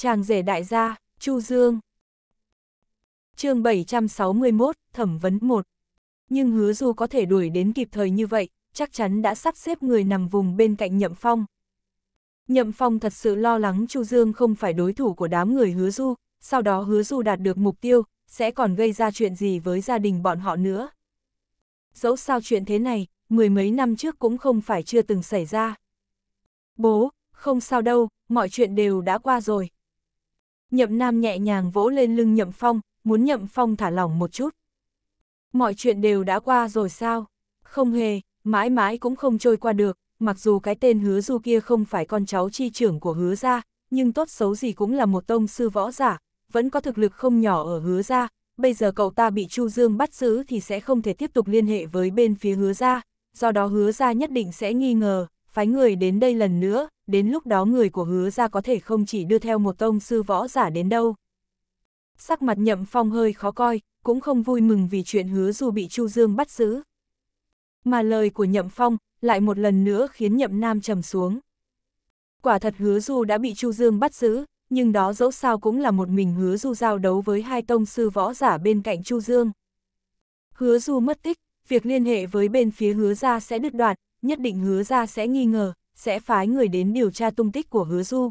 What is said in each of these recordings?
Chàng rể đại gia, Chu Dương. chương 761, thẩm vấn 1. Nhưng hứa du có thể đuổi đến kịp thời như vậy, chắc chắn đã sắp xếp người nằm vùng bên cạnh Nhậm Phong. Nhậm Phong thật sự lo lắng Chu Dương không phải đối thủ của đám người hứa du, sau đó hứa du đạt được mục tiêu, sẽ còn gây ra chuyện gì với gia đình bọn họ nữa. Dẫu sao chuyện thế này, mười mấy năm trước cũng không phải chưa từng xảy ra. Bố, không sao đâu, mọi chuyện đều đã qua rồi. Nhậm Nam nhẹ nhàng vỗ lên lưng Nhậm Phong, muốn Nhậm Phong thả lỏng một chút. Mọi chuyện đều đã qua rồi sao? Không hề, mãi mãi cũng không trôi qua được, mặc dù cái tên hứa du kia không phải con cháu chi trưởng của hứa gia, nhưng tốt xấu gì cũng là một tông sư võ giả, vẫn có thực lực không nhỏ ở hứa gia, bây giờ cậu ta bị Chu Dương bắt giữ thì sẽ không thể tiếp tục liên hệ với bên phía hứa gia, do đó hứa gia nhất định sẽ nghi ngờ, phái người đến đây lần nữa, đến lúc đó người của hứa ra có thể không chỉ đưa theo một tông sư võ giả đến đâu. Sắc mặt nhậm phong hơi khó coi, cũng không vui mừng vì chuyện hứa dù bị Chu Dương bắt giữ. Mà lời của nhậm phong lại một lần nữa khiến nhậm nam trầm xuống. Quả thật hứa du đã bị Chu Dương bắt giữ, nhưng đó dẫu sao cũng là một mình hứa du giao đấu với hai tông sư võ giả bên cạnh Chu Dương. Hứa du mất tích, việc liên hệ với bên phía hứa ra sẽ đứt đoạn, nhất định hứa ra sẽ nghi ngờ, sẽ phái người đến điều tra tung tích của hứa du.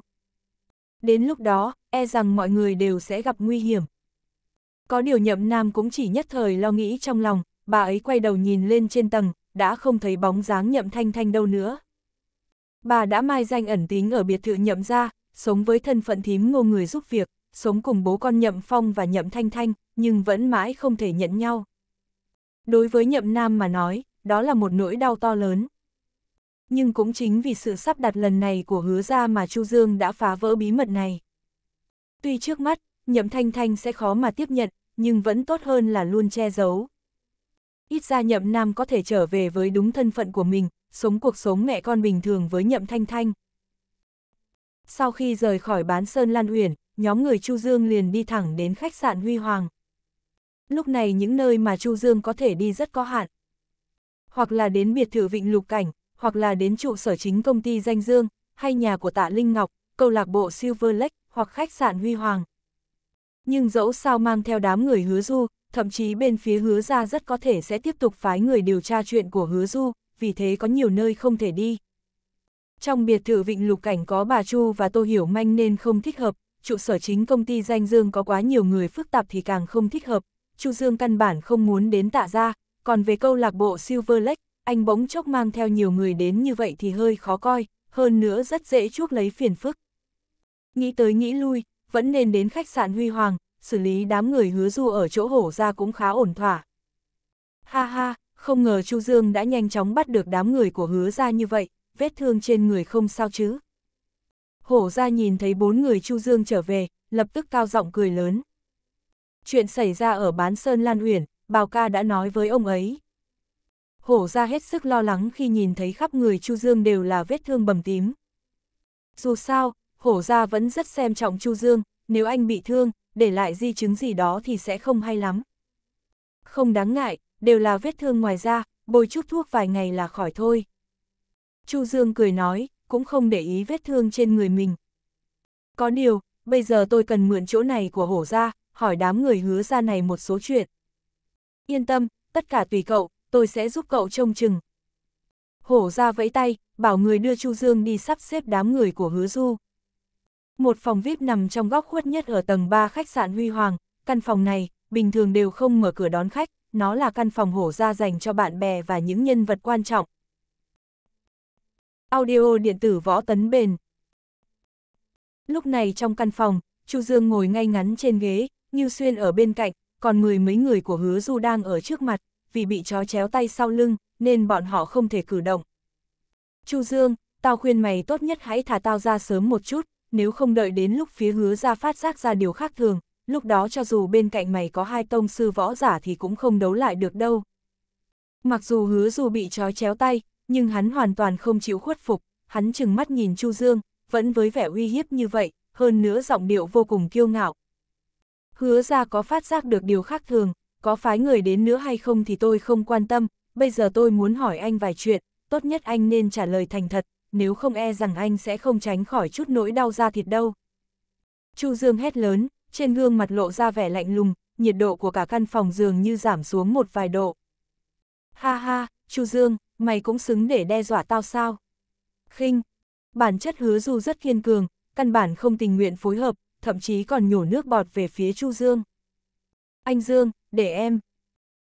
Đến lúc đó, e rằng mọi người đều sẽ gặp nguy hiểm. Có điều nhậm nam cũng chỉ nhất thời lo nghĩ trong lòng, bà ấy quay đầu nhìn lên trên tầng, đã không thấy bóng dáng nhậm thanh thanh đâu nữa. Bà đã mai danh ẩn tính ở biệt thự nhậm ra, sống với thân phận thím ngô người giúp việc, sống cùng bố con nhậm phong và nhậm thanh thanh, nhưng vẫn mãi không thể nhận nhau. Đối với nhậm nam mà nói, đó là một nỗi đau to lớn nhưng cũng chính vì sự sắp đặt lần này của hứa ra mà Chu Dương đã phá vỡ bí mật này. Tuy trước mắt, nhậm thanh thanh sẽ khó mà tiếp nhận, nhưng vẫn tốt hơn là luôn che giấu. Ít ra nhậm nam có thể trở về với đúng thân phận của mình, sống cuộc sống mẹ con bình thường với nhậm thanh thanh. Sau khi rời khỏi bán Sơn Lan Uyển, nhóm người Chu Dương liền đi thẳng đến khách sạn Huy Hoàng. Lúc này những nơi mà Chu Dương có thể đi rất có hạn. Hoặc là đến biệt thự Vịnh Lục Cảnh, hoặc là đến trụ sở chính công ty danh dương, hay nhà của tạ Linh Ngọc, câu lạc bộ Silver Lake, hoặc khách sạn Huy Hoàng. Nhưng dẫu sao mang theo đám người hứa du, thậm chí bên phía hứa ra rất có thể sẽ tiếp tục phái người điều tra chuyện của hứa du, vì thế có nhiều nơi không thể đi. Trong biệt thự Vịnh Lục Cảnh có bà Chu và Tô Hiểu Manh nên không thích hợp, trụ sở chính công ty danh dương có quá nhiều người phức tạp thì càng không thích hợp, Chu Dương căn bản không muốn đến tạ ra, còn về câu lạc bộ Silver Lake, anh bỗng chốc mang theo nhiều người đến như vậy thì hơi khó coi, hơn nữa rất dễ chuốc lấy phiền phức. Nghĩ tới nghĩ lui, vẫn nên đến khách sạn Huy Hoàng, xử lý đám người hứa du ở chỗ hổ ra cũng khá ổn thỏa. Ha ha, không ngờ Chu Dương đã nhanh chóng bắt được đám người của hứa ra như vậy, vết thương trên người không sao chứ. Hổ ra nhìn thấy bốn người Chu Dương trở về, lập tức cao giọng cười lớn. Chuyện xảy ra ở bán Sơn Lan Uyển, Bào ca đã nói với ông ấy hổ ra hết sức lo lắng khi nhìn thấy khắp người Chu Dương đều là vết thương bầm tím. Dù sao, hổ ra vẫn rất xem trọng Chu Dương, nếu anh bị thương, để lại di chứng gì đó thì sẽ không hay lắm. Không đáng ngại, đều là vết thương ngoài da, bôi chút thuốc vài ngày là khỏi thôi. Chu Dương cười nói, cũng không để ý vết thương trên người mình. Có điều, bây giờ tôi cần mượn chỗ này của hổ ra, hỏi đám người hứa ra này một số chuyện. Yên tâm, tất cả tùy cậu, tôi sẽ giúp cậu trông chừng. Hổ ra vẫy tay, bảo người đưa Chu Dương đi sắp xếp đám người của hứa du. Một phòng VIP nằm trong góc khuất nhất ở tầng 3 khách sạn Huy Hoàng, căn phòng này, bình thường đều không mở cửa đón khách, nó là căn phòng hổ ra dành cho bạn bè và những nhân vật quan trọng. Audio điện tử võ tấn bền Lúc này trong căn phòng, Chu Dương ngồi ngay ngắn trên ghế, Như Xuyên ở bên cạnh, còn mười mấy người của hứa du đang ở trước mặt, vì bị chó chéo tay sau lưng, nên bọn họ không thể cử động. Chu Dương, tao khuyên mày tốt nhất hãy thả tao ra sớm một chút, nếu không đợi đến lúc phía hứa ra phát giác ra điều khác thường, lúc đó cho dù bên cạnh mày có hai tông sư võ giả thì cũng không đấu lại được đâu. Mặc dù hứa dù bị chó chéo tay, nhưng hắn hoàn toàn không chịu khuất phục, hắn chừng mắt nhìn Chu Dương, vẫn với vẻ uy hiếp như vậy, hơn nữa giọng điệu vô cùng kiêu ngạo. Hứa ra có phát giác được điều khác thường, có phái người đến nữa hay không thì tôi không quan tâm, bây giờ tôi muốn hỏi anh vài chuyện, tốt nhất anh nên trả lời thành thật, nếu không e rằng anh sẽ không tránh khỏi chút nỗi đau da thịt đâu. Chu Dương hét lớn, trên gương mặt lộ ra vẻ lạnh lùng, nhiệt độ của cả căn phòng dường như giảm xuống một vài độ. Ha ha, Chu Dương, mày cũng xứng để đe dọa tao sao? Khinh, bản chất hứa du rất kiên cường, căn bản không tình nguyện phối hợp, thậm chí còn nhổ nước bọt về phía Chu Dương. Anh Dương, để em.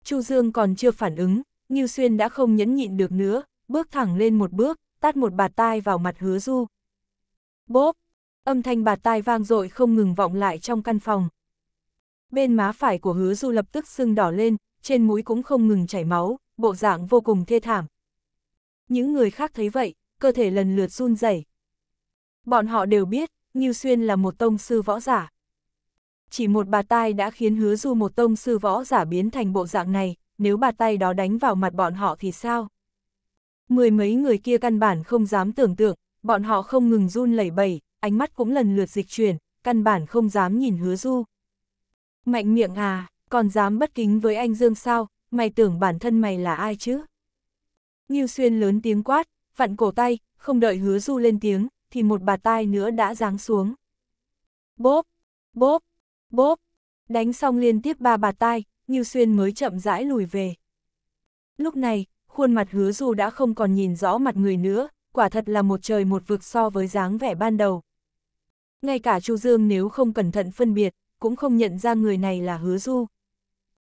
Chu Dương còn chưa phản ứng, Như Xuyên đã không nhẫn nhịn được nữa, bước thẳng lên một bước, tát một bạt tai vào mặt hứa du. Bốp, âm thanh bạt tai vang dội không ngừng vọng lại trong căn phòng. Bên má phải của hứa du lập tức sưng đỏ lên, trên mũi cũng không ngừng chảy máu, bộ dạng vô cùng thê thảm. Những người khác thấy vậy, cơ thể lần lượt run rẩy. Bọn họ đều biết, Như Xuyên là một tông sư võ giả chỉ một bà tai đã khiến hứa du một tông sư võ giả biến thành bộ dạng này, nếu bà tay đó đánh vào mặt bọn họ thì sao? Mười mấy người kia căn bản không dám tưởng tượng, bọn họ không ngừng run lẩy bẩy, ánh mắt cũng lần lượt dịch chuyển, căn bản không dám nhìn hứa du. Mạnh miệng à, còn dám bất kính với anh Dương sao, mày tưởng bản thân mày là ai chứ? Nghiêu xuyên lớn tiếng quát, vặn cổ tay, không đợi hứa du lên tiếng, thì một bà tai nữa đã giáng xuống. Bốp, bốp, Bốp! Đánh xong liên tiếp ba bà tai, như Xuyên mới chậm rãi lùi về. Lúc này, khuôn mặt hứa du đã không còn nhìn rõ mặt người nữa, quả thật là một trời một vực so với dáng vẻ ban đầu. Ngay cả Chu Dương nếu không cẩn thận phân biệt, cũng không nhận ra người này là hứa du.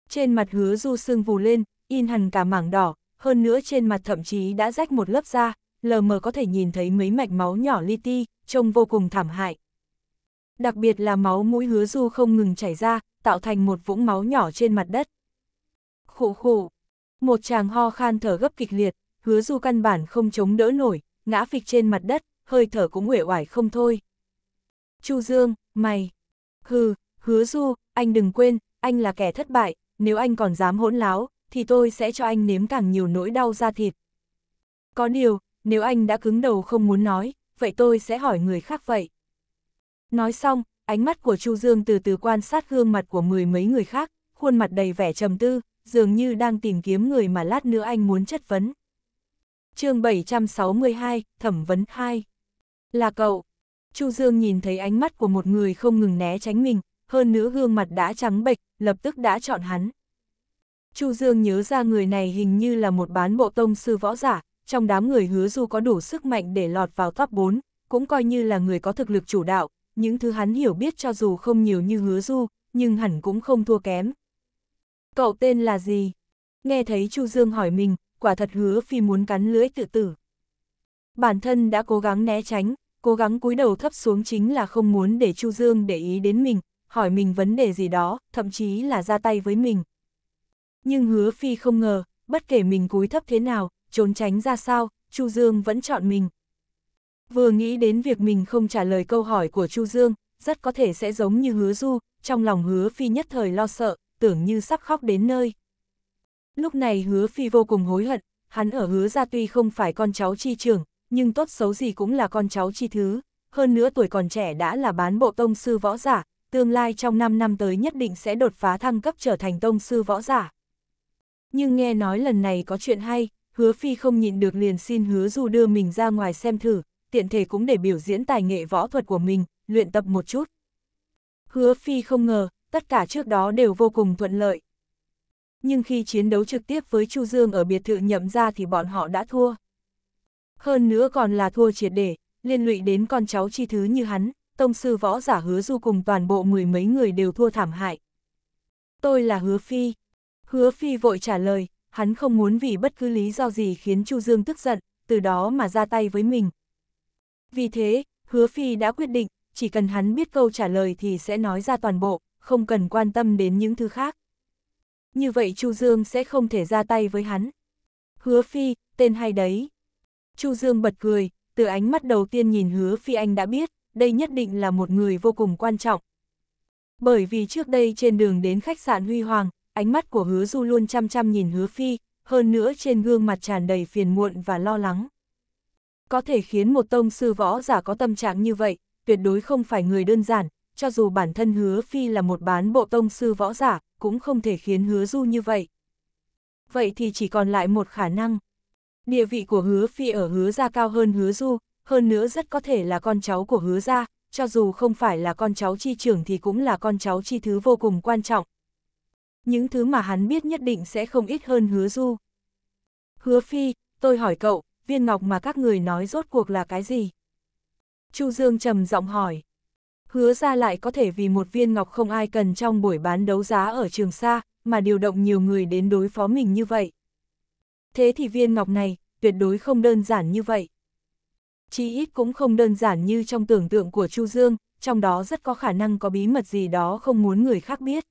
Trên mặt hứa du sưng vù lên, in hẳn cả mảng đỏ, hơn nữa trên mặt thậm chí đã rách một lớp da, lờ mờ có thể nhìn thấy mấy mạch máu nhỏ li ti, trông vô cùng thảm hại đặc biệt là máu mũi hứa du không ngừng chảy ra, tạo thành một vũng máu nhỏ trên mặt đất. Khủ khủ, một chàng ho khan thở gấp kịch liệt, hứa du căn bản không chống đỡ nổi, ngã phịch trên mặt đất, hơi thở cũng uể oải không thôi. Chu Dương, mày, hừ, hứa du, anh đừng quên, anh là kẻ thất bại, nếu anh còn dám hỗn láo, thì tôi sẽ cho anh nếm càng nhiều nỗi đau ra thịt. Có điều, nếu anh đã cứng đầu không muốn nói, vậy tôi sẽ hỏi người khác vậy. Nói xong, ánh mắt của Chu Dương từ từ quan sát gương mặt của mười mấy người khác, khuôn mặt đầy vẻ trầm tư, dường như đang tìm kiếm người mà lát nữa anh muốn chất vấn. chương 762, Thẩm vấn 2 Là cậu. Chu Dương nhìn thấy ánh mắt của một người không ngừng né tránh mình, hơn nữa gương mặt đã trắng bệch, lập tức đã chọn hắn. Chu Dương nhớ ra người này hình như là một bán bộ tông sư võ giả, trong đám người hứa du có đủ sức mạnh để lọt vào top 4, cũng coi như là người có thực lực chủ đạo, những thứ hắn hiểu biết cho dù không nhiều như hứa du, nhưng hẳn cũng không thua kém. Cậu tên là gì? Nghe thấy Chu Dương hỏi mình, quả thật hứa phi muốn cắn lưỡi tự tử. Bản thân đã cố gắng né tránh, cố gắng cúi đầu thấp xuống chính là không muốn để Chu Dương để ý đến mình, hỏi mình vấn đề gì đó, thậm chí là ra tay với mình. Nhưng hứa phi không ngờ, bất kể mình cúi thấp thế nào, trốn tránh ra sao, Chu Dương vẫn chọn mình. Vừa nghĩ đến việc mình không trả lời câu hỏi của Chu Dương, rất có thể sẽ giống như hứa du, trong lòng hứa phi nhất thời lo sợ, tưởng như sắp khóc đến nơi. Lúc này hứa phi vô cùng hối hận, hắn ở hứa ra tuy không phải con cháu chi trưởng nhưng tốt xấu gì cũng là con cháu chi thứ, hơn nữa tuổi còn trẻ đã là bán bộ tông sư võ giả, tương lai trong 5 năm tới nhất định sẽ đột phá thăng cấp trở thành tông sư võ giả. Nhưng nghe nói lần này có chuyện hay, hứa phi không nhịn được liền xin hứa du đưa mình ra ngoài xem thử, tiện thể cũng để biểu diễn tài nghệ võ thuật của mình, luyện tập một chút. Hứa Phi không ngờ, tất cả trước đó đều vô cùng thuận lợi. Nhưng khi chiến đấu trực tiếp với Chu Dương ở biệt thự nhậm ra thì bọn họ đã thua. Hơn nữa còn là thua triệt để, liên lụy đến con cháu chi thứ như hắn, tông sư võ giả hứa du cùng toàn bộ mười mấy người đều thua thảm hại. Tôi là hứa phi. Hứa phi vội trả lời, hắn không muốn vì bất cứ lý do gì khiến Chu Dương tức giận, từ đó mà ra tay với mình, vì thế, hứa phi đã quyết định, chỉ cần hắn biết câu trả lời thì sẽ nói ra toàn bộ, không cần quan tâm đến những thứ khác. Như vậy Chu Dương sẽ không thể ra tay với hắn. Hứa phi, tên hay đấy. Chu Dương bật cười, từ ánh mắt đầu tiên nhìn hứa phi anh đã biết, đây nhất định là một người vô cùng quan trọng. Bởi vì trước đây trên đường đến khách sạn Huy Hoàng, ánh mắt của hứa du luôn chăm chăm nhìn hứa phi, hơn nữa trên gương mặt tràn đầy phiền muộn và lo lắng. Có thể khiến một tông sư võ giả có tâm trạng như vậy, tuyệt đối không phải người đơn giản, cho dù bản thân hứa phi là một bán bộ tông sư võ giả, cũng không thể khiến hứa du như vậy. Vậy thì chỉ còn lại một khả năng. Địa vị của hứa phi ở hứa gia cao hơn hứa du, hơn nữa rất có thể là con cháu của hứa gia, cho dù không phải là con cháu chi trưởng thì cũng là con cháu chi thứ vô cùng quan trọng. Những thứ mà hắn biết nhất định sẽ không ít hơn hứa du. Hứa phi, tôi hỏi cậu, viên ngọc mà các người nói rốt cuộc là cái gì? Chu Dương trầm giọng hỏi. Hứa ra lại có thể vì một viên ngọc không ai cần trong buổi bán đấu giá ở Trường Sa, mà điều động nhiều người đến đối phó mình như vậy. Thế thì viên ngọc này, tuyệt đối không đơn giản như vậy. Chí ít cũng không đơn giản như trong tưởng tượng của Chu Dương, trong đó rất có khả năng có bí mật gì đó không muốn người khác biết.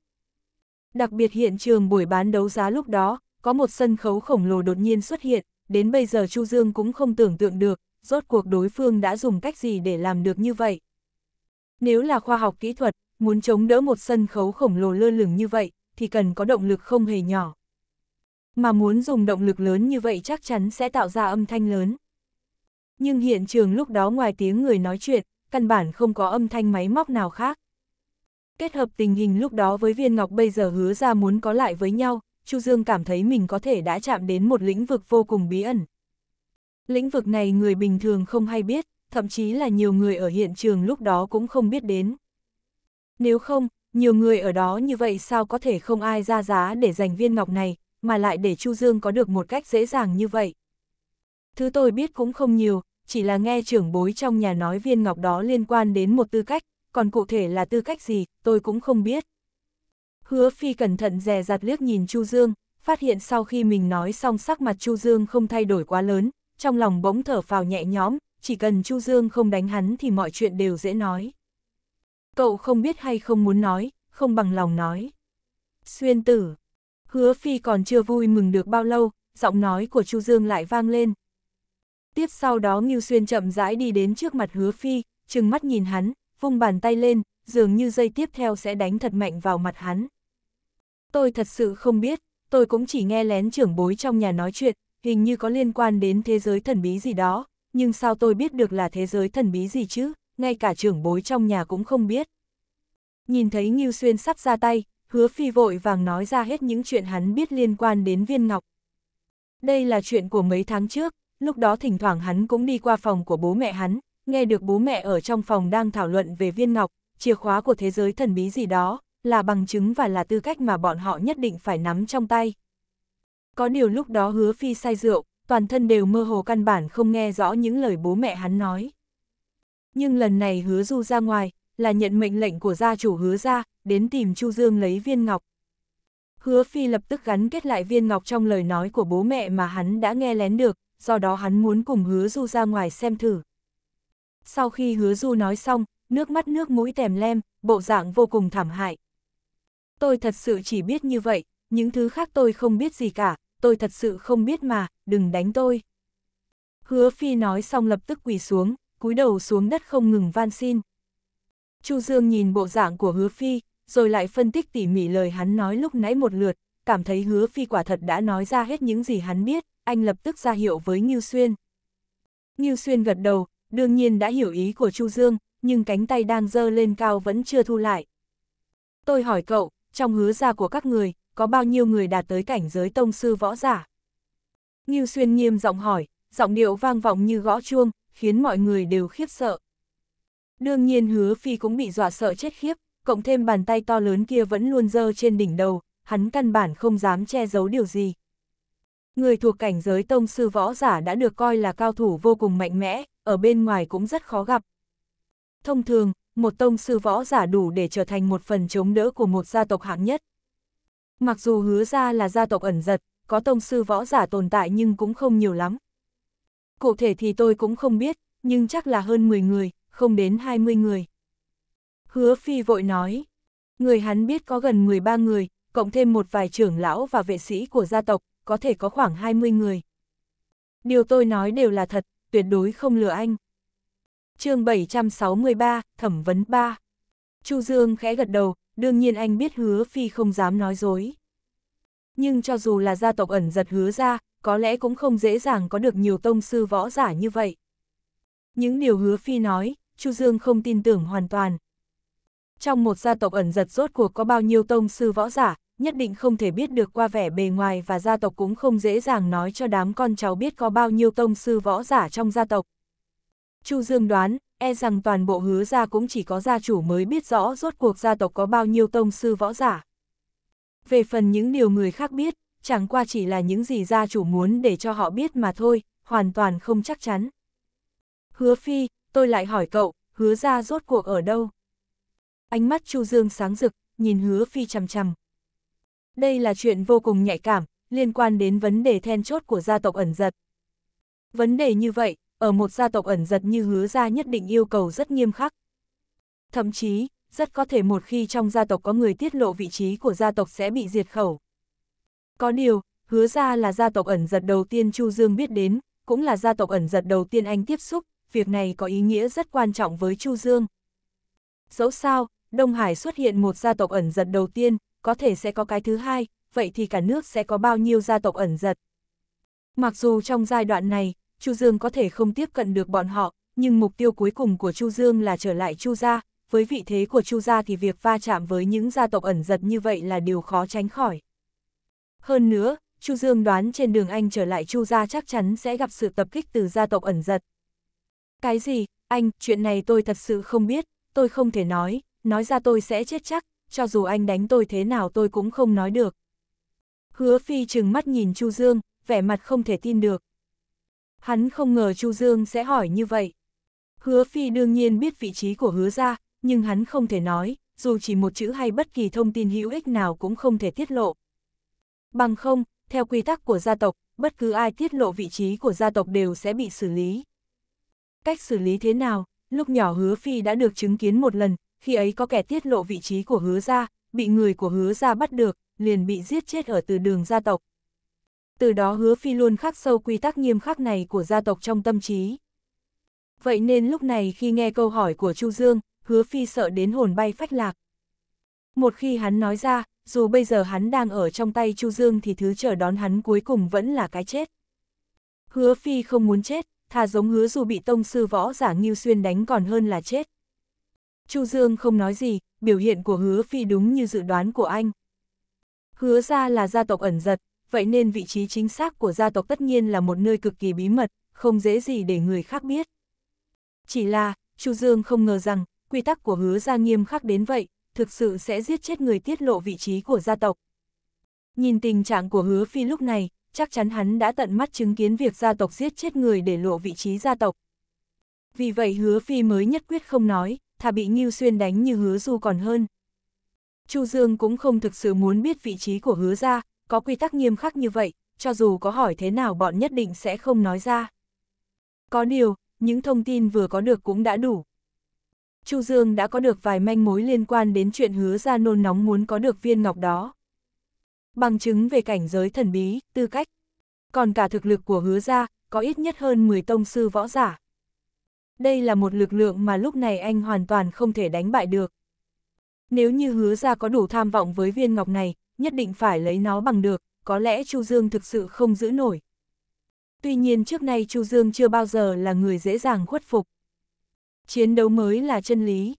Đặc biệt hiện trường buổi bán đấu giá lúc đó, có một sân khấu khổng lồ đột nhiên xuất hiện, đến bây giờ Chu Dương cũng không tưởng tượng được, rốt cuộc đối phương đã dùng cách gì để làm được như vậy. Nếu là khoa học kỹ thuật, muốn chống đỡ một sân khấu khổng lồ lơ lửng như vậy, thì cần có động lực không hề nhỏ. Mà muốn dùng động lực lớn như vậy chắc chắn sẽ tạo ra âm thanh lớn. Nhưng hiện trường lúc đó ngoài tiếng người nói chuyện, căn bản không có âm thanh máy móc nào khác. Kết hợp tình hình lúc đó với viên ngọc bây giờ hứa ra muốn có lại với nhau, Chu Dương cảm thấy mình có thể đã chạm đến một lĩnh vực vô cùng bí ẩn. Lĩnh vực này người bình thường không hay biết, thậm chí là nhiều người ở hiện trường lúc đó cũng không biết đến. Nếu không, nhiều người ở đó như vậy sao có thể không ai ra giá để giành viên ngọc này, mà lại để Chu Dương có được một cách dễ dàng như vậy. Thứ tôi biết cũng không nhiều, chỉ là nghe trưởng bối trong nhà nói viên ngọc đó liên quan đến một tư cách, còn cụ thể là tư cách gì, tôi cũng không biết. Hứa Phi cẩn thận dè dặt liếc nhìn Chu Dương, phát hiện sau khi mình nói xong sắc mặt Chu Dương không thay đổi quá lớn, trong lòng bỗng thở phào nhẹ nhõm, chỉ cần Chu Dương không đánh hắn thì mọi chuyện đều dễ nói. Cậu không biết hay không muốn nói, không bằng lòng nói. Xuyên tử, hứa phi còn chưa vui mừng được bao lâu, giọng nói của Chu Dương lại vang lên. Tiếp sau đó Ngưu Xuyên chậm rãi đi đến trước mặt hứa phi, trừng mắt nhìn hắn, vung bàn tay lên, dường như dây tiếp theo sẽ đánh thật mạnh vào mặt hắn tôi thật sự không biết, tôi cũng chỉ nghe lén trưởng bối trong nhà nói chuyện, hình như có liên quan đến thế giới thần bí gì đó, nhưng sao tôi biết được là thế giới thần bí gì chứ, ngay cả trưởng bối trong nhà cũng không biết. Nhìn thấy Ngưu Xuyên sắp ra tay, hứa phi vội vàng nói ra hết những chuyện hắn biết liên quan đến viên ngọc. Đây là chuyện của mấy tháng trước, lúc đó thỉnh thoảng hắn cũng đi qua phòng của bố mẹ hắn, nghe được bố mẹ ở trong phòng đang thảo luận về viên ngọc, chìa khóa của thế giới thần bí gì đó, là bằng chứng và là tư cách mà bọn họ nhất định phải nắm trong tay. Có điều lúc đó hứa phi say rượu, toàn thân đều mơ hồ căn bản không nghe rõ những lời bố mẹ hắn nói. Nhưng lần này hứa du ra ngoài, là nhận mệnh lệnh của gia chủ hứa ra, đến tìm Chu Dương lấy viên ngọc. Hứa phi lập tức gắn kết lại viên ngọc trong lời nói của bố mẹ mà hắn đã nghe lén được, do đó hắn muốn cùng hứa du ra ngoài xem thử. Sau khi hứa du nói xong, nước mắt nước mũi tèm lem, bộ dạng vô cùng thảm hại, tôi thật sự chỉ biết như vậy, những thứ khác tôi không biết gì cả, tôi thật sự không biết mà, đừng đánh tôi. Hứa Phi nói xong lập tức quỳ xuống, cúi đầu xuống đất không ngừng van xin. Chu Dương nhìn bộ dạng của Hứa Phi, rồi lại phân tích tỉ mỉ lời hắn nói lúc nãy một lượt, cảm thấy Hứa Phi quả thật đã nói ra hết những gì hắn biết, anh lập tức ra hiệu với Ngưu Xuyên. Ngưu Xuyên gật đầu, đương nhiên đã hiểu ý của Chu Dương, nhưng cánh tay đang dơ lên cao vẫn chưa thu lại. Tôi hỏi cậu, trong hứa gia của các người, có bao nhiêu người đạt tới cảnh giới tông sư võ giả? Ngưu Xuyên nghiêm giọng hỏi, giọng điệu vang vọng như gõ chuông, khiến mọi người đều khiếp sợ. Đương nhiên hứa phi cũng bị dọa sợ chết khiếp, cộng thêm bàn tay to lớn kia vẫn luôn dơ trên đỉnh đầu, hắn căn bản không dám che giấu điều gì. Người thuộc cảnh giới tông sư võ giả đã được coi là cao thủ vô cùng mạnh mẽ, ở bên ngoài cũng rất khó gặp. Thông thường, một tông sư võ giả đủ để trở thành một phần chống đỡ của một gia tộc hạng nhất. Mặc dù hứa ra là gia tộc ẩn giật, có tông sư võ giả tồn tại nhưng cũng không nhiều lắm. Cụ thể thì tôi cũng không biết, nhưng chắc là hơn 10 người, không đến 20 người. Hứa phi vội nói, người hắn biết có gần 13 người, cộng thêm một vài trưởng lão và vệ sĩ của gia tộc, có thể có khoảng 20 người. Điều tôi nói đều là thật, tuyệt đối không lừa anh chương 763, Thẩm vấn 3. Chu Dương khẽ gật đầu, đương nhiên anh biết hứa phi không dám nói dối. Nhưng cho dù là gia tộc ẩn giật hứa ra, có lẽ cũng không dễ dàng có được nhiều tông sư võ giả như vậy. Những điều hứa phi nói, Chu Dương không tin tưởng hoàn toàn. Trong một gia tộc ẩn giật rốt cuộc có bao nhiêu tông sư võ giả, nhất định không thể biết được qua vẻ bề ngoài và gia tộc cũng không dễ dàng nói cho đám con cháu biết có bao nhiêu tông sư võ giả trong gia tộc, Chu Dương đoán, e rằng toàn bộ hứa gia cũng chỉ có gia chủ mới biết rõ rốt cuộc gia tộc có bao nhiêu tông sư võ giả. Về phần những điều người khác biết, chẳng qua chỉ là những gì gia chủ muốn để cho họ biết mà thôi, hoàn toàn không chắc chắn. Hứa Phi, tôi lại hỏi cậu, hứa gia rốt cuộc ở đâu? Ánh mắt Chu Dương sáng rực, nhìn hứa Phi chằm chằm. Đây là chuyện vô cùng nhạy cảm, liên quan đến vấn đề then chốt của gia tộc ẩn giật. Vấn đề như vậy, ở một gia tộc ẩn giật như hứa ra nhất định yêu cầu rất nghiêm khắc. Thậm chí, rất có thể một khi trong gia tộc có người tiết lộ vị trí của gia tộc sẽ bị diệt khẩu. Có điều, hứa ra là gia tộc ẩn giật đầu tiên Chu Dương biết đến, cũng là gia tộc ẩn giật đầu tiên anh tiếp xúc, việc này có ý nghĩa rất quan trọng với Chu Dương. Dẫu sao, Đông Hải xuất hiện một gia tộc ẩn giật đầu tiên, có thể sẽ có cái thứ hai, vậy thì cả nước sẽ có bao nhiêu gia tộc ẩn giật. Mặc dù trong giai đoạn này, Chu Dương có thể không tiếp cận được bọn họ, nhưng mục tiêu cuối cùng của Chu Dương là trở lại Chu gia, với vị thế của Chu gia thì việc va chạm với những gia tộc ẩn giật như vậy là điều khó tránh khỏi. Hơn nữa, Chu Dương đoán trên đường anh trở lại Chu gia chắc chắn sẽ gặp sự tập kích từ gia tộc ẩn giật. Cái gì, anh, chuyện này tôi thật sự không biết, tôi không thể nói, nói ra tôi sẽ chết chắc, cho dù anh đánh tôi thế nào tôi cũng không nói được. Hứa Phi trừng mắt nhìn Chu Dương, vẻ mặt không thể tin được hắn không ngờ Chu Dương sẽ hỏi như vậy. Hứa Phi đương nhiên biết vị trí của hứa ra, nhưng hắn không thể nói, dù chỉ một chữ hay bất kỳ thông tin hữu ích nào cũng không thể tiết lộ. Bằng không, theo quy tắc của gia tộc, bất cứ ai tiết lộ vị trí của gia tộc đều sẽ bị xử lý. Cách xử lý thế nào, lúc nhỏ hứa Phi đã được chứng kiến một lần, khi ấy có kẻ tiết lộ vị trí của hứa ra, bị người của hứa ra bắt được, liền bị giết chết ở từ đường gia tộc từ đó hứa phi luôn khắc sâu quy tắc nghiêm khắc này của gia tộc trong tâm trí. Vậy nên lúc này khi nghe câu hỏi của Chu Dương, hứa phi sợ đến hồn bay phách lạc. Một khi hắn nói ra, dù bây giờ hắn đang ở trong tay Chu Dương thì thứ chờ đón hắn cuối cùng vẫn là cái chết. Hứa phi không muốn chết, thà giống hứa dù bị tông sư võ giả nghiêu xuyên đánh còn hơn là chết. Chu Dương không nói gì, biểu hiện của hứa phi đúng như dự đoán của anh. Hứa ra là gia tộc ẩn giật, vậy nên vị trí chính xác của gia tộc tất nhiên là một nơi cực kỳ bí mật, không dễ gì để người khác biết. Chỉ là, Chu Dương không ngờ rằng, quy tắc của hứa gia nghiêm khắc đến vậy, thực sự sẽ giết chết người tiết lộ vị trí của gia tộc. Nhìn tình trạng của hứa phi lúc này, chắc chắn hắn đã tận mắt chứng kiến việc gia tộc giết chết người để lộ vị trí gia tộc. Vì vậy hứa phi mới nhất quyết không nói, thà bị Ngưu Xuyên đánh như hứa du còn hơn. Chu Dương cũng không thực sự muốn biết vị trí của hứa gia, có quy tắc nghiêm khắc như vậy, cho dù có hỏi thế nào bọn nhất định sẽ không nói ra. Có điều, những thông tin vừa có được cũng đã đủ. Chu Dương đã có được vài manh mối liên quan đến chuyện hứa ra nôn nóng muốn có được viên ngọc đó. Bằng chứng về cảnh giới thần bí, tư cách. Còn cả thực lực của hứa ra, có ít nhất hơn 10 tông sư võ giả. Đây là một lực lượng mà lúc này anh hoàn toàn không thể đánh bại được. Nếu như hứa ra có đủ tham vọng với viên ngọc này, nhất định phải lấy nó bằng được, có lẽ Chu Dương thực sự không giữ nổi. Tuy nhiên trước nay Chu Dương chưa bao giờ là người dễ dàng khuất phục. Chiến đấu mới là chân lý.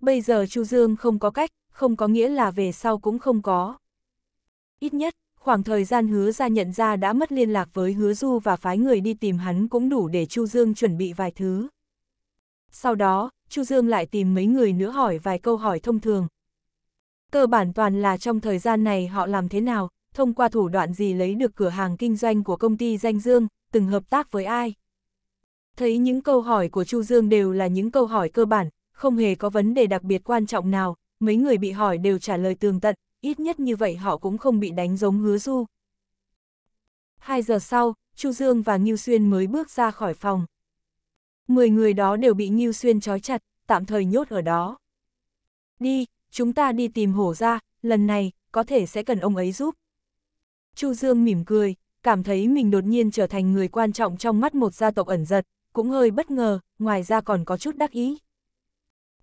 Bây giờ Chu Dương không có cách, không có nghĩa là về sau cũng không có. Ít nhất, khoảng thời gian hứa ra nhận ra đã mất liên lạc với hứa du và phái người đi tìm hắn cũng đủ để Chu Dương chuẩn bị vài thứ. Sau đó, Chu Dương lại tìm mấy người nữa hỏi vài câu hỏi thông thường, cơ bản toàn là trong thời gian này họ làm thế nào, thông qua thủ đoạn gì lấy được cửa hàng kinh doanh của công ty danh dương, từng hợp tác với ai. Thấy những câu hỏi của Chu Dương đều là những câu hỏi cơ bản, không hề có vấn đề đặc biệt quan trọng nào, mấy người bị hỏi đều trả lời tường tận, ít nhất như vậy họ cũng không bị đánh giống hứa du. Hai giờ sau, Chu Dương và Ngưu Xuyên mới bước ra khỏi phòng. Mười người đó đều bị Ngưu Xuyên trói chặt, tạm thời nhốt ở đó. Đi, chúng ta đi tìm hổ ra, lần này, có thể sẽ cần ông ấy giúp. Chu Dương mỉm cười, cảm thấy mình đột nhiên trở thành người quan trọng trong mắt một gia tộc ẩn giật, cũng hơi bất ngờ, ngoài ra còn có chút đắc ý.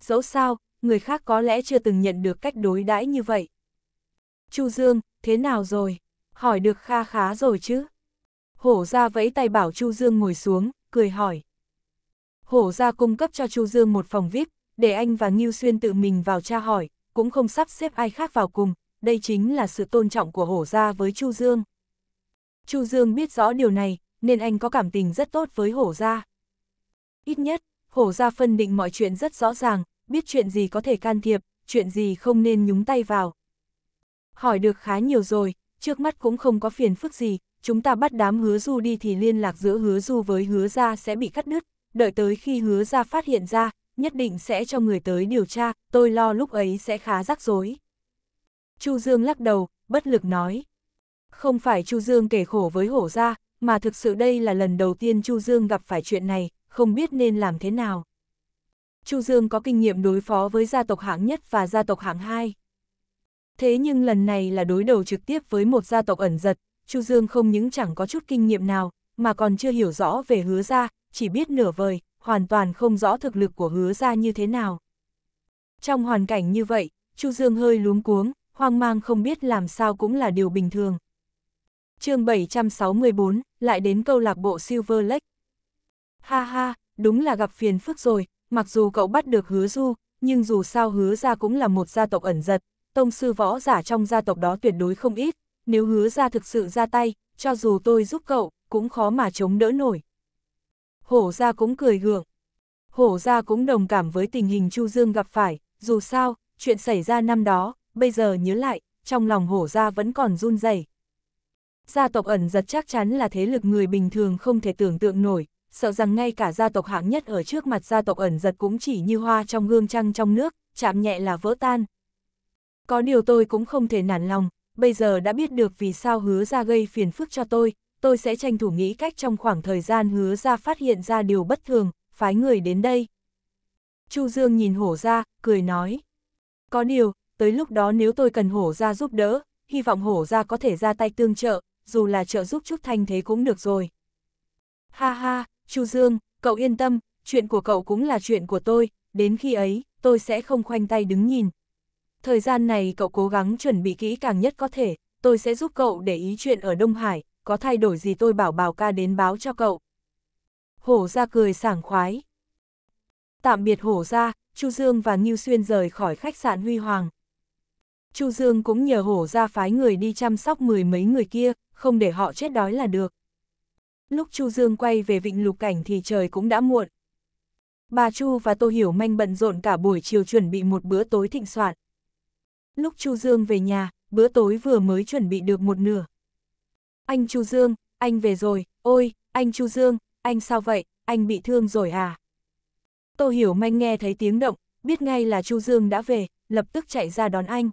Dẫu sao, người khác có lẽ chưa từng nhận được cách đối đãi như vậy. Chu Dương, thế nào rồi? Hỏi được kha khá rồi chứ? Hổ ra vẫy tay bảo Chu Dương ngồi xuống, cười hỏi. Hổ ra cung cấp cho Chu Dương một phòng VIP, để anh và nghiêu Xuyên tự mình vào tra hỏi, cũng không sắp xếp ai khác vào cùng, đây chính là sự tôn trọng của hổ gia với Chu Dương. Chu Dương biết rõ điều này, nên anh có cảm tình rất tốt với hổ gia. Ít nhất, hổ gia phân định mọi chuyện rất rõ ràng, biết chuyện gì có thể can thiệp, chuyện gì không nên nhúng tay vào. Hỏi được khá nhiều rồi, trước mắt cũng không có phiền phức gì, chúng ta bắt đám hứa du đi thì liên lạc giữa hứa du với hứa gia sẽ bị cắt đứt, đợi tới khi hứa gia phát hiện ra, nhất định sẽ cho người tới điều tra, tôi lo lúc ấy sẽ khá rắc rối. Chu Dương lắc đầu, bất lực nói. Không phải Chu Dương kể khổ với hổ ra, mà thực sự đây là lần đầu tiên Chu Dương gặp phải chuyện này, không biết nên làm thế nào. Chu Dương có kinh nghiệm đối phó với gia tộc hạng nhất và gia tộc hạng hai. Thế nhưng lần này là đối đầu trực tiếp với một gia tộc ẩn giật, Chu Dương không những chẳng có chút kinh nghiệm nào, mà còn chưa hiểu rõ về hứa ra, chỉ biết nửa vời, hoàn toàn không rõ thực lực của hứa ra như thế nào. Trong hoàn cảnh như vậy, Chu Dương hơi luống cuống, hoang mang không biết làm sao cũng là điều bình thường. chương 764, lại đến câu lạc bộ Silver Lake. Ha ha, đúng là gặp phiền phức rồi, mặc dù cậu bắt được hứa du, nhưng dù sao hứa ra cũng là một gia tộc ẩn giật, tông sư võ giả trong gia tộc đó tuyệt đối không ít, nếu hứa ra thực sự ra tay, cho dù tôi giúp cậu, cũng khó mà chống đỡ nổi hổ ra cũng cười gượng. Hổ ra cũng đồng cảm với tình hình Chu Dương gặp phải, dù sao, chuyện xảy ra năm đó, bây giờ nhớ lại, trong lòng hổ ra vẫn còn run rẩy. Gia tộc ẩn giật chắc chắn là thế lực người bình thường không thể tưởng tượng nổi, sợ rằng ngay cả gia tộc hạng nhất ở trước mặt gia tộc ẩn giật cũng chỉ như hoa trong gương trăng trong nước, chạm nhẹ là vỡ tan. Có điều tôi cũng không thể nản lòng, bây giờ đã biết được vì sao hứa ra gây phiền phức cho tôi, tôi sẽ tranh thủ nghĩ cách trong khoảng thời gian hứa ra phát hiện ra điều bất thường, phái người đến đây. Chu Dương nhìn hổ ra, cười nói. Có điều, tới lúc đó nếu tôi cần hổ ra giúp đỡ, hy vọng hổ ra có thể ra tay tương trợ, dù là trợ giúp chút thanh thế cũng được rồi. Ha ha, Chu Dương, cậu yên tâm, chuyện của cậu cũng là chuyện của tôi, đến khi ấy, tôi sẽ không khoanh tay đứng nhìn. Thời gian này cậu cố gắng chuẩn bị kỹ càng nhất có thể, tôi sẽ giúp cậu để ý chuyện ở Đông Hải, có thay đổi gì tôi bảo bảo ca đến báo cho cậu. Hổ ra cười sảng khoái. Tạm biệt hổ ra, Chu Dương và Ngưu Xuyên rời khỏi khách sạn Huy Hoàng. Chu Dương cũng nhờ hổ ra phái người đi chăm sóc mười mấy người kia, không để họ chết đói là được. Lúc Chu Dương quay về vịnh lục cảnh thì trời cũng đã muộn. Bà Chu và Tô Hiểu Manh bận rộn cả buổi chiều chuẩn bị một bữa tối thịnh soạn. Lúc Chu Dương về nhà, bữa tối vừa mới chuẩn bị được một nửa, anh Chu Dương, anh về rồi, ôi, anh Chu Dương, anh sao vậy, anh bị thương rồi à? Tô Hiểu Manh nghe thấy tiếng động, biết ngay là Chu Dương đã về, lập tức chạy ra đón anh.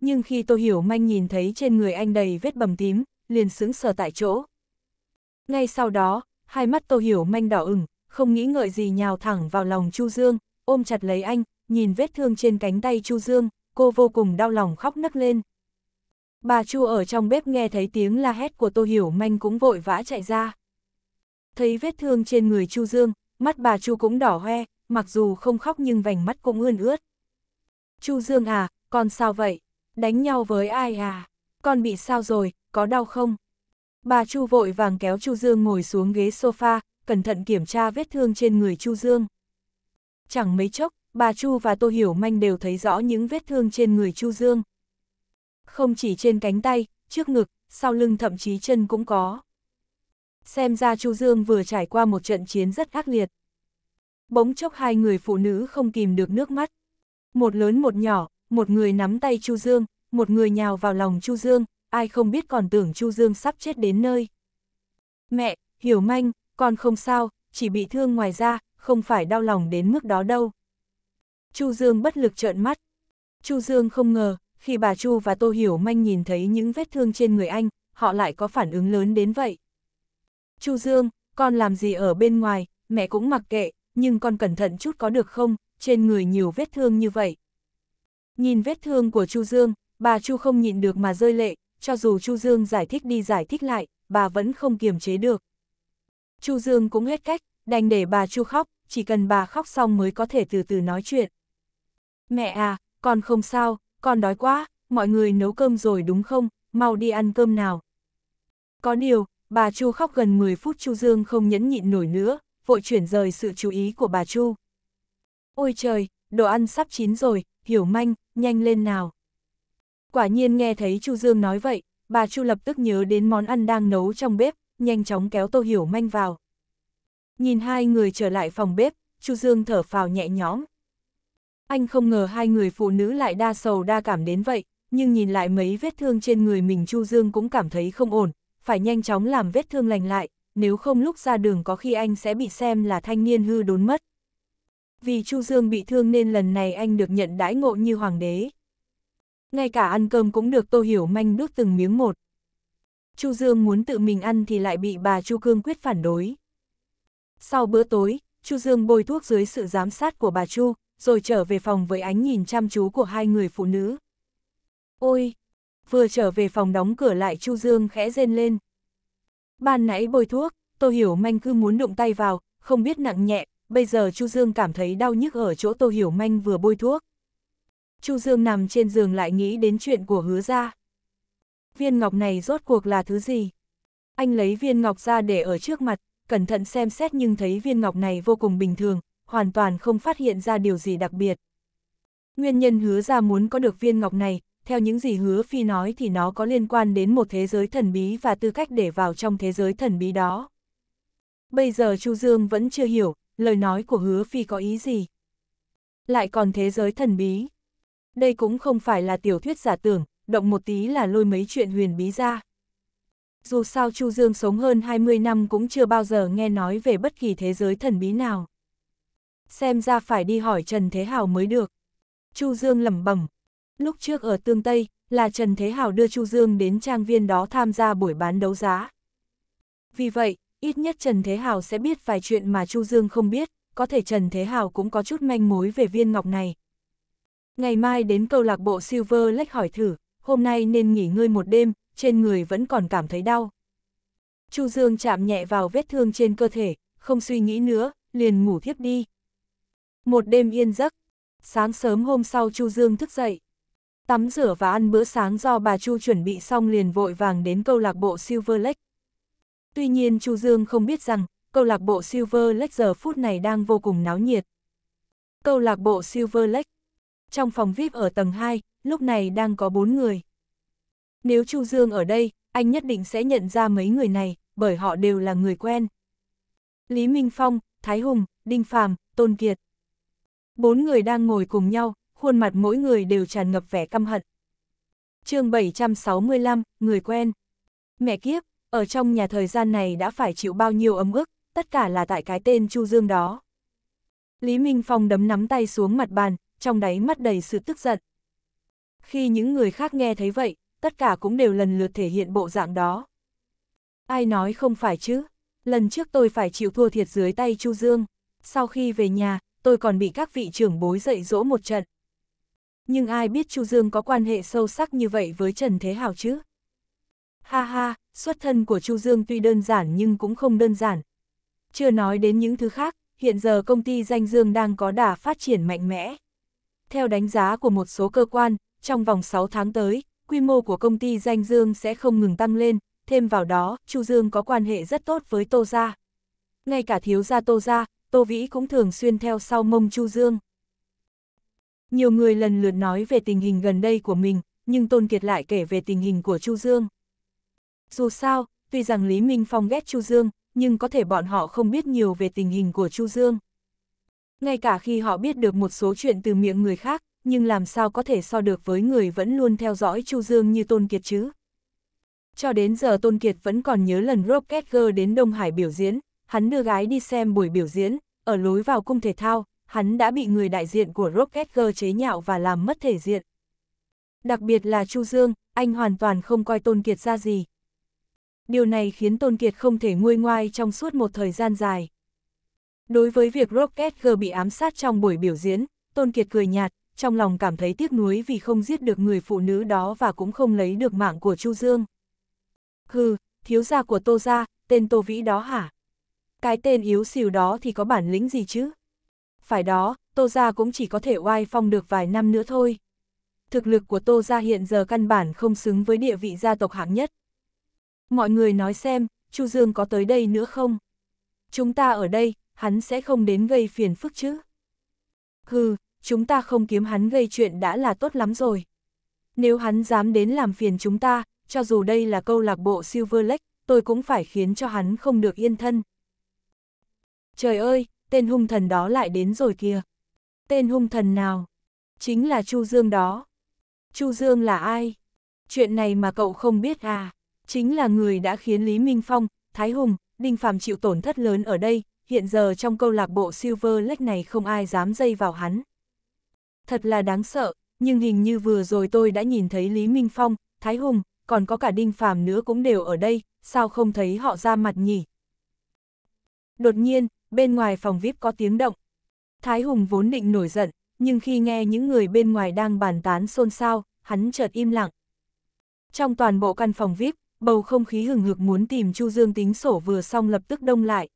Nhưng khi Tô Hiểu Manh nhìn thấy trên người anh đầy vết bầm tím, liền sững sờ tại chỗ. Ngay sau đó, hai mắt Tô Hiểu Manh đỏ ửng, không nghĩ ngợi gì nhào thẳng vào lòng Chu Dương, ôm chặt lấy anh, nhìn vết thương trên cánh tay Chu Dương, cô vô cùng đau lòng khóc nấc lên. Bà Chu ở trong bếp nghe thấy tiếng la hét của Tô Hiểu Manh cũng vội vã chạy ra. Thấy vết thương trên người Chu Dương, mắt bà Chu cũng đỏ hoe, mặc dù không khóc nhưng vành mắt cũng ươn ướt. Chu Dương à, con sao vậy? Đánh nhau với ai à? Con bị sao rồi, có đau không? Bà Chu vội vàng kéo Chu Dương ngồi xuống ghế sofa, cẩn thận kiểm tra vết thương trên người Chu Dương. Chẳng mấy chốc, bà Chu và Tô Hiểu Manh đều thấy rõ những vết thương trên người Chu Dương không chỉ trên cánh tay, trước ngực, sau lưng thậm chí chân cũng có. Xem ra Chu Dương vừa trải qua một trận chiến rất ác liệt. Bỗng chốc hai người phụ nữ không kìm được nước mắt. Một lớn một nhỏ, một người nắm tay Chu Dương, một người nhào vào lòng Chu Dương, ai không biết còn tưởng Chu Dương sắp chết đến nơi. Mẹ, hiểu manh, con không sao, chỉ bị thương ngoài ra, không phải đau lòng đến mức đó đâu. Chu Dương bất lực trợn mắt. Chu Dương không ngờ, khi bà Chu và Tô Hiểu Manh nhìn thấy những vết thương trên người anh, họ lại có phản ứng lớn đến vậy. Chu Dương, con làm gì ở bên ngoài, mẹ cũng mặc kệ, nhưng con cẩn thận chút có được không, trên người nhiều vết thương như vậy. Nhìn vết thương của Chu Dương, bà Chu không nhịn được mà rơi lệ, cho dù Chu Dương giải thích đi giải thích lại, bà vẫn không kiềm chế được. Chu Dương cũng hết cách, đành để bà Chu khóc, chỉ cần bà khóc xong mới có thể từ từ nói chuyện. Mẹ à, con không sao, con đói quá, mọi người nấu cơm rồi đúng không, mau đi ăn cơm nào. Có điều, bà Chu khóc gần 10 phút Chu Dương không nhẫn nhịn nổi nữa, vội chuyển rời sự chú ý của bà Chu. Ôi trời, đồ ăn sắp chín rồi, hiểu manh, nhanh lên nào. Quả nhiên nghe thấy Chu Dương nói vậy, bà Chu lập tức nhớ đến món ăn đang nấu trong bếp, nhanh chóng kéo Tô Hiểu Manh vào. Nhìn hai người trở lại phòng bếp, Chu Dương thở phào nhẹ nhõm, anh không ngờ hai người phụ nữ lại đa sầu đa cảm đến vậy, nhưng nhìn lại mấy vết thương trên người mình Chu Dương cũng cảm thấy không ổn, phải nhanh chóng làm vết thương lành lại, nếu không lúc ra đường có khi anh sẽ bị xem là thanh niên hư đốn mất. Vì Chu Dương bị thương nên lần này anh được nhận đãi ngộ như hoàng đế. Ngay cả ăn cơm cũng được Tô Hiểu Manh đút từng miếng một. Chu Dương muốn tự mình ăn thì lại bị bà Chu Cương quyết phản đối. Sau bữa tối, Chu Dương bôi thuốc dưới sự giám sát của bà Chu, rồi trở về phòng với ánh nhìn chăm chú của hai người phụ nữ. Ôi! Vừa trở về phòng đóng cửa lại Chu Dương khẽ rên lên. Ban nãy bôi thuốc, Tô Hiểu Manh cứ muốn đụng tay vào, không biết nặng nhẹ, bây giờ Chu Dương cảm thấy đau nhức ở chỗ Tô Hiểu Manh vừa bôi thuốc. Chu Dương nằm trên giường lại nghĩ đến chuyện của hứa ra. Viên ngọc này rốt cuộc là thứ gì? Anh lấy viên ngọc ra để ở trước mặt, cẩn thận xem xét nhưng thấy viên ngọc này vô cùng bình thường, hoàn toàn không phát hiện ra điều gì đặc biệt. Nguyên nhân hứa ra muốn có được viên ngọc này, theo những gì hứa phi nói thì nó có liên quan đến một thế giới thần bí và tư cách để vào trong thế giới thần bí đó. Bây giờ Chu Dương vẫn chưa hiểu, lời nói của hứa phi có ý gì. Lại còn thế giới thần bí. Đây cũng không phải là tiểu thuyết giả tưởng, động một tí là lôi mấy chuyện huyền bí ra. Dù sao Chu Dương sống hơn 20 năm cũng chưa bao giờ nghe nói về bất kỳ thế giới thần bí nào xem ra phải đi hỏi Trần Thế Hào mới được. Chu Dương lẩm bẩm, lúc trước ở Tương Tây, là Trần Thế Hào đưa Chu Dương đến trang viên đó tham gia buổi bán đấu giá. Vì vậy, ít nhất Trần Thế Hào sẽ biết vài chuyện mà Chu Dương không biết, có thể Trần Thế Hào cũng có chút manh mối về viên ngọc này. Ngày mai đến câu lạc bộ Silver Lake hỏi thử, hôm nay nên nghỉ ngơi một đêm, trên người vẫn còn cảm thấy đau. Chu Dương chạm nhẹ vào vết thương trên cơ thể, không suy nghĩ nữa, liền ngủ thiếp đi. Một đêm yên giấc, sáng sớm hôm sau Chu Dương thức dậy. Tắm rửa và ăn bữa sáng do bà Chu chuẩn bị xong liền vội vàng đến câu lạc bộ Silver Lake. Tuy nhiên Chu Dương không biết rằng, câu lạc bộ Silver Lake giờ phút này đang vô cùng náo nhiệt. Câu lạc bộ Silver Lake Trong phòng VIP ở tầng 2, lúc này đang có 4 người. Nếu Chu Dương ở đây, anh nhất định sẽ nhận ra mấy người này, bởi họ đều là người quen. Lý Minh Phong, Thái Hùng, Đinh Phàm, Tôn Kiệt bốn người đang ngồi cùng nhau, khuôn mặt mỗi người đều tràn ngập vẻ căm hận. chương 765, Người quen Mẹ kiếp, ở trong nhà thời gian này đã phải chịu bao nhiêu ấm ức, tất cả là tại cái tên Chu Dương đó. Lý Minh Phong đấm nắm tay xuống mặt bàn, trong đáy mắt đầy sự tức giận. Khi những người khác nghe thấy vậy, tất cả cũng đều lần lượt thể hiện bộ dạng đó. Ai nói không phải chứ, lần trước tôi phải chịu thua thiệt dưới tay Chu Dương. Sau khi về nhà, tôi còn bị các vị trưởng bối dạy dỗ một trận. Nhưng ai biết Chu Dương có quan hệ sâu sắc như vậy với Trần Thế Hào chứ? Ha ha, xuất thân của Chu Dương tuy đơn giản nhưng cũng không đơn giản. Chưa nói đến những thứ khác, hiện giờ công ty danh Dương đang có đà phát triển mạnh mẽ. Theo đánh giá của một số cơ quan, trong vòng 6 tháng tới, quy mô của công ty danh Dương sẽ không ngừng tăng lên, thêm vào đó, Chu Dương có quan hệ rất tốt với Tô Gia. Ngay cả thiếu gia Tô Gia, Tô Vĩ cũng thường xuyên theo sau mông Chu Dương. Nhiều người lần lượt nói về tình hình gần đây của mình, nhưng Tôn Kiệt lại kể về tình hình của Chu Dương. Dù sao, tuy rằng Lý Minh Phong ghét Chu Dương, nhưng có thể bọn họ không biết nhiều về tình hình của Chu Dương. Ngay cả khi họ biết được một số chuyện từ miệng người khác, nhưng làm sao có thể so được với người vẫn luôn theo dõi Chu Dương như Tôn Kiệt chứ? Cho đến giờ Tôn kiệt vẫn còn nhớ lần Rocket Girl đến Đông Hải biểu diễn, hắn đưa gái đi xem buổi biểu diễn, ở lối vào cung thể thao, hắn đã bị người đại diện của Rocket Girl chế nhạo và làm mất thể diện. Đặc biệt là Chu Dương, anh hoàn toàn không coi Tôn Kiệt ra gì. Điều này khiến Tôn Kiệt không thể nguôi ngoai trong suốt một thời gian dài. Đối với việc Rocket Girl bị ám sát trong buổi biểu diễn, Tôn Kiệt cười nhạt, trong lòng cảm thấy tiếc nuối vì không giết được người phụ nữ đó và cũng không lấy được mạng của Chu Dương. Hừ, thiếu gia của Tô gia, tên Tô Vĩ đó hả? cái tên yếu xìu đó thì có bản lĩnh gì chứ? Phải đó, Tô Gia cũng chỉ có thể oai phong được vài năm nữa thôi. Thực lực của Tô Gia hiện giờ căn bản không xứng với địa vị gia tộc hạng nhất. Mọi người nói xem, Chu Dương có tới đây nữa không? Chúng ta ở đây, hắn sẽ không đến gây phiền phức chứ? Hừ, chúng ta không kiếm hắn gây chuyện đã là tốt lắm rồi. Nếu hắn dám đến làm phiền chúng ta, cho dù đây là câu lạc bộ Silver Lake, tôi cũng phải khiến cho hắn không được yên thân. Trời ơi, tên hung thần đó lại đến rồi kìa. Tên hung thần nào? Chính là Chu Dương đó. Chu Dương là ai? Chuyện này mà cậu không biết à? Chính là người đã khiến Lý Minh Phong, Thái Hùng, Đinh Phạm chịu tổn thất lớn ở đây, hiện giờ trong câu lạc bộ Silver Lake này không ai dám dây vào hắn. Thật là đáng sợ, nhưng hình như vừa rồi tôi đã nhìn thấy Lý Minh Phong, Thái Hùng, còn có cả Đinh Phạm nữa cũng đều ở đây, sao không thấy họ ra mặt nhỉ? Đột nhiên, bên ngoài phòng VIP có tiếng động. Thái Hùng vốn định nổi giận, nhưng khi nghe những người bên ngoài đang bàn tán xôn xao, hắn chợt im lặng. Trong toàn bộ căn phòng VIP, bầu không khí hừng hực muốn tìm Chu Dương tính sổ vừa xong lập tức đông lại.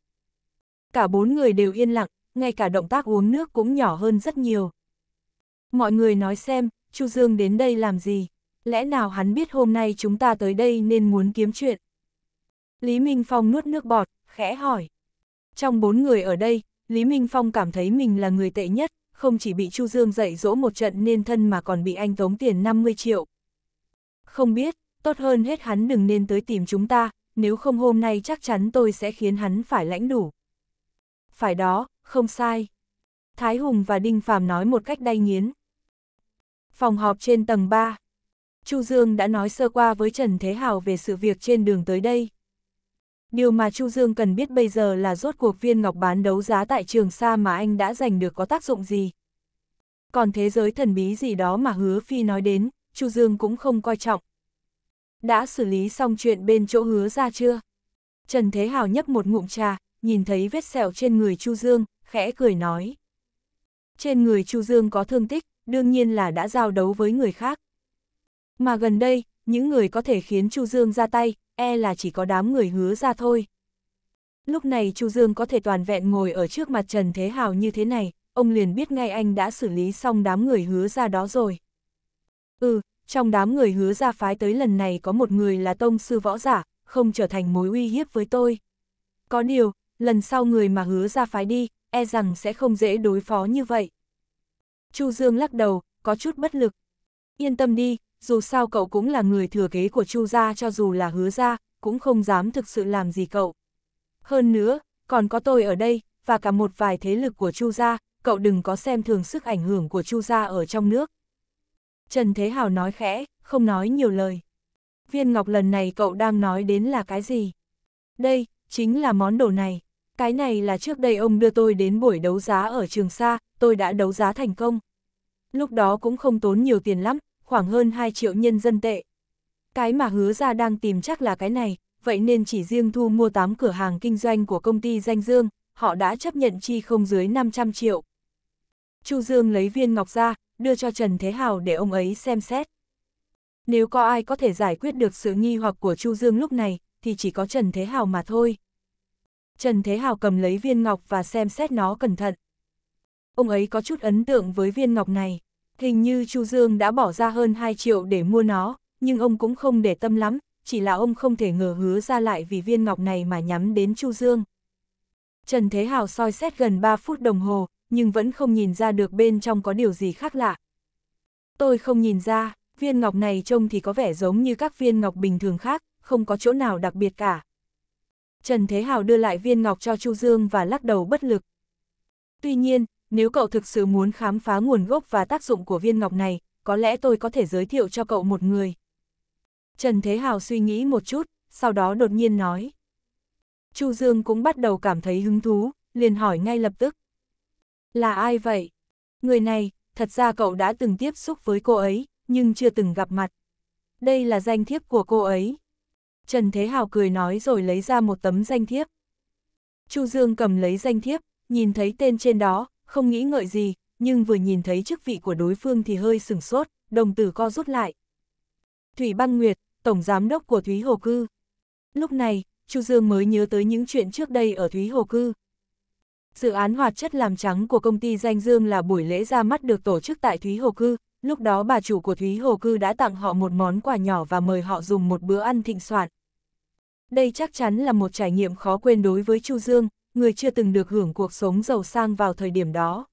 Cả bốn người đều yên lặng, ngay cả động tác uống nước cũng nhỏ hơn rất nhiều. Mọi người nói xem, Chu Dương đến đây làm gì? Lẽ nào hắn biết hôm nay chúng ta tới đây nên muốn kiếm chuyện? Lý Minh Phong nuốt nước bọt, khẽ hỏi. Trong bốn người ở đây, Lý Minh Phong cảm thấy mình là người tệ nhất, không chỉ bị Chu Dương dạy dỗ một trận nên thân mà còn bị anh tống tiền 50 triệu. Không biết, tốt hơn hết hắn đừng nên tới tìm chúng ta, nếu không hôm nay chắc chắn tôi sẽ khiến hắn phải lãnh đủ. Phải đó, không sai. Thái Hùng và Đinh Phàm nói một cách đay nghiến. Phòng họp trên tầng 3. Chu Dương đã nói sơ qua với Trần Thế Hào về sự việc trên đường tới đây. Điều mà Chu Dương cần biết bây giờ là rốt cuộc viên ngọc bán đấu giá tại trường sa mà anh đã giành được có tác dụng gì. Còn thế giới thần bí gì đó mà hứa phi nói đến, Chu Dương cũng không coi trọng. Đã xử lý xong chuyện bên chỗ hứa ra chưa? Trần Thế Hào nhấp một ngụm trà, nhìn thấy vết sẹo trên người Chu Dương, khẽ cười nói. Trên người Chu Dương có thương tích, đương nhiên là đã giao đấu với người khác. Mà gần đây, những người có thể khiến Chu Dương ra tay, e là chỉ có đám người hứa ra thôi. Lúc này Chu Dương có thể toàn vẹn ngồi ở trước mặt Trần Thế Hào như thế này, ông liền biết ngay anh đã xử lý xong đám người hứa ra đó rồi. Ừ, trong đám người hứa ra phái tới lần này có một người là tông sư võ giả, không trở thành mối uy hiếp với tôi. Có điều, lần sau người mà hứa ra phái đi, e rằng sẽ không dễ đối phó như vậy. Chu Dương lắc đầu, có chút bất lực. Yên tâm đi, dù sao cậu cũng là người thừa kế của Chu gia cho dù là hứa gia, cũng không dám thực sự làm gì cậu. Hơn nữa, còn có tôi ở đây, và cả một vài thế lực của Chu gia, cậu đừng có xem thường sức ảnh hưởng của Chu gia ở trong nước. Trần Thế Hào nói khẽ, không nói nhiều lời. Viên ngọc lần này cậu đang nói đến là cái gì? Đây, chính là món đồ này. Cái này là trước đây ông đưa tôi đến buổi đấu giá ở Trường Sa, tôi đã đấu giá thành công. Lúc đó cũng không tốn nhiều tiền lắm, khoảng hơn 2 triệu nhân dân tệ. Cái mà hứa ra đang tìm chắc là cái này, vậy nên chỉ riêng thu mua 8 cửa hàng kinh doanh của công ty danh dương, họ đã chấp nhận chi không dưới 500 triệu. Chu Dương lấy viên ngọc ra, đưa cho Trần Thế Hào để ông ấy xem xét. Nếu có ai có thể giải quyết được sự nghi hoặc của Chu Dương lúc này, thì chỉ có Trần Thế Hào mà thôi. Trần Thế Hào cầm lấy viên ngọc và xem xét nó cẩn thận. Ông ấy có chút ấn tượng với viên ngọc này. Hình như Chu Dương đã bỏ ra hơn 2 triệu để mua nó, nhưng ông cũng không để tâm lắm, chỉ là ông không thể ngờ hứa ra lại vì viên ngọc này mà nhắm đến Chu Dương. Trần Thế Hào soi xét gần 3 phút đồng hồ, nhưng vẫn không nhìn ra được bên trong có điều gì khác lạ. Tôi không nhìn ra, viên ngọc này trông thì có vẻ giống như các viên ngọc bình thường khác, không có chỗ nào đặc biệt cả. Trần Thế Hào đưa lại viên ngọc cho Chu Dương và lắc đầu bất lực. Tuy nhiên, nếu cậu thực sự muốn khám phá nguồn gốc và tác dụng của viên ngọc này, có lẽ tôi có thể giới thiệu cho cậu một người. Trần Thế Hào suy nghĩ một chút, sau đó đột nhiên nói. Chu Dương cũng bắt đầu cảm thấy hứng thú, liền hỏi ngay lập tức. Là ai vậy? Người này, thật ra cậu đã từng tiếp xúc với cô ấy, nhưng chưa từng gặp mặt. Đây là danh thiếp của cô ấy. Trần Thế Hào cười nói rồi lấy ra một tấm danh thiếp. Chu Dương cầm lấy danh thiếp, nhìn thấy tên trên đó, không nghĩ ngợi gì, nhưng vừa nhìn thấy chức vị của đối phương thì hơi sừng sốt, đồng tử co rút lại. Thủy Băng Nguyệt, Tổng Giám đốc của Thúy Hồ Cư. Lúc này, Chu Dương mới nhớ tới những chuyện trước đây ở Thúy Hồ Cư. Dự án hoạt chất làm trắng của công ty Danh Dương là buổi lễ ra mắt được tổ chức tại Thúy Hồ Cư, lúc đó bà chủ của Thúy Hồ Cư đã tặng họ một món quà nhỏ và mời họ dùng một bữa ăn thịnh soạn. Đây chắc chắn là một trải nghiệm khó quên đối với Chu Dương, người chưa từng được hưởng cuộc sống giàu sang vào thời điểm đó.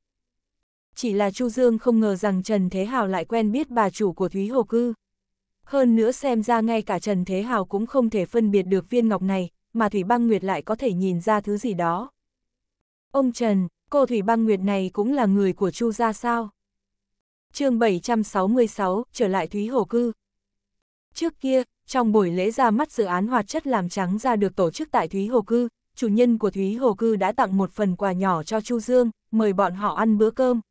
Chỉ là Chu Dương không ngờ rằng Trần Thế Hào lại quen biết bà chủ của Thúy Hồ Cư. Hơn nữa xem ra ngay cả Trần Thế Hào cũng không thể phân biệt được viên ngọc này, mà Thủy Băng Nguyệt lại có thể nhìn ra thứ gì đó. Ông Trần, cô Thủy Băng Nguyệt này cũng là người của Chu gia sao? chương 766, trở lại Thúy Hồ Cư. Trước kia, trong buổi lễ ra mắt dự án hoạt chất làm trắng ra được tổ chức tại Thúy Hồ Cư, chủ nhân của Thúy Hồ Cư đã tặng một phần quà nhỏ cho Chu Dương, mời bọn họ ăn bữa cơm.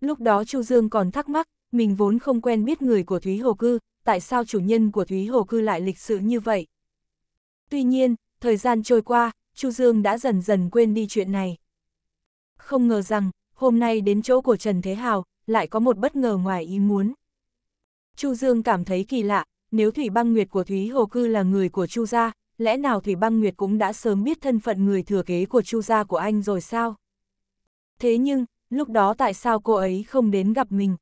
Lúc đó Chu Dương còn thắc mắc, mình vốn không quen biết người của Thúy Hồ Cư, tại sao chủ nhân của Thúy Hồ Cư lại lịch sự như vậy. Tuy nhiên, thời gian trôi qua, Chu Dương đã dần dần quên đi chuyện này. Không ngờ rằng, hôm nay đến chỗ của Trần Thế Hào, lại có một bất ngờ ngoài ý muốn. Chu Dương cảm thấy kỳ lạ, nếu Thủy Băng Nguyệt của Thúy Hồ Cư là người của Chu gia, lẽ nào Thủy Băng Nguyệt cũng đã sớm biết thân phận người thừa kế của Chu gia của anh rồi sao? Thế nhưng, lúc đó tại sao cô ấy không đến gặp mình?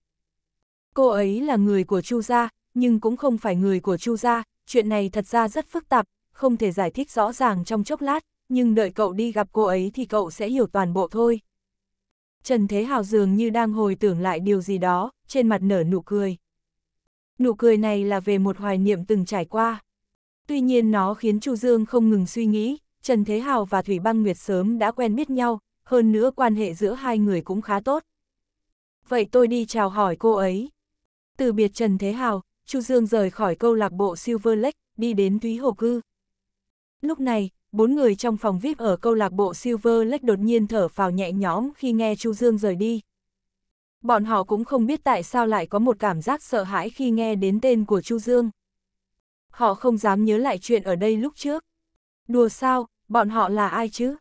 Cô ấy là người của Chu gia, nhưng cũng không phải người của Chu gia, chuyện này thật ra rất phức tạp, không thể giải thích rõ ràng trong chốc lát, nhưng đợi cậu đi gặp cô ấy thì cậu sẽ hiểu toàn bộ thôi. Trần Thế Hào dường như đang hồi tưởng lại điều gì đó, trên mặt nở nụ cười. Nụ cười này là về một hoài niệm từng trải qua. Tuy nhiên nó khiến Chu Dương không ngừng suy nghĩ, Trần Thế Hào và Thủy Băng Nguyệt sớm đã quen biết nhau, hơn nữa quan hệ giữa hai người cũng khá tốt. Vậy tôi đi chào hỏi cô ấy. Từ biệt Trần Thế Hào, Chu Dương rời khỏi câu lạc bộ Silver Lake, đi đến Thúy Hồ Cư. Lúc này, bốn người trong phòng VIP ở câu lạc bộ Silver Lake đột nhiên thở phào nhẹ nhõm khi nghe Chu Dương rời đi. Bọn họ cũng không biết tại sao lại có một cảm giác sợ hãi khi nghe đến tên của Chu Dương họ không dám nhớ lại chuyện ở đây lúc trước. Đùa sao, bọn họ là ai chứ?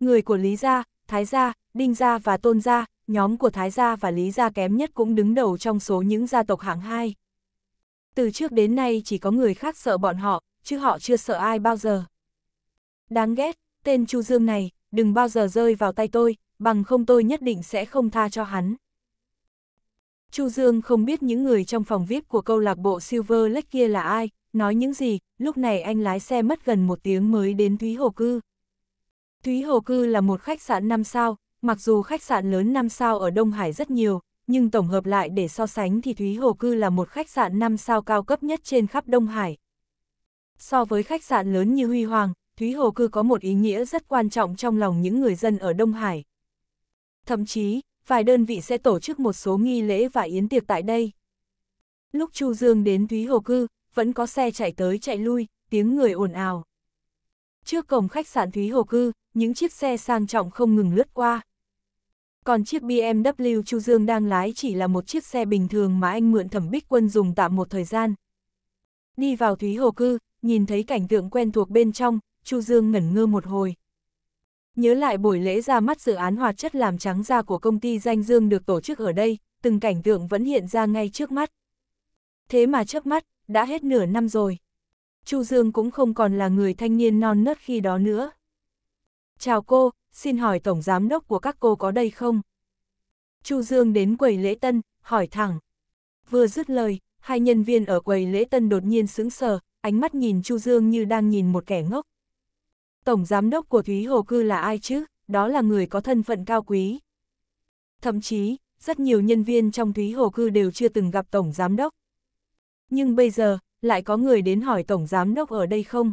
Người của Lý Gia, Thái Gia, Đinh Gia và Tôn Gia, nhóm của Thái Gia và Lý Gia kém nhất cũng đứng đầu trong số những gia tộc hạng 2. Từ trước đến nay chỉ có người khác sợ bọn họ, chứ họ chưa sợ ai bao giờ. Đáng ghét, tên Chu Dương này, đừng bao giờ rơi vào tay tôi, bằng không tôi nhất định sẽ không tha cho hắn. Chu Dương không biết những người trong phòng VIP của câu lạc bộ Silver Lake kia là ai, nói những gì, lúc này anh lái xe mất gần một tiếng mới đến Thúy Hồ Cư. Thúy Hồ Cư là một khách sạn 5 sao, mặc dù khách sạn lớn 5 sao ở Đông Hải rất nhiều, nhưng tổng hợp lại để so sánh thì Thúy Hồ Cư là một khách sạn 5 sao cao cấp nhất trên khắp Đông Hải. So với khách sạn lớn như Huy Hoàng, Thúy Hồ Cư có một ý nghĩa rất quan trọng trong lòng những người dân ở Đông Hải. Thậm chí, vài đơn vị sẽ tổ chức một số nghi lễ và yến tiệc tại đây. Lúc Chu Dương đến Thúy Hồ Cư, vẫn có xe chạy tới chạy lui, tiếng người ồn ào. Trước cổng khách sạn Thúy Hồ Cư, những chiếc xe sang trọng không ngừng lướt qua. Còn chiếc BMW Chu Dương đang lái chỉ là một chiếc xe bình thường mà anh mượn thẩm bích quân dùng tạm một thời gian. Đi vào Thúy Hồ Cư, nhìn thấy cảnh tượng quen thuộc bên trong, Chu Dương ngẩn ngơ một hồi. Nhớ lại buổi lễ ra mắt dự án hoạt chất làm trắng da của công ty danh Dương được tổ chức ở đây, từng cảnh tượng vẫn hiện ra ngay trước mắt. Thế mà trước mắt, đã hết nửa năm rồi. Chu Dương cũng không còn là người thanh niên non nớt khi đó nữa. Chào cô, xin hỏi Tổng Giám đốc của các cô có đây không? Chu Dương đến quầy lễ tân, hỏi thẳng. Vừa dứt lời, hai nhân viên ở quầy lễ tân đột nhiên sững sờ, ánh mắt nhìn Chu Dương như đang nhìn một kẻ ngốc. Tổng Giám đốc của Thúy Hồ Cư là ai chứ? Đó là người có thân phận cao quý. Thậm chí, rất nhiều nhân viên trong Thúy Hồ Cư đều chưa từng gặp Tổng Giám đốc nhưng bây giờ, lại có người đến hỏi Tổng Giám Đốc ở đây không?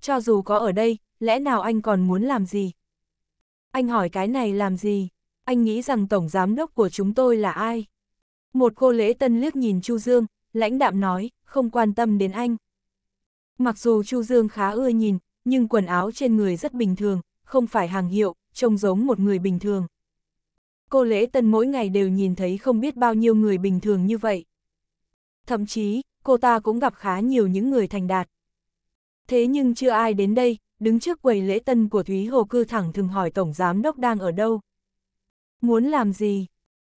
Cho dù có ở đây, lẽ nào anh còn muốn làm gì? Anh hỏi cái này làm gì? Anh nghĩ rằng Tổng Giám Đốc của chúng tôi là ai? Một cô lễ tân liếc nhìn Chu Dương, lãnh đạm nói, không quan tâm đến anh. Mặc dù Chu Dương khá ưa nhìn, nhưng quần áo trên người rất bình thường, không phải hàng hiệu, trông giống một người bình thường. Cô lễ tân mỗi ngày đều nhìn thấy không biết bao nhiêu người bình thường như vậy thậm chí, cô ta cũng gặp khá nhiều những người thành đạt. Thế nhưng chưa ai đến đây, đứng trước quầy lễ tân của Thúy Hồ Cư thẳng thường hỏi Tổng Giám Đốc đang ở đâu. Muốn làm gì?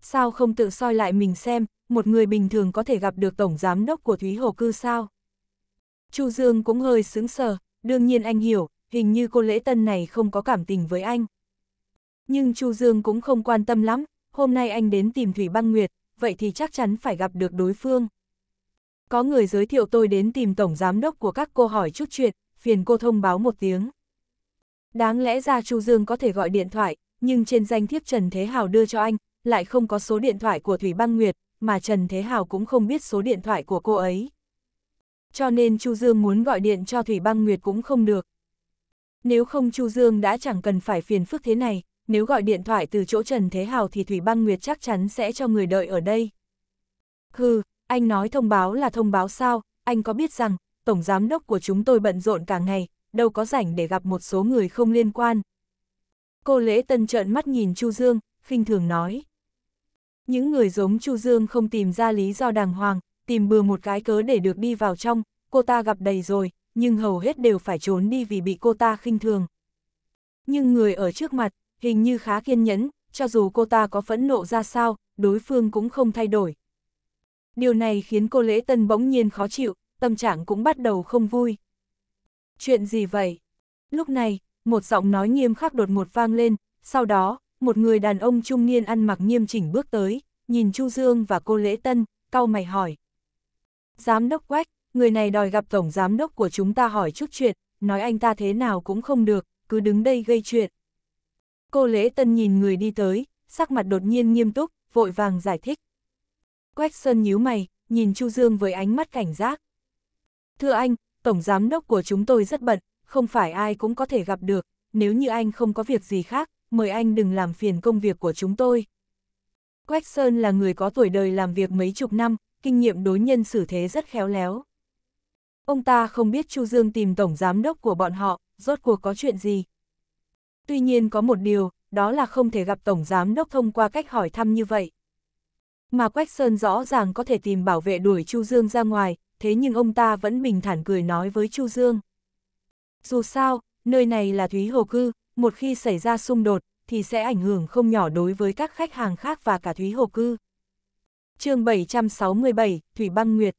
Sao không tự soi lại mình xem, một người bình thường có thể gặp được Tổng Giám Đốc của Thúy Hồ Cư sao? Chu Dương cũng hơi sững sờ, đương nhiên anh hiểu, hình như cô lễ tân này không có cảm tình với anh. Nhưng Chu Dương cũng không quan tâm lắm, hôm nay anh đến tìm Thủy Băng Nguyệt, vậy thì chắc chắn phải gặp được đối phương có người giới thiệu tôi đến tìm tổng giám đốc của các cô hỏi chút chuyện, phiền cô thông báo một tiếng. Đáng lẽ ra Chu Dương có thể gọi điện thoại, nhưng trên danh thiếp Trần Thế Hào đưa cho anh, lại không có số điện thoại của Thủy Băng Nguyệt, mà Trần Thế Hào cũng không biết số điện thoại của cô ấy. Cho nên Chu Dương muốn gọi điện cho Thủy Băng Nguyệt cũng không được. Nếu không Chu Dương đã chẳng cần phải phiền phức thế này, nếu gọi điện thoại từ chỗ Trần Thế Hào thì Thủy Băng Nguyệt chắc chắn sẽ cho người đợi ở đây. Hừ, anh nói thông báo là thông báo sao, anh có biết rằng, Tổng Giám đốc của chúng tôi bận rộn cả ngày, đâu có rảnh để gặp một số người không liên quan. Cô Lễ Tân trợn mắt nhìn Chu Dương, khinh thường nói. Những người giống Chu Dương không tìm ra lý do đàng hoàng, tìm bừa một cái cớ để được đi vào trong, cô ta gặp đầy rồi, nhưng hầu hết đều phải trốn đi vì bị cô ta khinh thường. Nhưng người ở trước mặt, hình như khá kiên nhẫn, cho dù cô ta có phẫn nộ ra sao, đối phương cũng không thay đổi, điều này khiến cô Lễ Tân bỗng nhiên khó chịu, tâm trạng cũng bắt đầu không vui. Chuyện gì vậy? Lúc này, một giọng nói nghiêm khắc đột một vang lên, sau đó, một người đàn ông trung niên ăn mặc nghiêm chỉnh bước tới, nhìn Chu Dương và cô Lễ Tân, cau mày hỏi. Giám đốc Quách, người này đòi gặp tổng giám đốc của chúng ta hỏi chút chuyện, nói anh ta thế nào cũng không được, cứ đứng đây gây chuyện. Cô Lễ Tân nhìn người đi tới, sắc mặt đột nhiên nghiêm túc, vội vàng giải thích. Quách Sơn nhíu mày, nhìn Chu Dương với ánh mắt cảnh giác. Thưa anh, Tổng Giám Đốc của chúng tôi rất bận, không phải ai cũng có thể gặp được, nếu như anh không có việc gì khác, mời anh đừng làm phiền công việc của chúng tôi. Quách Sơn là người có tuổi đời làm việc mấy chục năm, kinh nghiệm đối nhân xử thế rất khéo léo. Ông ta không biết Chu Dương tìm Tổng Giám Đốc của bọn họ, rốt cuộc có chuyện gì. Tuy nhiên có một điều, đó là không thể gặp Tổng Giám Đốc thông qua cách hỏi thăm như vậy. Mà Quách Sơn rõ ràng có thể tìm bảo vệ đuổi Chu Dương ra ngoài, thế nhưng ông ta vẫn bình thản cười nói với Chu Dương. Dù sao, nơi này là Thúy Hồ Cư, một khi xảy ra xung đột, thì sẽ ảnh hưởng không nhỏ đối với các khách hàng khác và cả Thúy Hồ Cư. chương 767, Thủy Băng Nguyệt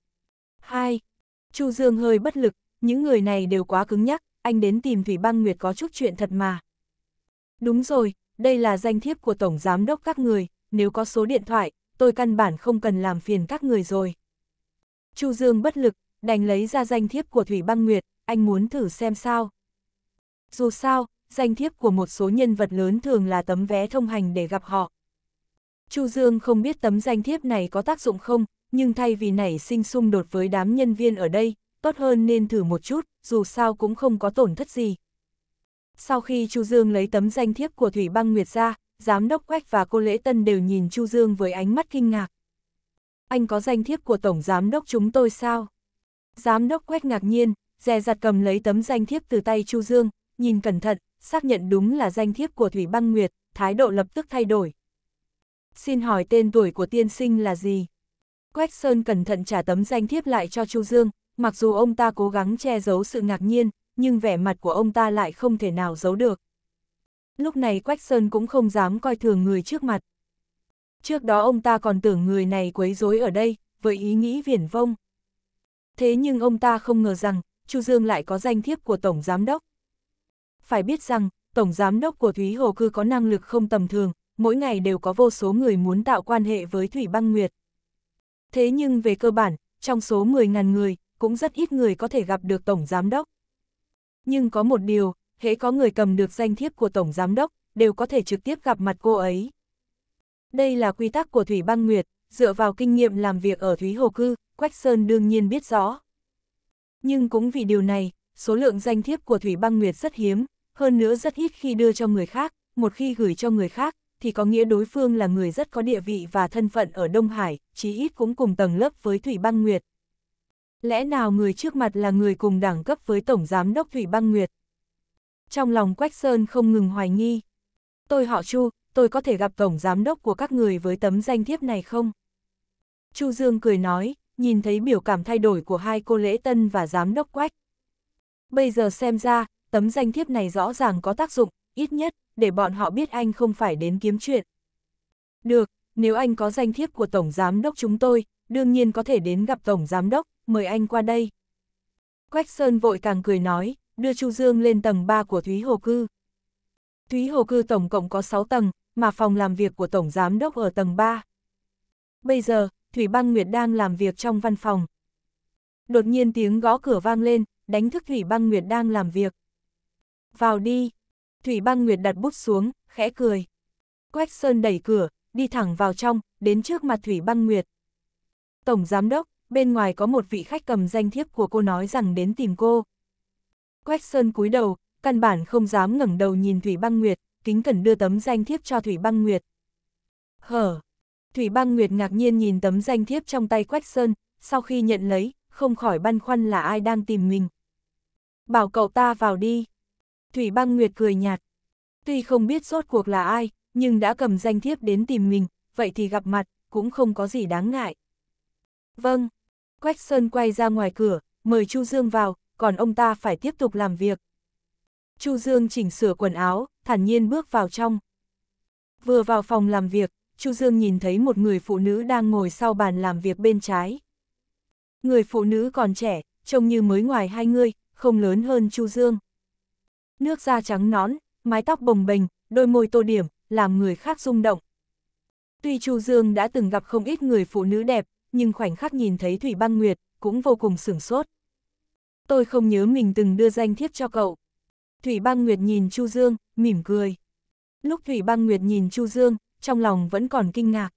2. Chu Dương hơi bất lực, những người này đều quá cứng nhắc, anh đến tìm Thủy Băng Nguyệt có chút chuyện thật mà. Đúng rồi, đây là danh thiếp của Tổng Giám đốc các người, nếu có số điện thoại, tôi căn bản không cần làm phiền các người rồi. Chu Dương bất lực, đành lấy ra danh thiếp của Thủy Băng Nguyệt, anh muốn thử xem sao. Dù sao, danh thiếp của một số nhân vật lớn thường là tấm vé thông hành để gặp họ. Chu Dương không biết tấm danh thiếp này có tác dụng không, nhưng thay vì nảy sinh xung đột với đám nhân viên ở đây, tốt hơn nên thử một chút, dù sao cũng không có tổn thất gì. Sau khi Chu Dương lấy tấm danh thiếp của Thủy Băng Nguyệt ra, giám đốc Quách và cô Lễ Tân đều nhìn Chu Dương với ánh mắt kinh ngạc. Anh có danh thiếp của Tổng Giám đốc chúng tôi sao? Giám đốc Quách ngạc nhiên, dè dặt cầm lấy tấm danh thiếp từ tay Chu Dương, nhìn cẩn thận, xác nhận đúng là danh thiếp của Thủy Băng Nguyệt, thái độ lập tức thay đổi. Xin hỏi tên tuổi của tiên sinh là gì? Quách Sơn cẩn thận trả tấm danh thiếp lại cho Chu Dương, mặc dù ông ta cố gắng che giấu sự ngạc nhiên, nhưng vẻ mặt của ông ta lại không thể nào giấu được lúc này Quách Sơn cũng không dám coi thường người trước mặt. Trước đó ông ta còn tưởng người này quấy rối ở đây, với ý nghĩ viển vông. Thế nhưng ông ta không ngờ rằng, Chu Dương lại có danh thiếp của Tổng Giám Đốc. Phải biết rằng, Tổng Giám Đốc của Thúy Hồ Cư có năng lực không tầm thường, mỗi ngày đều có vô số người muốn tạo quan hệ với Thủy Băng Nguyệt. Thế nhưng về cơ bản, trong số 10.000 người, cũng rất ít người có thể gặp được Tổng Giám Đốc. Nhưng có một điều, hễ có người cầm được danh thiếp của Tổng Giám Đốc, đều có thể trực tiếp gặp mặt cô ấy. Đây là quy tắc của Thủy Băng Nguyệt, dựa vào kinh nghiệm làm việc ở Thúy Hồ Cư, Quách Sơn đương nhiên biết rõ. Nhưng cũng vì điều này, số lượng danh thiếp của Thủy Băng Nguyệt rất hiếm, hơn nữa rất ít khi đưa cho người khác, một khi gửi cho người khác, thì có nghĩa đối phương là người rất có địa vị và thân phận ở Đông Hải, chí ít cũng cùng tầng lớp với Thủy Băng Nguyệt. Lẽ nào người trước mặt là người cùng đẳng cấp với Tổng Giám đốc Thủy Băng Nguyệt? trong lòng Quách Sơn không ngừng hoài nghi. Tôi họ Chu, tôi có thể gặp tổng giám đốc của các người với tấm danh thiếp này không? Chu Dương cười nói, nhìn thấy biểu cảm thay đổi của hai cô lễ tân và giám đốc Quách. Bây giờ xem ra, tấm danh thiếp này rõ ràng có tác dụng, ít nhất, để bọn họ biết anh không phải đến kiếm chuyện. Được, nếu anh có danh thiếp của Tổng Giám Đốc chúng tôi, đương nhiên có thể đến gặp Tổng Giám Đốc, mời anh qua đây. Quách Sơn vội càng cười nói, đưa Chu Dương lên tầng 3 của Thúy Hồ Cư. Thúy Hồ Cư tổng cộng có 6 tầng, mà phòng làm việc của Tổng Giám Đốc ở tầng 3. Bây giờ, Thủy Băng Nguyệt đang làm việc trong văn phòng. Đột nhiên tiếng gõ cửa vang lên, đánh thức Thủy Băng Nguyệt đang làm việc. Vào đi. Thủy Băng Nguyệt đặt bút xuống, khẽ cười. Quách Sơn đẩy cửa, đi thẳng vào trong, đến trước mặt Thủy Băng Nguyệt. Tổng Giám Đốc, bên ngoài có một vị khách cầm danh thiếp của cô nói rằng đến tìm cô. Quách Sơn cúi đầu, căn bản không dám ngẩng đầu nhìn Thủy Băng Nguyệt, kính cẩn đưa tấm danh thiếp cho Thủy Băng Nguyệt. Hở! Thủy Băng Nguyệt ngạc nhiên nhìn tấm danh thiếp trong tay Quách Sơn, sau khi nhận lấy, không khỏi băn khoăn là ai đang tìm mình. Bảo cậu ta vào đi. Thủy Băng Nguyệt cười nhạt. Tuy không biết rốt cuộc là ai, nhưng đã cầm danh thiếp đến tìm mình, vậy thì gặp mặt, cũng không có gì đáng ngại. Vâng. Quách Sơn quay ra ngoài cửa, mời Chu Dương vào, còn ông ta phải tiếp tục làm việc. Chu Dương chỉnh sửa quần áo, thản nhiên bước vào trong. Vừa vào phòng làm việc, Chu Dương nhìn thấy một người phụ nữ đang ngồi sau bàn làm việc bên trái. Người phụ nữ còn trẻ, trông như mới ngoài hai người, không lớn hơn Chu Dương. Nước da trắng nón, mái tóc bồng bềnh, đôi môi tô điểm, làm người khác rung động. Tuy Chu Dương đã từng gặp không ít người phụ nữ đẹp, nhưng khoảnh khắc nhìn thấy Thủy Băng Nguyệt cũng vô cùng sửng sốt tôi không nhớ mình từng đưa danh thiếp cho cậu. Thủy Băng Nguyệt nhìn Chu Dương, mỉm cười. Lúc Thủy Băng Nguyệt nhìn Chu Dương, trong lòng vẫn còn kinh ngạc.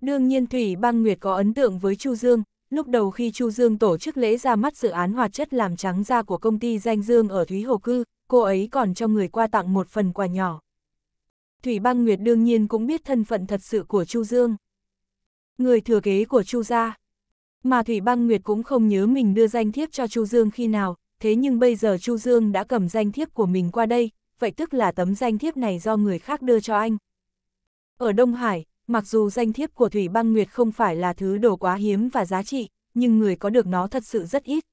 Đương nhiên Thủy Băng Nguyệt có ấn tượng với Chu Dương, lúc đầu khi Chu Dương tổ chức lễ ra mắt dự án hoạt chất làm trắng da của công ty danh Dương ở Thúy Hồ Cư, cô ấy còn cho người qua tặng một phần quà nhỏ. Thủy Băng Nguyệt đương nhiên cũng biết thân phận thật sự của Chu Dương. Người thừa kế của Chu gia. Mà Thủy Băng Nguyệt cũng không nhớ mình đưa danh thiếp cho Chu Dương khi nào, thế nhưng bây giờ Chu Dương đã cầm danh thiếp của mình qua đây, vậy tức là tấm danh thiếp này do người khác đưa cho anh. Ở Đông Hải, mặc dù danh thiếp của Thủy Băng Nguyệt không phải là thứ đồ quá hiếm và giá trị, nhưng người có được nó thật sự rất ít.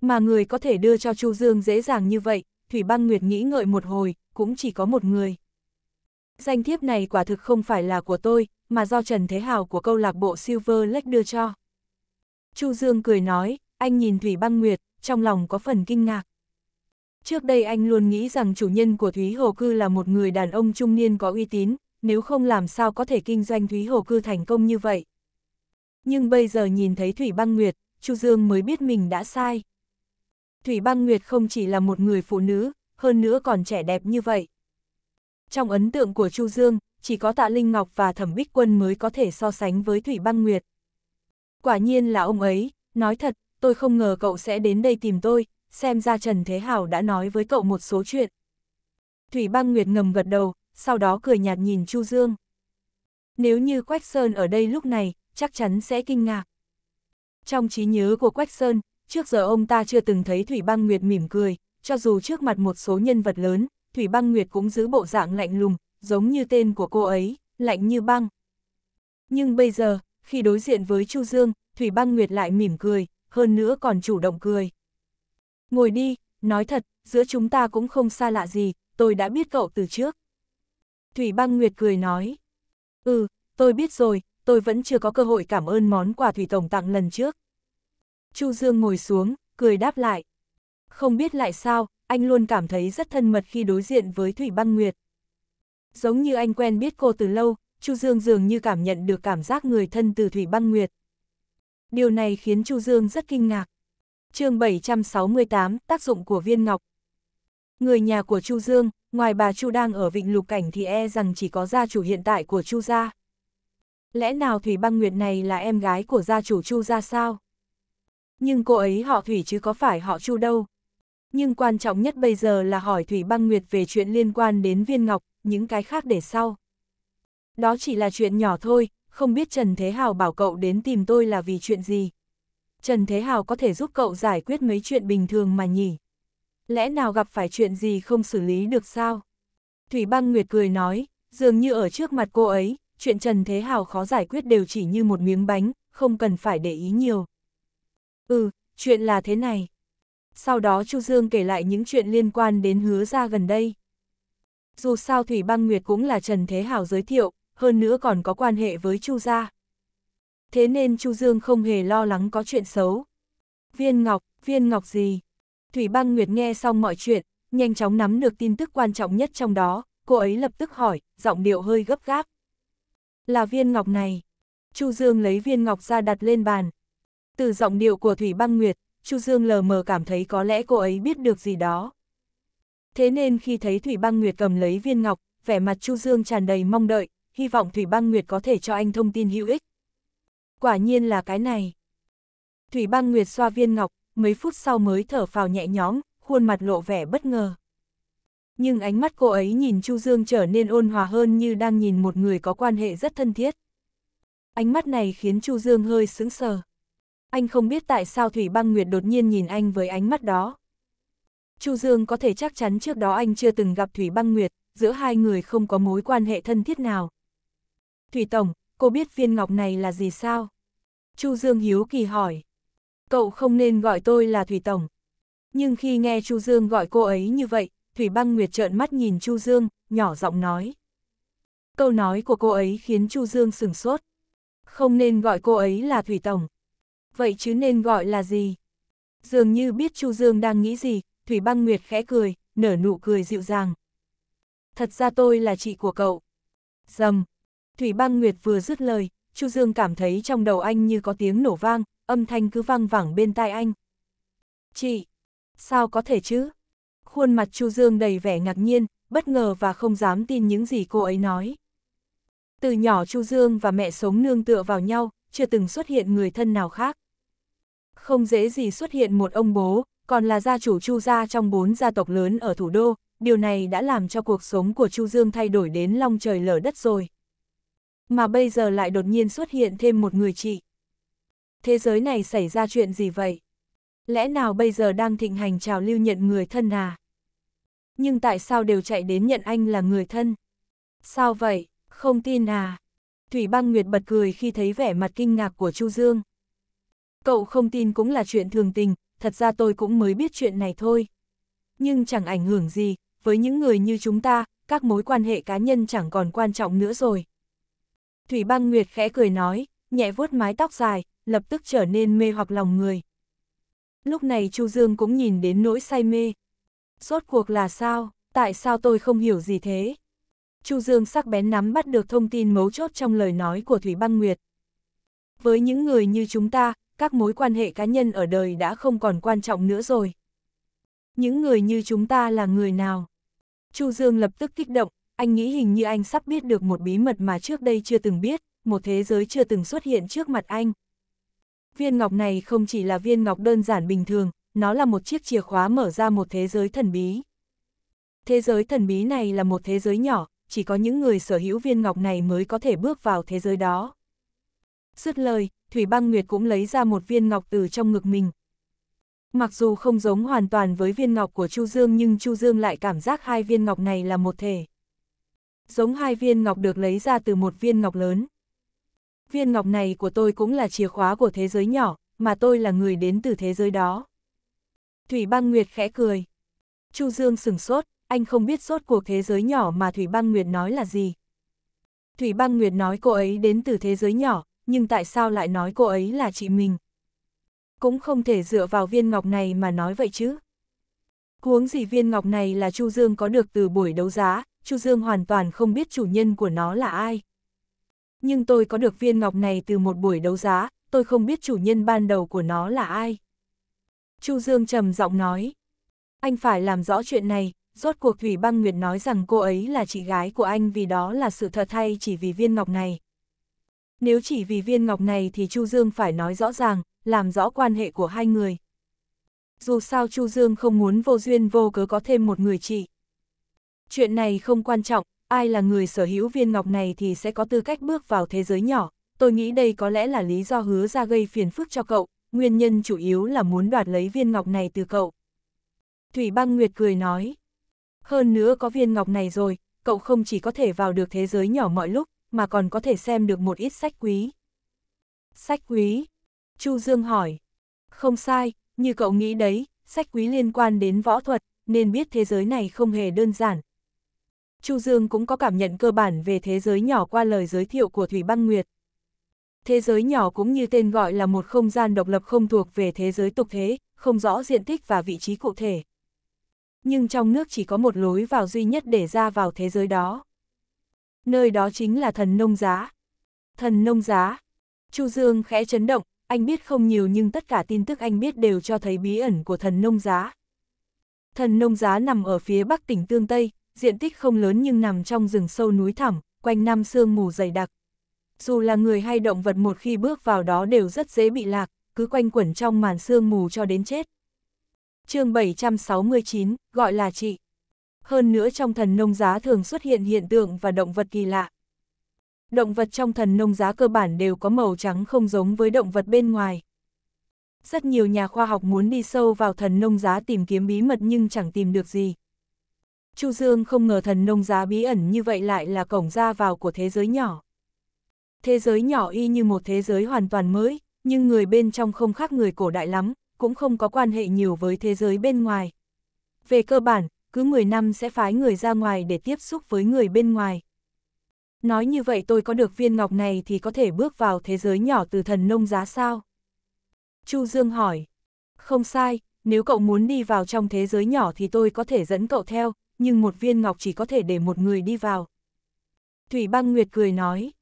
Mà người có thể đưa cho Chu Dương dễ dàng như vậy, Thủy Băng Nguyệt nghĩ ngợi một hồi, cũng chỉ có một người. Danh thiếp này quả thực không phải là của tôi, mà do Trần Thế Hào của câu lạc bộ Silver Lake đưa cho. Chu Dương cười nói, anh nhìn Thủy Băng Nguyệt, trong lòng có phần kinh ngạc. Trước đây anh luôn nghĩ rằng chủ nhân của Thúy Hồ Cư là một người đàn ông trung niên có uy tín, nếu không làm sao có thể kinh doanh Thúy Hồ Cư thành công như vậy. Nhưng bây giờ nhìn thấy Thủy Băng Nguyệt, Chu Dương mới biết mình đã sai. Thủy Băng Nguyệt không chỉ là một người phụ nữ, hơn nữa còn trẻ đẹp như vậy. Trong ấn tượng của Chu Dương, chỉ có Tạ Linh Ngọc và Thẩm Bích Quân mới có thể so sánh với Thủy Băng Nguyệt. Quả nhiên là ông ấy, nói thật, tôi không ngờ cậu sẽ đến đây tìm tôi, xem ra Trần Thế Hảo đã nói với cậu một số chuyện. Thủy băng Nguyệt ngầm gật đầu, sau đó cười nhạt nhìn Chu Dương. Nếu như Quách Sơn ở đây lúc này, chắc chắn sẽ kinh ngạc. Trong trí nhớ của Quách Sơn, trước giờ ông ta chưa từng thấy Thủy băng Nguyệt mỉm cười, cho dù trước mặt một số nhân vật lớn, Thủy băng Nguyệt cũng giữ bộ dạng lạnh lùng, giống như tên của cô ấy, lạnh như băng. Nhưng bây giờ, khi đối diện với Chu Dương, Thủy Băng Nguyệt lại mỉm cười, hơn nữa còn chủ động cười. Ngồi đi, nói thật, giữa chúng ta cũng không xa lạ gì, tôi đã biết cậu từ trước. Thủy Băng Nguyệt cười nói. Ừ, tôi biết rồi, tôi vẫn chưa có cơ hội cảm ơn món quà Thủy Tổng tặng lần trước. Chu Dương ngồi xuống, cười đáp lại. Không biết lại sao, anh luôn cảm thấy rất thân mật khi đối diện với Thủy Băng Nguyệt. Giống như anh quen biết cô từ lâu, Chu Dương dường như cảm nhận được cảm giác người thân từ Thủy Băng Nguyệt. Điều này khiến Chu Dương rất kinh ngạc. chương 768, tác dụng của viên ngọc. Người nhà của Chu Dương, ngoài bà Chu đang ở vịnh lục cảnh thì e rằng chỉ có gia chủ hiện tại của Chu gia. Lẽ nào Thủy Băng Nguyệt này là em gái của gia chủ Chu gia sao? Nhưng cô ấy họ Thủy chứ có phải họ Chu đâu. Nhưng quan trọng nhất bây giờ là hỏi Thủy Băng Nguyệt về chuyện liên quan đến viên ngọc, những cái khác để sau. Đó chỉ là chuyện nhỏ thôi, không biết Trần Thế Hào bảo cậu đến tìm tôi là vì chuyện gì. Trần Thế Hào có thể giúp cậu giải quyết mấy chuyện bình thường mà nhỉ. Lẽ nào gặp phải chuyện gì không xử lý được sao? Thủy Băng Nguyệt cười nói, dường như ở trước mặt cô ấy, chuyện Trần Thế Hào khó giải quyết đều chỉ như một miếng bánh, không cần phải để ý nhiều. Ừ, chuyện là thế này. Sau đó Chu Dương kể lại những chuyện liên quan đến hứa ra gần đây. Dù sao Thủy Băng Nguyệt cũng là Trần Thế Hào giới thiệu, hơn nữa còn có quan hệ với Chu gia. Thế nên Chu Dương không hề lo lắng có chuyện xấu. Viên Ngọc, Viên Ngọc gì? Thủy Băng Nguyệt nghe xong mọi chuyện, nhanh chóng nắm được tin tức quan trọng nhất trong đó, cô ấy lập tức hỏi, giọng điệu hơi gấp gáp. Là viên ngọc này. Chu Dương lấy viên ngọc ra đặt lên bàn. Từ giọng điệu của Thủy Băng Nguyệt, Chu Dương lờ mờ cảm thấy có lẽ cô ấy biết được gì đó. Thế nên khi thấy Thủy Băng Nguyệt cầm lấy viên ngọc, vẻ mặt Chu Dương tràn đầy mong đợi, hy vọng Thủy Băng Nguyệt có thể cho anh thông tin hữu ích. Quả nhiên là cái này. Thủy Băng Nguyệt xoa viên ngọc, mấy phút sau mới thở phào nhẹ nhõm, khuôn mặt lộ vẻ bất ngờ. Nhưng ánh mắt cô ấy nhìn Chu Dương trở nên ôn hòa hơn như đang nhìn một người có quan hệ rất thân thiết. Ánh mắt này khiến Chu Dương hơi sững sờ. Anh không biết tại sao Thủy Băng Nguyệt đột nhiên nhìn anh với ánh mắt đó. Chu Dương có thể chắc chắn trước đó anh chưa từng gặp Thủy Băng Nguyệt, giữa hai người không có mối quan hệ thân thiết nào, Thủy Tổng, cô biết viên ngọc này là gì sao? Chu Dương hiếu kỳ hỏi. Cậu không nên gọi tôi là Thủy Tổng. Nhưng khi nghe Chu Dương gọi cô ấy như vậy, Thủy Băng Nguyệt trợn mắt nhìn Chu Dương, nhỏ giọng nói. Câu nói của cô ấy khiến Chu Dương sừng sốt. Không nên gọi cô ấy là Thủy Tổng. Vậy chứ nên gọi là gì? Dường như biết Chu Dương đang nghĩ gì, Thủy Băng Nguyệt khẽ cười, nở nụ cười dịu dàng. Thật ra tôi là chị của cậu. Dầm, Thủy băng nguyệt vừa dứt lời, Chu Dương cảm thấy trong đầu anh như có tiếng nổ vang, âm thanh cứ vang vẳng bên tai anh. Chị, sao có thể chứ? Khuôn mặt Chu Dương đầy vẻ ngạc nhiên, bất ngờ và không dám tin những gì cô ấy nói. Từ nhỏ Chu Dương và mẹ sống nương tựa vào nhau, chưa từng xuất hiện người thân nào khác. Không dễ gì xuất hiện một ông bố, còn là gia chủ Chu gia trong bốn gia tộc lớn ở thủ đô, điều này đã làm cho cuộc sống của Chu Dương thay đổi đến long trời lở đất rồi mà bây giờ lại đột nhiên xuất hiện thêm một người chị. Thế giới này xảy ra chuyện gì vậy? Lẽ nào bây giờ đang thịnh hành trào lưu nhận người thân à? Nhưng tại sao đều chạy đến nhận anh là người thân? Sao vậy? Không tin à? Thủy băng Nguyệt bật cười khi thấy vẻ mặt kinh ngạc của Chu Dương. Cậu không tin cũng là chuyện thường tình, thật ra tôi cũng mới biết chuyện này thôi. Nhưng chẳng ảnh hưởng gì, với những người như chúng ta, các mối quan hệ cá nhân chẳng còn quan trọng nữa rồi. Thủy băng nguyệt khẽ cười nói, nhẹ vuốt mái tóc dài, lập tức trở nên mê hoặc lòng người. Lúc này Chu Dương cũng nhìn đến nỗi say mê. Rốt cuộc là sao, tại sao tôi không hiểu gì thế? Chu Dương sắc bén nắm bắt được thông tin mấu chốt trong lời nói của Thủy Băng Nguyệt. Với những người như chúng ta, các mối quan hệ cá nhân ở đời đã không còn quan trọng nữa rồi. Những người như chúng ta là người nào? Chu Dương lập tức kích động, anh nghĩ hình như anh sắp biết được một bí mật mà trước đây chưa từng biết, một thế giới chưa từng xuất hiện trước mặt anh. Viên ngọc này không chỉ là viên ngọc đơn giản bình thường, nó là một chiếc chìa khóa mở ra một thế giới thần bí. Thế giới thần bí này là một thế giới nhỏ, chỉ có những người sở hữu viên ngọc này mới có thể bước vào thế giới đó. Dứt lời, Thủy Băng Nguyệt cũng lấy ra một viên ngọc từ trong ngực mình. Mặc dù không giống hoàn toàn với viên ngọc của Chu Dương nhưng Chu Dương lại cảm giác hai viên ngọc này là một thể giống hai viên ngọc được lấy ra từ một viên ngọc lớn. Viên ngọc này của tôi cũng là chìa khóa của thế giới nhỏ, mà tôi là người đến từ thế giới đó. Thủy Băng Nguyệt khẽ cười. Chu Dương sừng sốt, anh không biết sốt cuộc thế giới nhỏ mà Thủy Băng Nguyệt nói là gì. Thủy Băng Nguyệt nói cô ấy đến từ thế giới nhỏ, nhưng tại sao lại nói cô ấy là chị mình? Cũng không thể dựa vào viên ngọc này mà nói vậy chứ. Cuống gì viên ngọc này là Chu Dương có được từ buổi đấu giá, Chu Dương hoàn toàn không biết chủ nhân của nó là ai. Nhưng tôi có được viên ngọc này từ một buổi đấu giá, tôi không biết chủ nhân ban đầu của nó là ai. Chu Dương trầm giọng nói. Anh phải làm rõ chuyện này, rốt cuộc Thủy Băng Nguyệt nói rằng cô ấy là chị gái của anh vì đó là sự thật thay chỉ vì viên ngọc này. Nếu chỉ vì viên ngọc này thì Chu Dương phải nói rõ ràng, làm rõ quan hệ của hai người. Dù sao Chu Dương không muốn vô duyên vô cớ có thêm một người chị. Chuyện này không quan trọng, ai là người sở hữu viên ngọc này thì sẽ có tư cách bước vào thế giới nhỏ. Tôi nghĩ đây có lẽ là lý do hứa ra gây phiền phức cho cậu, nguyên nhân chủ yếu là muốn đoạt lấy viên ngọc này từ cậu. Thủy băng Nguyệt cười nói. Hơn nữa có viên ngọc này rồi, cậu không chỉ có thể vào được thế giới nhỏ mọi lúc, mà còn có thể xem được một ít sách quý. Sách quý? Chu Dương hỏi. Không sai, như cậu nghĩ đấy, sách quý liên quan đến võ thuật, nên biết thế giới này không hề đơn giản, Chu Dương cũng có cảm nhận cơ bản về thế giới nhỏ qua lời giới thiệu của Thủy Băng Nguyệt. Thế giới nhỏ cũng như tên gọi là một không gian độc lập không thuộc về thế giới tục thế, không rõ diện tích và vị trí cụ thể. Nhưng trong nước chỉ có một lối vào duy nhất để ra vào thế giới đó. Nơi đó chính là thần nông giá. Thần nông giá. Chu Dương khẽ chấn động, anh biết không nhiều nhưng tất cả tin tức anh biết đều cho thấy bí ẩn của thần nông giá. Thần nông giá nằm ở phía bắc tỉnh Tương Tây, diện tích không lớn nhưng nằm trong rừng sâu núi thẳm, quanh năm sương mù dày đặc. Dù là người hay động vật một khi bước vào đó đều rất dễ bị lạc, cứ quanh quẩn trong màn sương mù cho đến chết. chương 769, gọi là chị. Hơn nữa trong thần nông giá thường xuất hiện hiện tượng và động vật kỳ lạ. Động vật trong thần nông giá cơ bản đều có màu trắng không giống với động vật bên ngoài. Rất nhiều nhà khoa học muốn đi sâu vào thần nông giá tìm kiếm bí mật nhưng chẳng tìm được gì, Chu Dương không ngờ thần nông giá bí ẩn như vậy lại là cổng ra vào của thế giới nhỏ. Thế giới nhỏ y như một thế giới hoàn toàn mới, nhưng người bên trong không khác người cổ đại lắm, cũng không có quan hệ nhiều với thế giới bên ngoài. Về cơ bản, cứ 10 năm sẽ phái người ra ngoài để tiếp xúc với người bên ngoài. Nói như vậy tôi có được viên ngọc này thì có thể bước vào thế giới nhỏ từ thần nông giá sao? Chu Dương hỏi. Không sai, nếu cậu muốn đi vào trong thế giới nhỏ thì tôi có thể dẫn cậu theo, nhưng một viên ngọc chỉ có thể để một người đi vào. Thủy băng Nguyệt cười nói,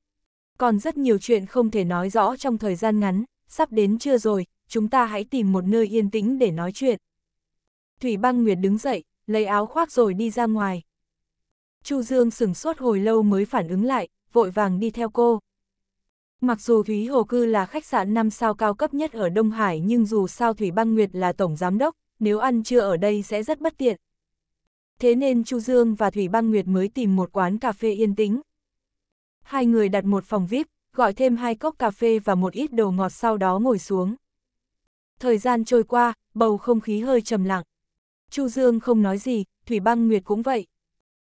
còn rất nhiều chuyện không thể nói rõ trong thời gian ngắn, sắp đến trưa rồi, chúng ta hãy tìm một nơi yên tĩnh để nói chuyện. Thủy băng Nguyệt đứng dậy, lấy áo khoác rồi đi ra ngoài. Chu Dương sửng sốt hồi lâu mới phản ứng lại, vội vàng đi theo cô. Mặc dù Thúy Hồ Cư là khách sạn 5 sao cao cấp nhất ở Đông Hải nhưng dù sao Thủy Băng Nguyệt là tổng giám đốc, nếu ăn trưa ở đây sẽ rất bất tiện thế nên Chu Dương và Thủy Băng Nguyệt mới tìm một quán cà phê yên tĩnh. Hai người đặt một phòng VIP, gọi thêm hai cốc cà phê và một ít đồ ngọt sau đó ngồi xuống. Thời gian trôi qua, bầu không khí hơi trầm lặng. Chu Dương không nói gì, Thủy Băng Nguyệt cũng vậy.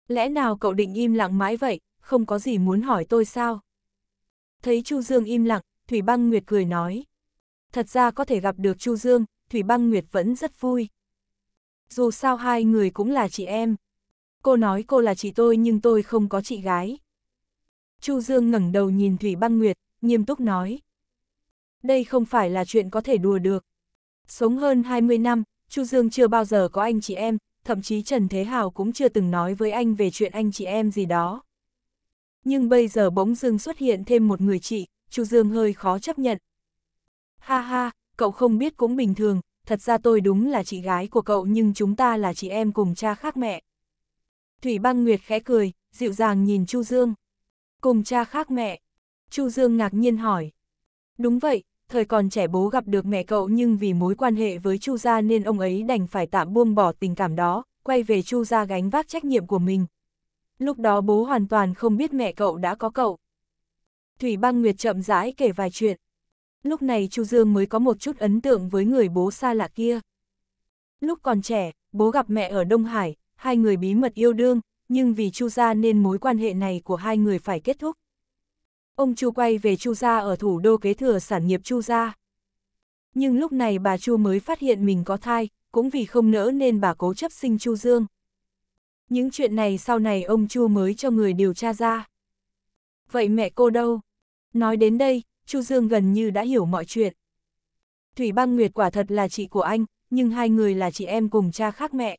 Lẽ nào cậu định im lặng mãi vậy, không có gì muốn hỏi tôi sao? Thấy Chu Dương im lặng, Thủy Băng Nguyệt cười nói. Thật ra có thể gặp được Chu Dương, Thủy Băng Nguyệt vẫn rất vui dù sao hai người cũng là chị em. Cô nói cô là chị tôi nhưng tôi không có chị gái. Chu Dương ngẩng đầu nhìn Thủy Băng Nguyệt, nghiêm túc nói. Đây không phải là chuyện có thể đùa được. Sống hơn 20 năm, Chu Dương chưa bao giờ có anh chị em, thậm chí Trần Thế Hào cũng chưa từng nói với anh về chuyện anh chị em gì đó. Nhưng bây giờ bỗng dưng xuất hiện thêm một người chị, Chu Dương hơi khó chấp nhận. Ha ha, cậu không biết cũng bình thường, thật ra tôi đúng là chị gái của cậu nhưng chúng ta là chị em cùng cha khác mẹ. Thủy băng Nguyệt khẽ cười, dịu dàng nhìn Chu Dương. Cùng cha khác mẹ. Chu Dương ngạc nhiên hỏi. Đúng vậy, thời còn trẻ bố gặp được mẹ cậu nhưng vì mối quan hệ với Chu gia nên ông ấy đành phải tạm buông bỏ tình cảm đó, quay về Chu gia gánh vác trách nhiệm của mình. Lúc đó bố hoàn toàn không biết mẹ cậu đã có cậu. Thủy băng Nguyệt chậm rãi kể vài chuyện, lúc này Chu Dương mới có một chút ấn tượng với người bố xa lạ kia. Lúc còn trẻ, bố gặp mẹ ở Đông Hải, hai người bí mật yêu đương, nhưng vì Chu gia nên mối quan hệ này của hai người phải kết thúc. Ông Chu quay về Chu gia ở thủ đô kế thừa sản nghiệp Chu gia. Nhưng lúc này bà Chu mới phát hiện mình có thai, cũng vì không nỡ nên bà cố chấp sinh Chu Dương. Những chuyện này sau này ông Chu mới cho người điều tra ra. Vậy mẹ cô đâu? Nói đến đây, Chu Dương gần như đã hiểu mọi chuyện. Thủy Băng Nguyệt quả thật là chị của anh, nhưng hai người là chị em cùng cha khác mẹ.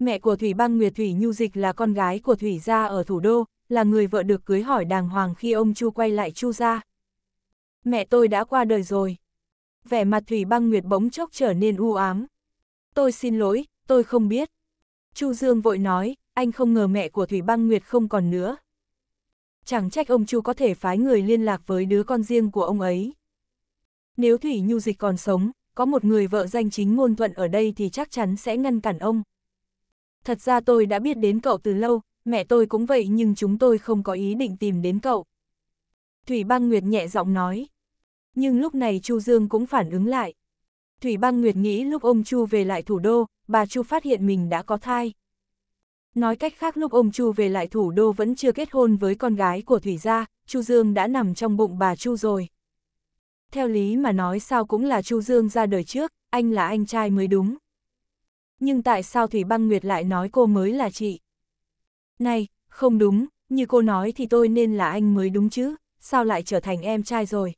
Mẹ của Thủy Băng Nguyệt Thủy Nhu Dịch là con gái của Thủy Gia ở thủ đô, là người vợ được cưới hỏi đàng hoàng khi ông Chu quay lại Chu Gia. Mẹ tôi đã qua đời rồi. Vẻ mặt Thủy Băng Nguyệt bỗng chốc trở nên u ám. Tôi xin lỗi, tôi không biết. Chu Dương vội nói, anh không ngờ mẹ của Thủy Băng Nguyệt không còn nữa, chẳng trách ông Chu có thể phái người liên lạc với đứa con riêng của ông ấy. Nếu Thủy Nhu Dịch còn sống, có một người vợ danh chính ngôn thuận ở đây thì chắc chắn sẽ ngăn cản ông. Thật ra tôi đã biết đến cậu từ lâu, mẹ tôi cũng vậy nhưng chúng tôi không có ý định tìm đến cậu. Thủy Băng Nguyệt nhẹ giọng nói. Nhưng lúc này Chu Dương cũng phản ứng lại. Thủy Băng Nguyệt nghĩ lúc ông Chu về lại thủ đô, bà Chu phát hiện mình đã có thai. Nói cách khác lúc ông Chu về lại thủ đô vẫn chưa kết hôn với con gái của Thủy Gia, Chu Dương đã nằm trong bụng bà Chu rồi. Theo lý mà nói sao cũng là Chu Dương ra đời trước, anh là anh trai mới đúng. Nhưng tại sao Thủy Băng Nguyệt lại nói cô mới là chị? Này, không đúng, như cô nói thì tôi nên là anh mới đúng chứ, sao lại trở thành em trai rồi?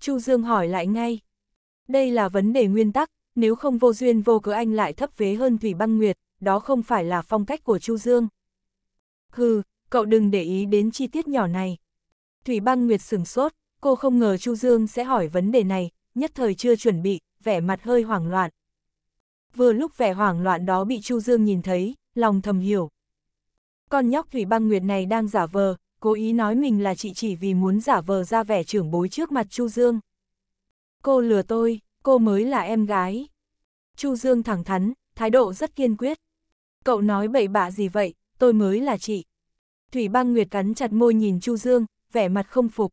Chu Dương hỏi lại ngay. Đây là vấn đề nguyên tắc, nếu không vô duyên vô cớ anh lại thấp vế hơn Thủy Băng Nguyệt, đó không phải là phong cách của Chu Dương. Hừ, cậu đừng để ý đến chi tiết nhỏ này. Thủy băng Nguyệt sửng sốt, cô không ngờ Chu Dương sẽ hỏi vấn đề này, nhất thời chưa chuẩn bị, vẻ mặt hơi hoảng loạn. Vừa lúc vẻ hoảng loạn đó bị Chu Dương nhìn thấy, lòng thầm hiểu. Con nhóc Thủy băng Nguyệt này đang giả vờ, cố ý nói mình là chị chỉ vì muốn giả vờ ra vẻ trưởng bối trước mặt Chu Dương. Cô lừa tôi, cô mới là em gái. Chu Dương thẳng thắn, thái độ rất kiên quyết cậu nói bậy bạ gì vậy, tôi mới là chị. Thủy băng Nguyệt cắn chặt môi nhìn Chu Dương, vẻ mặt không phục.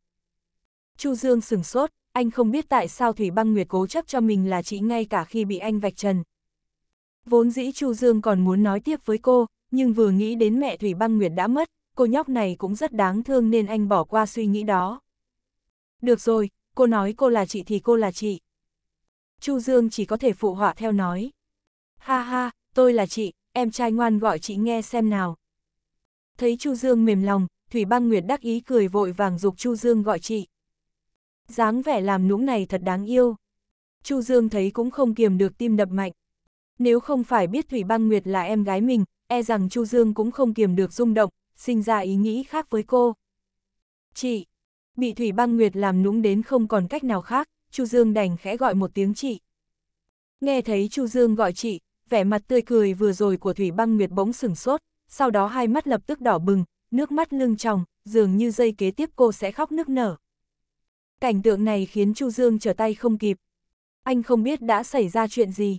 Chu Dương sửng sốt, anh không biết tại sao Thủy băng Nguyệt cố chấp cho mình là chị ngay cả khi bị anh vạch trần. Vốn dĩ Chu Dương còn muốn nói tiếp với cô, nhưng vừa nghĩ đến mẹ Thủy băng Nguyệt đã mất, cô nhóc này cũng rất đáng thương nên anh bỏ qua suy nghĩ đó. Được rồi, cô nói cô là chị thì cô là chị. Chu Dương chỉ có thể phụ họa theo nói. Ha ha, tôi là chị, em trai ngoan gọi chị nghe xem nào. Thấy Chu Dương mềm lòng, Thủy Băng Nguyệt đắc ý cười vội vàng dục Chu Dương gọi chị. dáng vẻ làm nũng này thật đáng yêu. Chu Dương thấy cũng không kiềm được tim đập mạnh. Nếu không phải biết Thủy Băng Nguyệt là em gái mình, e rằng Chu Dương cũng không kiềm được rung động, sinh ra ý nghĩ khác với cô. Chị, bị Thủy Băng Nguyệt làm nũng đến không còn cách nào khác, Chu Dương đành khẽ gọi một tiếng chị. Nghe thấy Chu Dương gọi chị, vẻ mặt tươi cười vừa rồi của Thủy Băng Nguyệt bỗng sừng sốt, sau đó hai mắt lập tức đỏ bừng, nước mắt lưng tròng, dường như dây kế tiếp cô sẽ khóc nức nở. Cảnh tượng này khiến Chu Dương trở tay không kịp. Anh không biết đã xảy ra chuyện gì.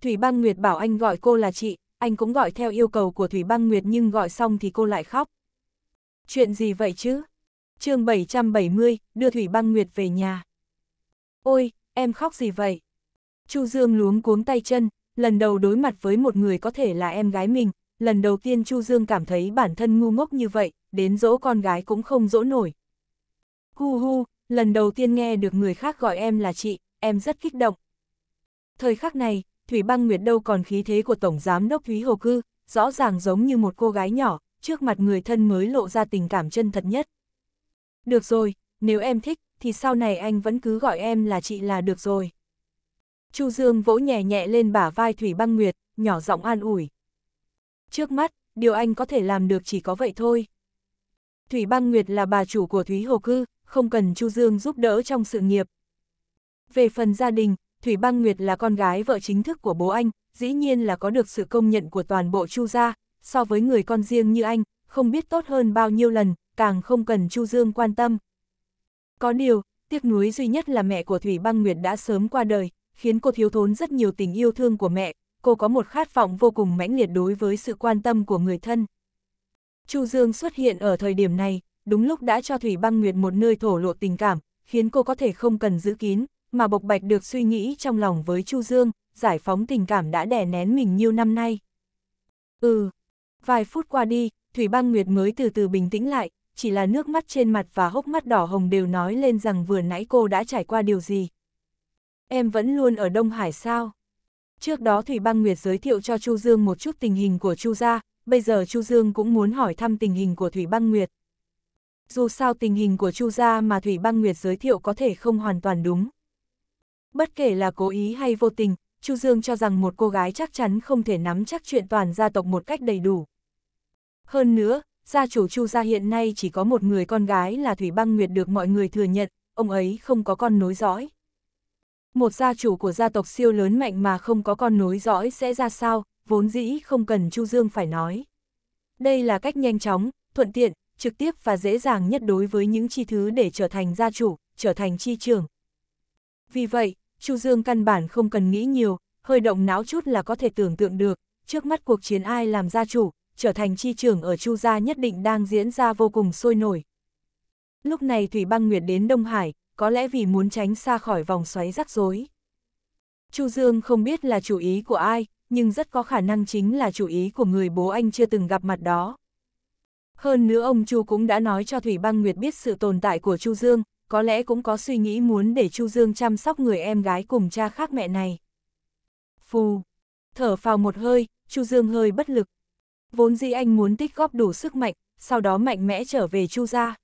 Thủy Băng Nguyệt bảo anh gọi cô là chị, anh cũng gọi theo yêu cầu của Thủy Băng Nguyệt nhưng gọi xong thì cô lại khóc. Chuyện gì vậy chứ? chương 770, đưa Thủy Băng Nguyệt về nhà. Ôi, em khóc gì vậy? Chu Dương luống cuống tay chân, lần đầu đối mặt với một người có thể là em gái mình, lần đầu tiên Chu Dương cảm thấy bản thân ngu ngốc như vậy, đến dỗ con gái cũng không dỗ nổi. Hu hu, lần đầu tiên nghe được người khác gọi em là chị, em rất kích động. Thời khắc này, Thủy Băng Nguyệt đâu còn khí thế của Tổng Giám Đốc Thúy Hồ Cư, rõ ràng giống như một cô gái nhỏ, trước mặt người thân mới lộ ra tình cảm chân thật nhất. Được rồi, nếu em thích, thì sau này anh vẫn cứ gọi em là chị là được rồi. Chu Dương vỗ nhẹ nhẹ lên bả vai Thủy Băng Nguyệt, nhỏ giọng an ủi. Trước mắt, điều anh có thể làm được chỉ có vậy thôi. Thủy Băng Nguyệt là bà chủ của Thúy Hồ Cư, không cần Chu Dương giúp đỡ trong sự nghiệp. Về phần gia đình, Thủy Băng Nguyệt là con gái vợ chính thức của bố anh, dĩ nhiên là có được sự công nhận của toàn bộ Chu gia, so với người con riêng như anh, không biết tốt hơn bao nhiêu lần, càng không cần Chu Dương quan tâm. Có điều, tiếc nuối duy nhất là mẹ của Thủy Băng Nguyệt đã sớm qua đời, khiến cô thiếu thốn rất nhiều tình yêu thương của mẹ, cô có một khát vọng vô cùng mãnh liệt đối với sự quan tâm của người thân. Chu Dương xuất hiện ở thời điểm này, đúng lúc đã cho Thủy Băng Nguyệt một nơi thổ lộ tình cảm, khiến cô có thể không cần giữ kín, mà bộc bạch được suy nghĩ trong lòng với Chu Dương, giải phóng tình cảm đã đè nén mình nhiều năm nay. Ừ, vài phút qua đi, Thủy Băng Nguyệt mới từ từ bình tĩnh lại, chỉ là nước mắt trên mặt và hốc mắt đỏ hồng đều nói lên rằng vừa nãy cô đã trải qua điều gì em vẫn luôn ở Đông Hải sao? Trước đó Thủy Băng Nguyệt giới thiệu cho Chu Dương một chút tình hình của Chu gia, bây giờ Chu Dương cũng muốn hỏi thăm tình hình của Thủy Băng Nguyệt. Dù sao tình hình của Chu gia mà Thủy Băng Nguyệt giới thiệu có thể không hoàn toàn đúng. Bất kể là cố ý hay vô tình, Chu Dương cho rằng một cô gái chắc chắn không thể nắm chắc chuyện toàn gia tộc một cách đầy đủ. Hơn nữa, gia chủ Chu gia hiện nay chỉ có một người con gái là Thủy Băng Nguyệt được mọi người thừa nhận, ông ấy không có con nối dõi. Một gia chủ của gia tộc siêu lớn mạnh mà không có con nối dõi sẽ ra sao, vốn dĩ không cần Chu Dương phải nói. Đây là cách nhanh chóng, thuận tiện, trực tiếp và dễ dàng nhất đối với những chi thứ để trở thành gia chủ, trở thành chi trưởng. Vì vậy, Chu Dương căn bản không cần nghĩ nhiều, hơi động não chút là có thể tưởng tượng được, trước mắt cuộc chiến ai làm gia chủ, trở thành chi trưởng ở Chu gia nhất định đang diễn ra vô cùng sôi nổi. Lúc này Thủy Băng Nguyệt đến Đông Hải, có lẽ vì muốn tránh xa khỏi vòng xoáy rắc rối. Chu Dương không biết là chủ ý của ai, nhưng rất có khả năng chính là chủ ý của người bố anh chưa từng gặp mặt đó. Hơn nữa ông Chu cũng đã nói cho Thủy Băng Nguyệt biết sự tồn tại của Chu Dương, có lẽ cũng có suy nghĩ muốn để Chu Dương chăm sóc người em gái cùng cha khác mẹ này. Phù, thở phào một hơi, Chu Dương hơi bất lực. Vốn dĩ anh muốn tích góp đủ sức mạnh, sau đó mạnh mẽ trở về Chu gia.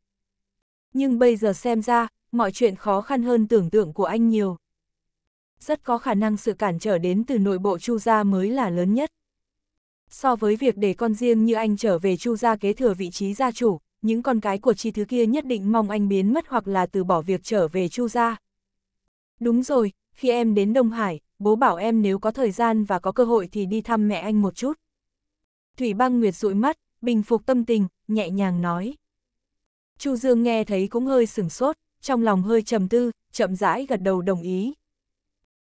Nhưng bây giờ xem ra, mọi chuyện khó khăn hơn tưởng tượng của anh nhiều. Rất có khả năng sự cản trở đến từ nội bộ Chu gia mới là lớn nhất. So với việc để con riêng như anh trở về Chu gia kế thừa vị trí gia chủ, những con cái của chi thứ kia nhất định mong anh biến mất hoặc là từ bỏ việc trở về Chu gia. Đúng rồi, khi em đến Đông Hải, bố bảo em nếu có thời gian và có cơ hội thì đi thăm mẹ anh một chút. Thủy băng nguyệt dụi mắt, bình phục tâm tình, nhẹ nhàng nói. Chu Dương nghe thấy cũng hơi sửng sốt, trong lòng hơi trầm tư, chậm rãi gật đầu đồng ý.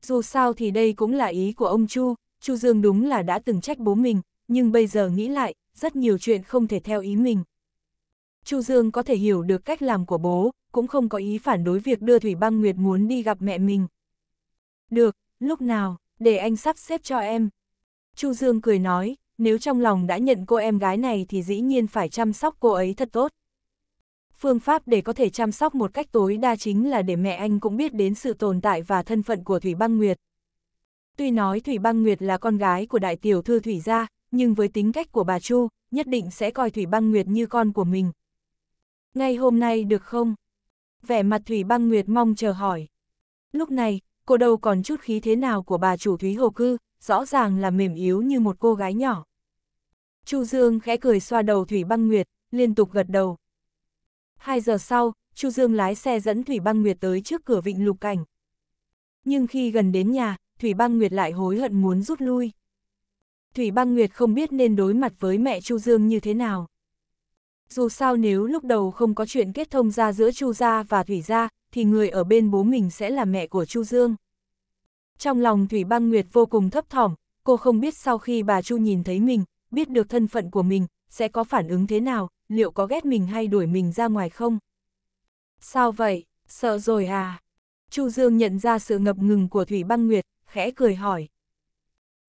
Dù sao thì đây cũng là ý của ông Chu, Chu Dương đúng là đã từng trách bố mình, nhưng bây giờ nghĩ lại, rất nhiều chuyện không thể theo ý mình. Chu Dương có thể hiểu được cách làm của bố, cũng không có ý phản đối việc đưa Thủy Băng Nguyệt muốn đi gặp mẹ mình. Được, lúc nào, để anh sắp xếp cho em. Chu Dương cười nói, nếu trong lòng đã nhận cô em gái này thì dĩ nhiên phải chăm sóc cô ấy thật tốt phương pháp để có thể chăm sóc một cách tối đa chính là để mẹ anh cũng biết đến sự tồn tại và thân phận của Thủy Băng Nguyệt. Tuy nói Thủy Băng Nguyệt là con gái của đại tiểu thư Thủy gia, nhưng với tính cách của bà Chu, nhất định sẽ coi Thủy Băng Nguyệt như con của mình. Ngay hôm nay được không? Vẻ mặt Thủy Băng Nguyệt mong chờ hỏi. Lúc này, cô đâu còn chút khí thế nào của bà chủ Thúy Hồ Cư, rõ ràng là mềm yếu như một cô gái nhỏ. Chu Dương khẽ cười xoa đầu Thủy Băng Nguyệt, liên tục gật đầu, hai giờ sau, Chu Dương lái xe dẫn Thủy Băng Nguyệt tới trước cửa vịnh lục cảnh. Nhưng khi gần đến nhà, Thủy Băng Nguyệt lại hối hận muốn rút lui. Thủy Băng Nguyệt không biết nên đối mặt với mẹ Chu Dương như thế nào. Dù sao nếu lúc đầu không có chuyện kết thông ra giữa Chu gia và Thủy gia, thì người ở bên bố mình sẽ là mẹ của Chu Dương. Trong lòng Thủy Băng Nguyệt vô cùng thấp thỏm, cô không biết sau khi bà Chu nhìn thấy mình, biết được thân phận của mình, sẽ có phản ứng thế nào, liệu có ghét mình hay đuổi mình ra ngoài không? Sao vậy, sợ rồi à? Chu Dương nhận ra sự ngập ngừng của Thủy Băng Nguyệt, khẽ cười hỏi.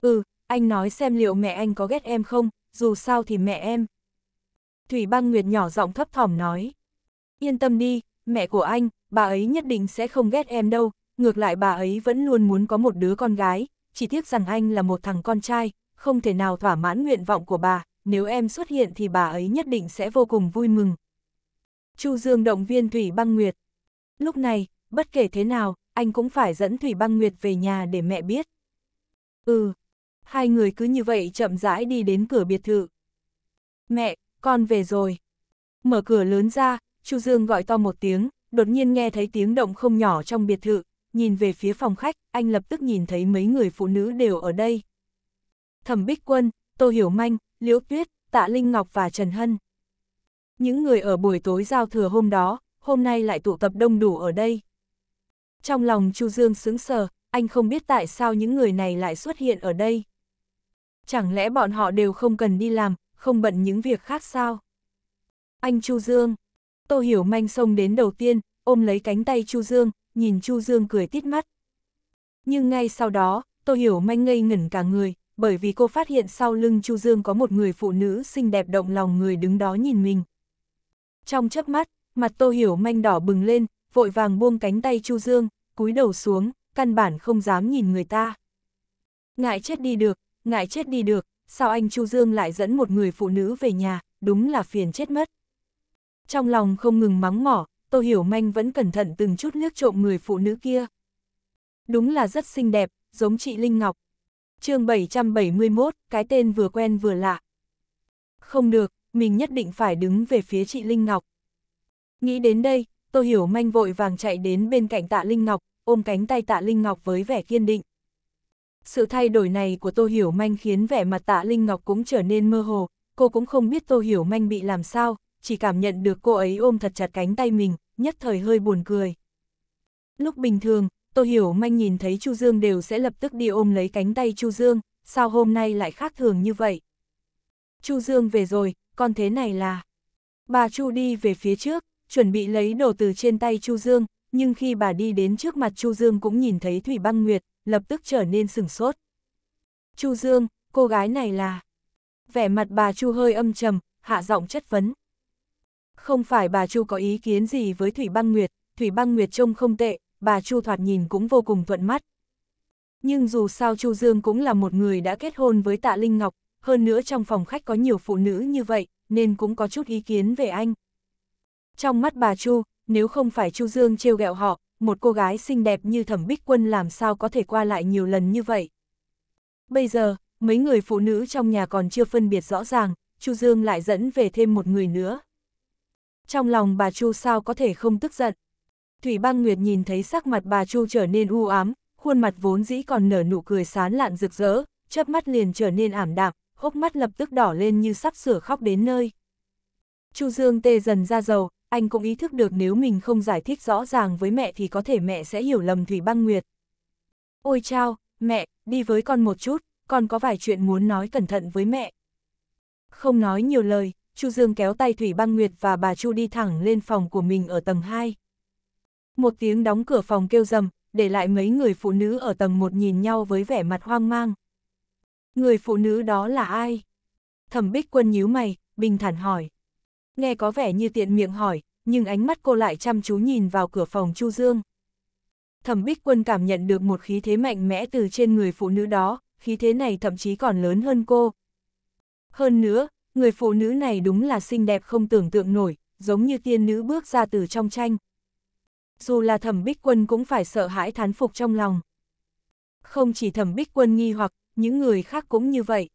Ừ, anh nói xem liệu mẹ anh có ghét em không, dù sao thì mẹ em. Thủy Băng Nguyệt nhỏ giọng thấp thỏm nói. Yên tâm đi, mẹ của anh, bà ấy nhất định sẽ không ghét em đâu, ngược lại bà ấy vẫn luôn muốn có một đứa con gái, chỉ tiếc rằng anh là một thằng con trai, không thể nào thỏa mãn nguyện vọng của bà, nếu em xuất hiện thì bà ấy nhất định sẽ vô cùng vui mừng. Chu Dương động viên Thủy Băng Nguyệt. Lúc này, bất kể thế nào, anh cũng phải dẫn Thủy Băng Nguyệt về nhà để mẹ biết. Ừ, hai người cứ như vậy chậm rãi đi đến cửa biệt thự. Mẹ, con về rồi. Mở cửa lớn ra, Chu Dương gọi to một tiếng, đột nhiên nghe thấy tiếng động không nhỏ trong biệt thự, nhìn về phía phòng khách, anh lập tức nhìn thấy mấy người phụ nữ đều ở đây. Thẩm Bích Quân, Tô Hiểu Manh, Liễu Tuyết, Tạ Linh Ngọc và Trần Hân. Những người ở buổi tối giao thừa hôm đó, hôm nay lại tụ tập đông đủ ở đây. Trong lòng Chu Dương sững sờ, anh không biết tại sao những người này lại xuất hiện ở đây. Chẳng lẽ bọn họ đều không cần đi làm, không bận những việc khác sao? Anh Chu Dương. Tô Hiểu manh xông đến đầu tiên, ôm lấy cánh tay Chu Dương, nhìn Chu Dương cười tít mắt. Nhưng ngay sau đó, Tô Hiểu manh ngây ngẩn cả người, bởi vì cô phát hiện sau lưng Chu Dương có một người phụ nữ xinh đẹp động lòng người đứng đó nhìn mình. Trong chớp mắt, mặt Tô Hiểu manh đỏ bừng lên, vội vàng buông cánh tay Chu Dương, cúi đầu xuống, căn bản không dám nhìn người ta. Ngại chết đi được, ngại chết đi được, sao anh Chu Dương lại dẫn một người phụ nữ về nhà, đúng là phiền chết mất. Trong lòng không ngừng mắng mỏ, Tô Hiểu Manh vẫn cẩn thận từng chút liếc trộm người phụ nữ kia. Đúng là rất xinh đẹp, giống chị Linh Ngọc, chương 771, cái tên vừa quen vừa lạ. Không được, mình nhất định phải đứng về phía chị Linh Ngọc. Nghĩ đến đây, Tô Hiểu Manh vội vàng chạy đến bên cạnh tạ Linh Ngọc, ôm cánh tay tạ Linh Ngọc với vẻ kiên định. Sự thay đổi này của Tô Hiểu Manh khiến vẻ mặt tạ Linh Ngọc cũng trở nên mơ hồ, cô cũng không biết Tô Hiểu Manh bị làm sao, chỉ cảm nhận được cô ấy ôm thật chặt cánh tay mình, nhất thời hơi buồn cười. Lúc bình thường, Tôi Hiểu Manh nhìn thấy Chu Dương đều sẽ lập tức đi ôm lấy cánh tay Chu Dương, sao hôm nay lại khác thường như vậy? Chu Dương về rồi, con thế này là... Bà Chu đi về phía trước, chuẩn bị lấy đồ từ trên tay Chu Dương, nhưng khi bà đi đến trước mặt Chu Dương cũng nhìn thấy Thủy Băng Nguyệt, lập tức trở nên sừng sốt. Chu Dương, cô gái này là... Vẻ mặt bà Chu hơi âm trầm, hạ giọng chất vấn. Không phải bà Chu có ý kiến gì với Thủy Băng Nguyệt, Thủy Băng Nguyệt trông không tệ, bà Chu thoạt nhìn cũng vô cùng thuận mắt. Nhưng dù sao Chu Dương cũng là một người đã kết hôn với tạ Linh Ngọc, hơn nữa trong phòng khách có nhiều phụ nữ như vậy, nên cũng có chút ý kiến về anh. Trong mắt bà Chu, nếu không phải Chu Dương trêu ghẹo họ, một cô gái xinh đẹp như Thẩm Bích Quân làm sao có thể qua lại nhiều lần như vậy. Bây giờ, mấy người phụ nữ trong nhà còn chưa phân biệt rõ ràng, Chu Dương lại dẫn về thêm một người nữa. Trong lòng bà Chu sao có thể không tức giận, Thủy băng Nguyệt nhìn thấy sắc mặt bà Chu trở nên u ám, khuôn mặt vốn dĩ còn nở nụ cười sán lạn rực rỡ, chớp mắt liền trở nên ảm đạm, hốc mắt lập tức đỏ lên như sắp sửa khóc đến nơi. Chu Dương tê dần ra dầu, anh cũng ý thức được nếu mình không giải thích rõ ràng với mẹ thì có thể mẹ sẽ hiểu lầm Thủy băng Nguyệt. Ôi chao, mẹ, đi với con một chút, con có vài chuyện muốn nói cẩn thận với mẹ. Không nói nhiều lời, Chu Dương kéo tay Thủy băng Nguyệt và bà Chu đi thẳng lên phòng của mình ở tầng 2. Một tiếng đóng cửa phòng kêu rầm, để lại mấy người phụ nữ ở tầng một nhìn nhau với vẻ mặt hoang mang. Người phụ nữ đó là ai? Thẩm bích quân nhíu mày, bình thản hỏi. Nghe có vẻ như tiện miệng hỏi, nhưng ánh mắt cô lại chăm chú nhìn vào cửa phòng Chu Dương. Thẩm bích quân cảm nhận được một khí thế mạnh mẽ từ trên người phụ nữ đó, khí thế này thậm chí còn lớn hơn cô. Hơn nữa, người phụ nữ này đúng là xinh đẹp không tưởng tượng nổi, giống như tiên nữ bước ra từ trong tranh dù là thẩm bích quân cũng phải sợ hãi thán phục trong lòng. Không chỉ thẩm bích quân nghi hoặc, những người khác cũng như vậy.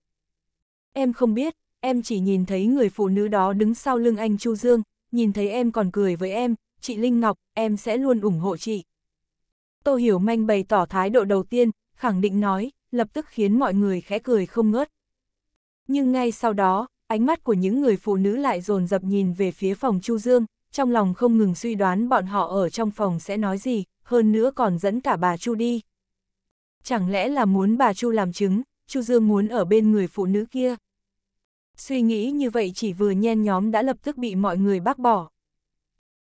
Em không biết, em chỉ nhìn thấy người phụ nữ đó đứng sau lưng anh Chu Dương, nhìn thấy em còn cười với em, chị Linh Ngọc, em sẽ luôn ủng hộ chị. Tô Hiểu Manh bày tỏ thái độ đầu tiên, khẳng định nói, lập tức khiến mọi người khẽ cười không ngớt. Nhưng ngay sau đó, ánh mắt của những người phụ nữ lại dồn dập nhìn về phía phòng Chu Dương, trong lòng không ngừng suy đoán bọn họ ở trong phòng sẽ nói gì, hơn nữa còn dẫn cả bà Chu đi. Chẳng lẽ là muốn bà Chu làm chứng, Chu Dương muốn ở bên người phụ nữ kia. Suy nghĩ như vậy chỉ vừa nhen nhóm đã lập tức bị mọi người bác bỏ.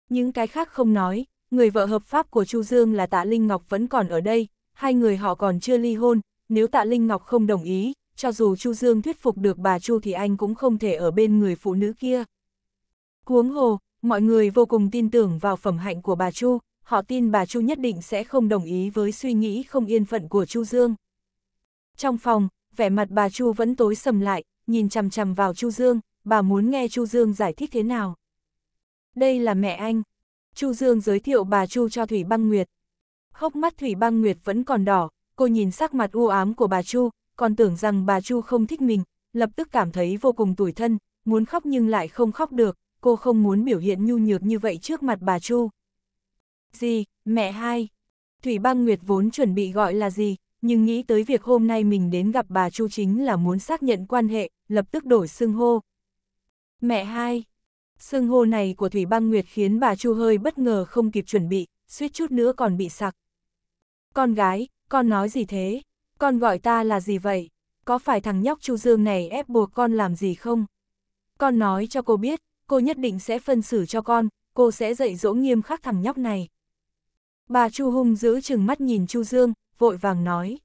Những cái khác không nói, người vợ hợp pháp của Chu Dương là Tạ Linh Ngọc vẫn còn ở đây, hai người họ còn chưa ly hôn, nếu Tạ Linh Ngọc không đồng ý, cho dù Chu Dương thuyết phục được bà Chu thì anh cũng không thể ở bên người phụ nữ kia. cuống hồ, Mọi người vô cùng tin tưởng vào phẩm hạnh của bà Chu, họ tin bà Chu nhất định sẽ không đồng ý với suy nghĩ không yên phận của Chu Dương. Trong phòng, vẻ mặt bà Chu vẫn tối sầm lại, nhìn chằm chằm vào Chu Dương, bà muốn nghe Chu Dương giải thích thế nào. Đây là mẹ anh. Chu Dương giới thiệu bà Chu cho Thủy Băng Nguyệt. Hốc mắt Thủy Băng Nguyệt vẫn còn đỏ, cô nhìn sắc mặt u ám của bà Chu, còn tưởng rằng bà Chu không thích mình, lập tức cảm thấy vô cùng tủi thân, muốn khóc nhưng lại không khóc được, cô không muốn biểu hiện nhu nhược như vậy trước mặt bà Chu. Gì, mẹ hai? Thủy băng Nguyệt vốn chuẩn bị gọi là gì, nhưng nghĩ tới việc hôm nay mình đến gặp bà Chu chính là muốn xác nhận quan hệ, lập tức đổi xưng hô. Mẹ hai, xưng hô này của Thủy băng Nguyệt khiến bà Chu hơi bất ngờ không kịp chuẩn bị, suýt chút nữa còn bị sặc. Con gái, con nói gì thế? Con gọi ta là gì vậy? Có phải thằng nhóc Chu Dương này ép buộc con làm gì không? Con nói cho cô biết, cô nhất định sẽ phân xử cho con, cô sẽ dạy dỗ nghiêm khắc thằng nhóc này. Bà Chu Hung giữ chừng mắt nhìn Chu Dương, vội vàng nói.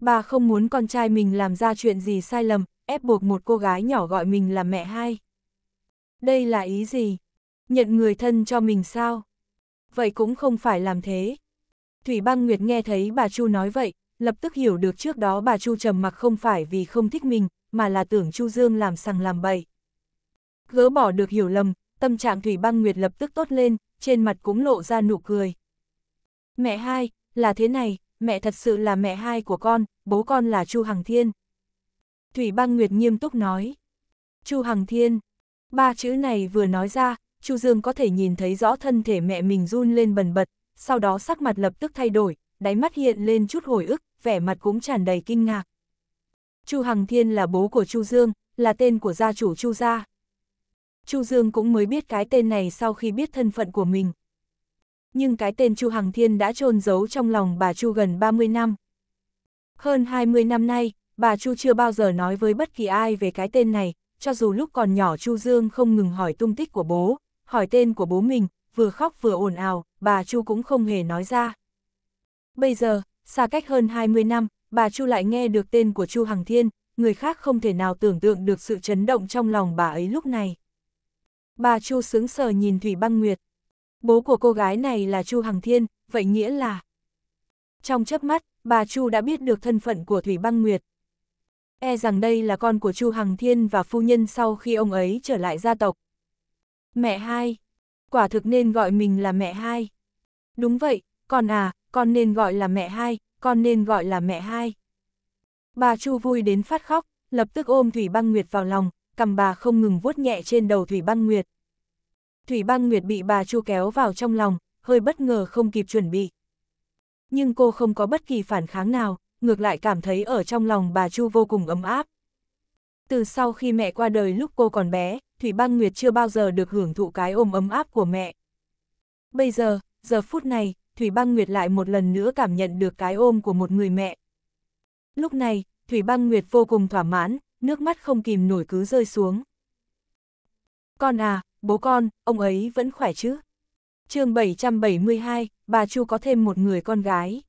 Bà không muốn con trai mình làm ra chuyện gì sai lầm, ép buộc một cô gái nhỏ gọi mình là mẹ hai. Đây là ý gì? Nhận người thân cho mình sao? Vậy cũng không phải làm thế. Thủy Băng Nguyệt nghe thấy bà Chu nói vậy, lập tức hiểu được trước đó bà Chu trầm mặc không phải vì không thích mình, mà là tưởng Chu Dương làm sằng làm bậy. Gỡ bỏ được hiểu lầm, tâm trạng Thủy Băng Nguyệt lập tức tốt lên, trên mặt cũng lộ ra nụ cười. Mẹ hai, là thế này, mẹ thật sự là mẹ hai của con, bố con là Chu Hằng Thiên. Thủy Băng Nguyệt nghiêm túc nói. Chu Hằng Thiên, ba chữ này vừa nói ra, Chu Dương có thể nhìn thấy rõ thân thể mẹ mình run lên bần bật, sau đó sắc mặt lập tức thay đổi, đáy mắt hiện lên chút hồi ức, vẻ mặt cũng tràn đầy kinh ngạc. Chu Hằng Thiên là bố của Chu Dương, là tên của gia chủ Chu gia, Chu Dương cũng mới biết cái tên này sau khi biết thân phận của mình. Nhưng cái tên Chu Hằng Thiên đã trôn giấu trong lòng bà Chu gần 30 năm. Hơn 20 năm nay, bà Chu chưa bao giờ nói với bất kỳ ai về cái tên này, cho dù lúc còn nhỏ Chu Dương không ngừng hỏi tung tích của bố, hỏi tên của bố mình, vừa khóc vừa ồn ào, bà Chu cũng không hề nói ra. Bây giờ, xa cách hơn 20 năm, bà Chu lại nghe được tên của Chu Hằng Thiên, người khác không thể nào tưởng tượng được sự chấn động trong lòng bà ấy lúc này. Bà Chu sướng sờ nhìn Thủy Băng Nguyệt. Bố của cô gái này là Chu Hằng Thiên, vậy nghĩa là... Trong chớp mắt, bà Chu đã biết được thân phận của Thủy Băng Nguyệt. E rằng đây là con của Chu Hằng Thiên và phu nhân sau khi ông ấy trở lại gia tộc. Mẹ hai. Quả thực nên gọi mình là mẹ hai. Đúng vậy, con à, con nên gọi là mẹ hai, con nên gọi là mẹ hai. Bà Chu vui đến phát khóc, lập tức ôm Thủy Băng Nguyệt vào lòng, cầm bà không ngừng vuốt nhẹ trên đầu Thủy Băng Nguyệt. Thủy Băng Nguyệt bị bà Chu kéo vào trong lòng, hơi bất ngờ không kịp chuẩn bị. Nhưng cô không có bất kỳ phản kháng nào, ngược lại cảm thấy ở trong lòng bà Chu vô cùng ấm áp. Từ sau khi mẹ qua đời lúc cô còn bé, Thủy Băng Nguyệt chưa bao giờ được hưởng thụ cái ôm ấm áp của mẹ. Bây giờ, giờ phút này, Thủy Băng Nguyệt lại một lần nữa cảm nhận được cái ôm của một người mẹ. Lúc này, Thủy Băng Nguyệt vô cùng thỏa mãn, nước mắt không kìm nổi cứ rơi xuống. Con à, bố con, ông ấy vẫn khỏe chứ? chương 772, bà Chu có thêm một người con gái.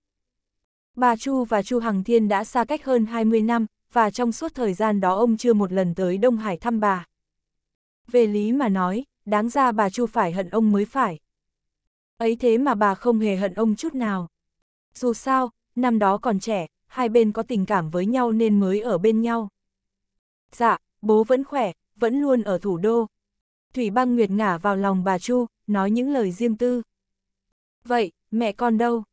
Bà Chu và Chu Hằng Thiên đã xa cách hơn 20 năm, và trong suốt thời gian đó ông chưa một lần tới Đông Hải thăm bà. Về lý mà nói, đáng ra bà Chu phải hận ông mới phải. Ấy thế mà bà không hề hận ông chút nào. Dù sao, năm đó còn trẻ, hai bên có tình cảm với nhau nên mới ở bên nhau dạ, bố vẫn khỏe, vẫn luôn ở thủ đô. Thủy băng Nguyệt ngả vào lòng bà Chu, nói những lời riêng tư. Vậy, mẹ con đâu?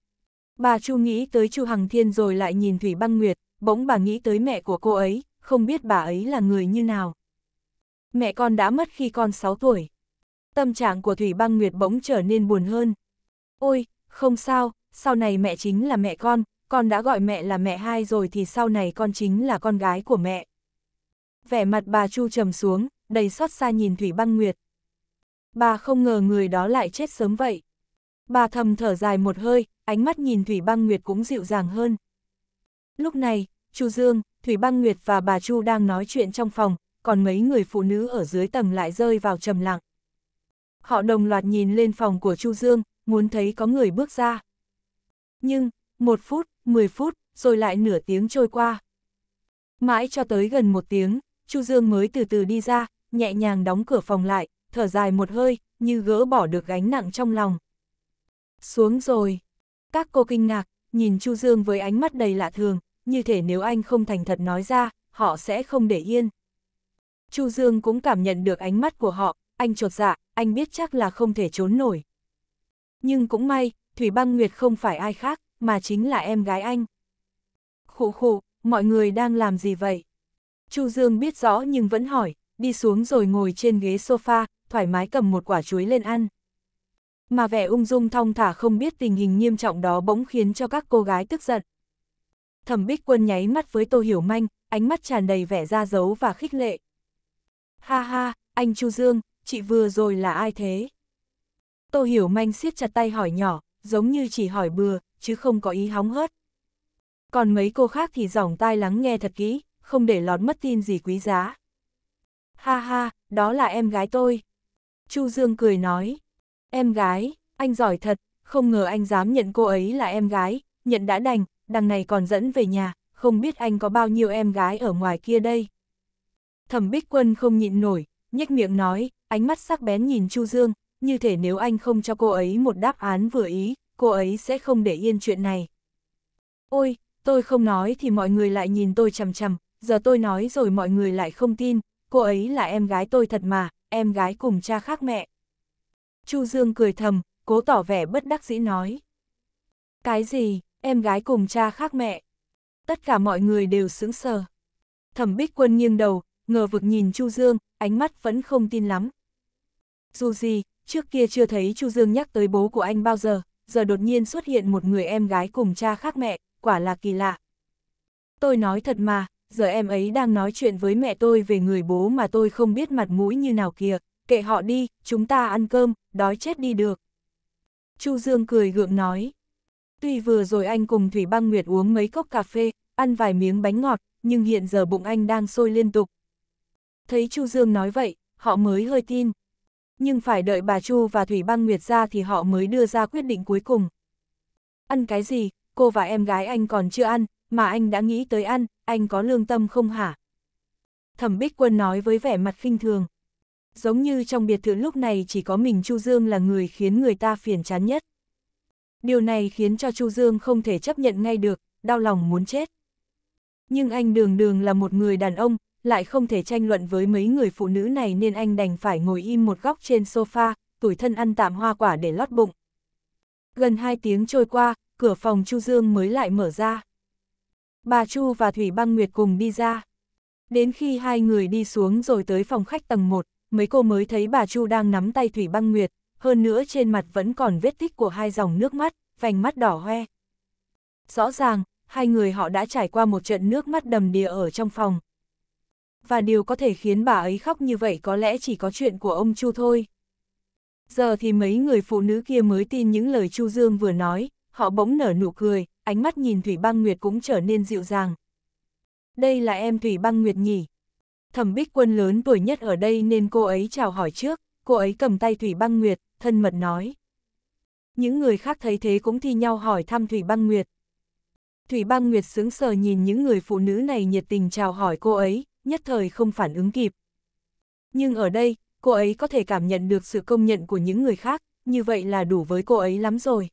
Bà Chu nghĩ tới Chu Hằng Thiên rồi lại nhìn Thủy băng Nguyệt, bỗng bà nghĩ tới mẹ của cô ấy, không biết bà ấy là người như nào. Mẹ con đã mất khi con 6 tuổi. Tâm trạng của Thủy băng Nguyệt bỗng trở nên buồn hơn. Ôi, không sao, sau này mẹ chính là mẹ con, con đã gọi mẹ là mẹ hai rồi thì sau này con chính là con gái của mẹ vẻ mặt bà Chu trầm xuống, đầy xót xa nhìn Thủy Băng Nguyệt. Bà không ngờ người đó lại chết sớm vậy. Bà thầm thở dài một hơi, ánh mắt nhìn Thủy Băng Nguyệt cũng dịu dàng hơn. Lúc này, Chu Dương, Thủy Băng Nguyệt và bà Chu đang nói chuyện trong phòng, còn mấy người phụ nữ ở dưới tầng lại rơi vào trầm lặng. Họ đồng loạt nhìn lên phòng của Chu Dương, muốn thấy có người bước ra. Nhưng, một phút, mười phút, rồi lại nửa tiếng trôi qua. Mãi cho tới gần một tiếng, Chu Dương mới từ từ đi ra, nhẹ nhàng đóng cửa phòng lại, thở dài một hơi, như gỡ bỏ được gánh nặng trong lòng. Xuống rồi. Các cô kinh ngạc, nhìn Chu Dương với ánh mắt đầy lạ thường, như thể nếu anh không thành thật nói ra, họ sẽ không để yên. Chu Dương cũng cảm nhận được ánh mắt của họ, anh trột dạ, anh biết chắc là không thể trốn nổi. Nhưng cũng may, Thủy Băng Nguyệt không phải ai khác, mà chính là em gái anh. Khụ khụ, mọi người đang làm gì vậy? Chu Dương biết rõ nhưng vẫn hỏi, đi xuống rồi ngồi trên ghế sofa, thoải mái cầm một quả chuối lên ăn. Mà vẻ ung dung thong thả không biết tình hình nghiêm trọng đó bỗng khiến cho các cô gái tức giận. Thẩm Bích Quân nháy mắt với Tô Hiểu Manh, ánh mắt tràn đầy vẻ ra dấu và khích lệ. Ha ha, anh Chu Dương, chị vừa rồi là ai thế? Tô Hiểu Manh siết chặt tay hỏi nhỏ, giống như chỉ hỏi bừa, chứ không có ý hóng hớt. Còn mấy cô khác thì giỏng tai lắng nghe thật kỹ, không để lọt mất tin gì quý giá. Ha ha, đó là em gái tôi. Chu Dương cười nói. Em gái, anh giỏi thật, không ngờ anh dám nhận cô ấy là em gái, nhận đã đành, đằng này còn dẫn về nhà, không biết anh có bao nhiêu em gái ở ngoài kia đây. Thẩm Bích Quân không nhịn nổi, nhếch miệng nói, ánh mắt sắc bén nhìn Chu Dương, như thể nếu anh không cho cô ấy một đáp án vừa ý, cô ấy sẽ không để yên chuyện này. Ôi, tôi không nói thì mọi người lại nhìn tôi chằm chằm, giờ tôi nói rồi mọi người lại không tin, cô ấy là em gái tôi thật mà, em gái cùng cha khác mẹ. Chu Dương cười thầm, cố tỏ vẻ bất đắc dĩ nói. Cái gì, em gái cùng cha khác mẹ? Tất cả mọi người đều sững sờ. Thẩm Bích Quân nghiêng đầu, ngờ vực nhìn Chu Dương, ánh mắt vẫn không tin lắm. Dù gì, trước kia chưa thấy Chu Dương nhắc tới bố của anh bao giờ, giờ đột nhiên xuất hiện một người em gái cùng cha khác mẹ, quả là kỳ lạ. Tôi nói thật mà, giờ em ấy đang nói chuyện với mẹ tôi về người bố mà tôi không biết mặt mũi như nào kìa, kệ họ đi, chúng ta ăn cơm, đói chết đi được. Chu Dương cười gượng nói. Tuy vừa rồi anh cùng Thủy Băng Nguyệt uống mấy cốc cà phê, ăn vài miếng bánh ngọt, nhưng hiện giờ bụng anh đang sôi liên tục. Thấy Chu Dương nói vậy, họ mới hơi tin. Nhưng phải đợi bà Chu và Thủy Băng Nguyệt ra thì họ mới đưa ra quyết định cuối cùng. Ăn cái gì, cô và em gái anh còn chưa ăn, mà anh đã nghĩ tới ăn, anh có lương tâm không hả? Thẩm Bích Quân nói với vẻ mặt khinh thường. Giống như trong biệt thự lúc này chỉ có mình Chu Dương là người khiến người ta phiền chán nhất. Điều này khiến cho Chu Dương không thể chấp nhận ngay được, đau lòng muốn chết. Nhưng anh đường đường là một người đàn ông, lại không thể tranh luận với mấy người phụ nữ này nên anh đành phải ngồi im một góc trên sofa, tủi thân ăn tạm hoa quả để lót bụng. Gần hai tiếng trôi qua, cửa phòng Chu Dương mới lại mở ra. Bà Chu và Thủy Băng Nguyệt cùng đi ra. Đến khi hai người đi xuống rồi tới phòng khách tầng 1, mấy cô mới thấy bà Chu đang nắm tay Thủy Băng Nguyệt, hơn nữa trên mặt vẫn còn vết tích của hai dòng nước mắt, vành mắt đỏ hoe. Rõ ràng, hai người họ đã trải qua một trận nước mắt đầm đìa ở trong phòng. Và điều có thể khiến bà ấy khóc như vậy có lẽ chỉ có chuyện của ông Chu thôi. Giờ thì mấy người phụ nữ kia mới tin những lời Chu Dương vừa nói, họ bỗng nở nụ cười, ánh mắt nhìn Thủy Băng Nguyệt cũng trở nên dịu dàng. Đây là em Thủy Băng Nguyệt nhỉ? Thẩm Bích Quân lớn tuổi nhất ở đây nên cô ấy chào hỏi trước, cô ấy cầm tay Thủy Băng Nguyệt, thân mật nói. Những người khác thấy thế cũng thi nhau hỏi thăm Thủy Băng Nguyệt. Thủy Băng Nguyệt sướng sờ nhìn những người phụ nữ này nhiệt tình chào hỏi cô ấy, nhất thời không phản ứng kịp. Nhưng ở đây, cô ấy có thể cảm nhận được sự công nhận của những người khác, như vậy là đủ với cô ấy lắm rồi.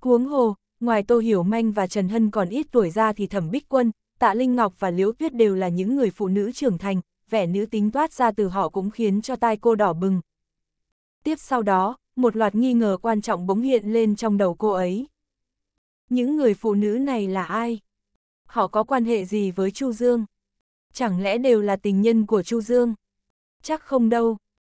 Cuống hồ, ngoài Tô Hiểu Manh và Trần Hân còn ít tuổi ra thì Thẩm Bích Quân, Tạ Linh Ngọc và Liễu Tuyết đều là những người phụ nữ trưởng thành, vẻ nữ tính toát ra từ họ cũng khiến cho tai cô đỏ bừng. Tiếp sau đó, một loạt nghi ngờ quan trọng bỗng hiện lên trong đầu cô ấy. Những người phụ nữ này là ai? Họ có quan hệ gì với Chu Dương? Chẳng lẽ đều là tình nhân của Chu Dương? Chắc không đâu.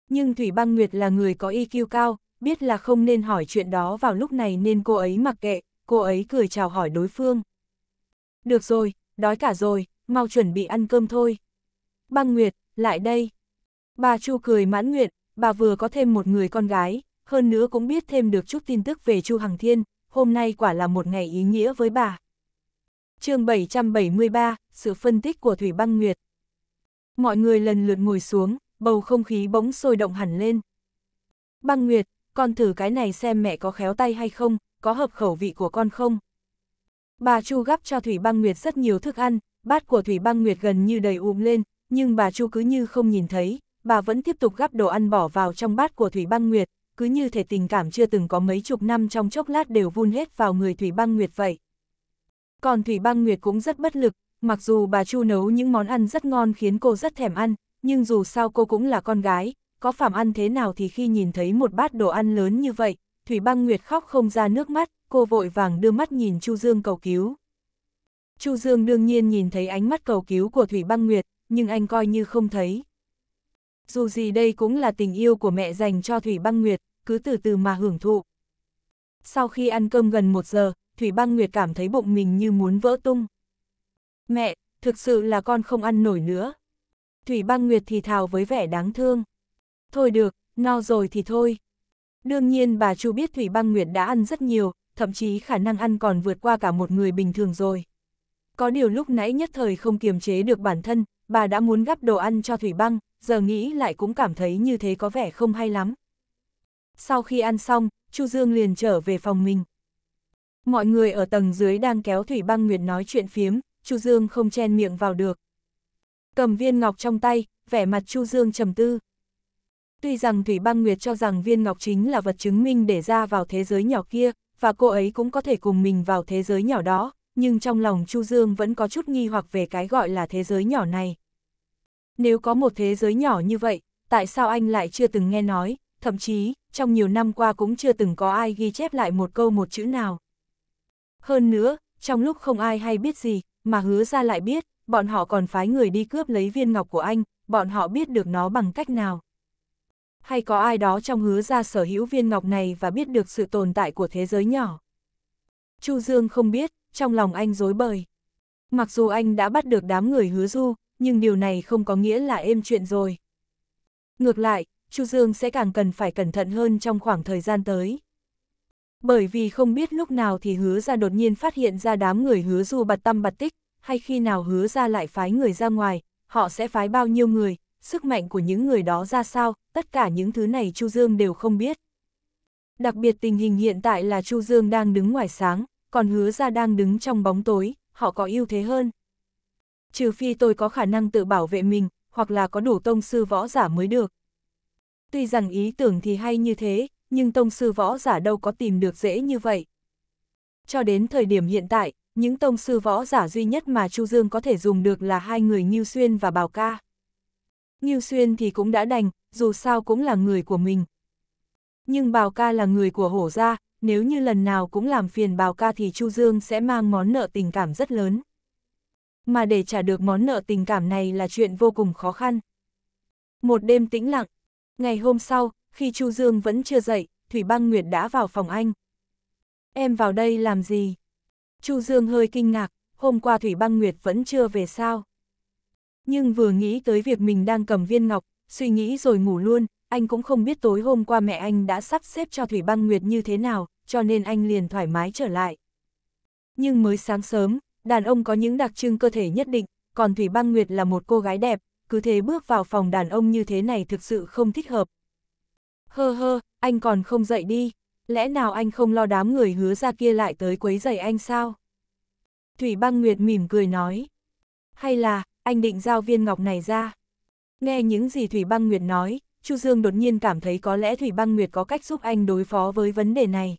Nhưng Thủy Băng Nguyệt là người có IQ cao, biết là không nên hỏi chuyện đó vào lúc này nên cô ấy mặc kệ, cô ấy cười chào hỏi đối phương. Được rồi, đói cả rồi, mau chuẩn bị ăn cơm thôi. Băng Nguyệt, lại đây. Bà Chu cười mãn nguyện, bà vừa có thêm một người con gái, hơn nữa cũng biết thêm được chút tin tức về Chu Hằng Thiên, hôm nay quả là một ngày ý nghĩa với bà. chương 773, sự phân tích của Thủy Băng Nguyệt. Mọi người lần lượt ngồi xuống, bầu không khí bỗng sôi động hẳn lên. Băng Nguyệt, con thử cái này xem mẹ có khéo tay hay không, có hợp khẩu vị của con không? Bà Chu gắp cho Thủy Băng Nguyệt rất nhiều thức ăn, bát của Thủy Băng Nguyệt gần như đầy ụm lên, nhưng bà Chu cứ như không nhìn thấy, bà vẫn tiếp tục gắp đồ ăn bỏ vào trong bát của Thủy Băng Nguyệt, cứ như thể tình cảm chưa từng có mấy chục năm trong chốc lát đều vun hết vào người Thủy Băng Nguyệt vậy. Còn Thủy Băng Nguyệt cũng rất bất lực, mặc dù bà Chu nấu những món ăn rất ngon khiến cô rất thèm ăn, nhưng dù sao cô cũng là con gái, có phàm ăn thế nào thì khi nhìn thấy một bát đồ ăn lớn như vậy, Thủy băng nguyệt khóc không ra nước mắt, cô vội vàng đưa mắt nhìn Chu Dương cầu cứu. Chu Dương đương nhiên nhìn thấy ánh mắt cầu cứu của Thủy băng nguyệt, nhưng anh coi như không thấy. Dù gì đây cũng là tình yêu của mẹ dành cho Thủy băng nguyệt, cứ từ từ mà hưởng thụ. Sau khi ăn cơm gần một giờ, Thủy băng nguyệt cảm thấy bụng mình như muốn vỡ tung. Mẹ, thực sự là con không ăn nổi nữa. Thủy băng nguyệt thì thào với vẻ đáng thương. Thôi được, no rồi thì thôi, Đương nhiên bà Chu biết Thủy Băng Nguyệt đã ăn rất nhiều, thậm chí khả năng ăn còn vượt qua cả một người bình thường rồi. Có điều lúc nãy nhất thời không kiềm chế được bản thân, bà đã muốn gắp đồ ăn cho Thủy Băng, giờ nghĩ lại cũng cảm thấy như thế có vẻ không hay lắm. Sau khi ăn xong, Chu Dương liền trở về phòng mình. Mọi người ở tầng dưới đang kéo Thủy Băng Nguyệt nói chuyện phiếm, Chu Dương không chen miệng vào được. Cầm viên ngọc trong tay, vẻ mặt Chu Dương trầm tư. Tuy rằng Thủy Băng Nguyệt cho rằng viên ngọc chính là vật chứng minh để ra vào thế giới nhỏ kia, và cô ấy cũng có thể cùng mình vào thế giới nhỏ đó, nhưng trong lòng Chu Dương vẫn có chút nghi hoặc về cái gọi là thế giới nhỏ này. Nếu có một thế giới nhỏ như vậy, tại sao anh lại chưa từng nghe nói, thậm chí, trong nhiều năm qua cũng chưa từng có ai ghi chép lại một câu một chữ nào. Hơn nữa, trong lúc không ai hay biết gì, mà hứa ra lại biết, bọn họ còn phái người đi cướp lấy viên ngọc của anh, bọn họ biết được nó bằng cách nào hay có ai đó trong hứa ra sở hữu viên ngọc này và biết được sự tồn tại của thế giới nhỏ. Chu Dương không biết, trong lòng anh dối bời. Mặc dù anh đã bắt được đám người hứa du, nhưng điều này không có nghĩa là êm chuyện rồi. Ngược lại, Chu Dương sẽ càng cần phải cẩn thận hơn trong khoảng thời gian tới. Bởi vì không biết lúc nào thì hứa ra đột nhiên phát hiện ra đám người hứa du bật tâm bật tích, hay khi nào hứa ra lại phái người ra ngoài, họ sẽ phái bao nhiêu người, sức mạnh của những người đó ra sao, tất cả những thứ này Chu Dương đều không biết. Đặc biệt tình hình hiện tại là Chu Dương đang đứng ngoài sáng, còn hứa ra đang đứng trong bóng tối, họ có ưu thế hơn. Trừ phi tôi có khả năng tự bảo vệ mình, hoặc là có đủ tông sư võ giả mới được. Tuy rằng ý tưởng thì hay như thế, nhưng tông sư võ giả đâu có tìm được dễ như vậy. Cho đến thời điểm hiện tại, những tông sư võ giả duy nhất mà Chu Dương có thể dùng được là hai người như Xuyên và Bào Ca. Ngưu Xuyên thì cũng đã đành, dù sao cũng là người của mình. Nhưng Bào Ca là người của hổ gia, nếu như lần nào cũng làm phiền Bào Ca thì Chu Dương sẽ mang món nợ tình cảm rất lớn. Mà để trả được món nợ tình cảm này là chuyện vô cùng khó khăn. Một đêm tĩnh lặng, ngày hôm sau, khi Chu Dương vẫn chưa dậy, Thủy Băng Nguyệt đã vào phòng anh. Em vào đây làm gì? Chu Dương hơi kinh ngạc, hôm qua Thủy Băng Nguyệt vẫn chưa về sao? Nhưng vừa nghĩ tới việc mình đang cầm viên ngọc, suy nghĩ rồi ngủ luôn, anh cũng không biết tối hôm qua mẹ anh đã sắp xếp cho Thủy Băng Nguyệt như thế nào, cho nên anh liền thoải mái trở lại. Nhưng mới sáng sớm, đàn ông có những đặc trưng cơ thể nhất định, còn Thủy Băng Nguyệt là một cô gái đẹp, cứ thế bước vào phòng đàn ông như thế này thực sự không thích hợp. Hơ hơ, anh còn không dậy đi, lẽ nào anh không lo đám người hứa ra kia lại tới quấy giày anh sao? Thủy Băng Nguyệt mỉm cười nói, hay là, anh định giao viên ngọc này ra. Nghe những gì Thủy Băng Nguyệt nói, Chu Dương đột nhiên cảm thấy có lẽ Thủy Băng Nguyệt có cách giúp anh đối phó với vấn đề này.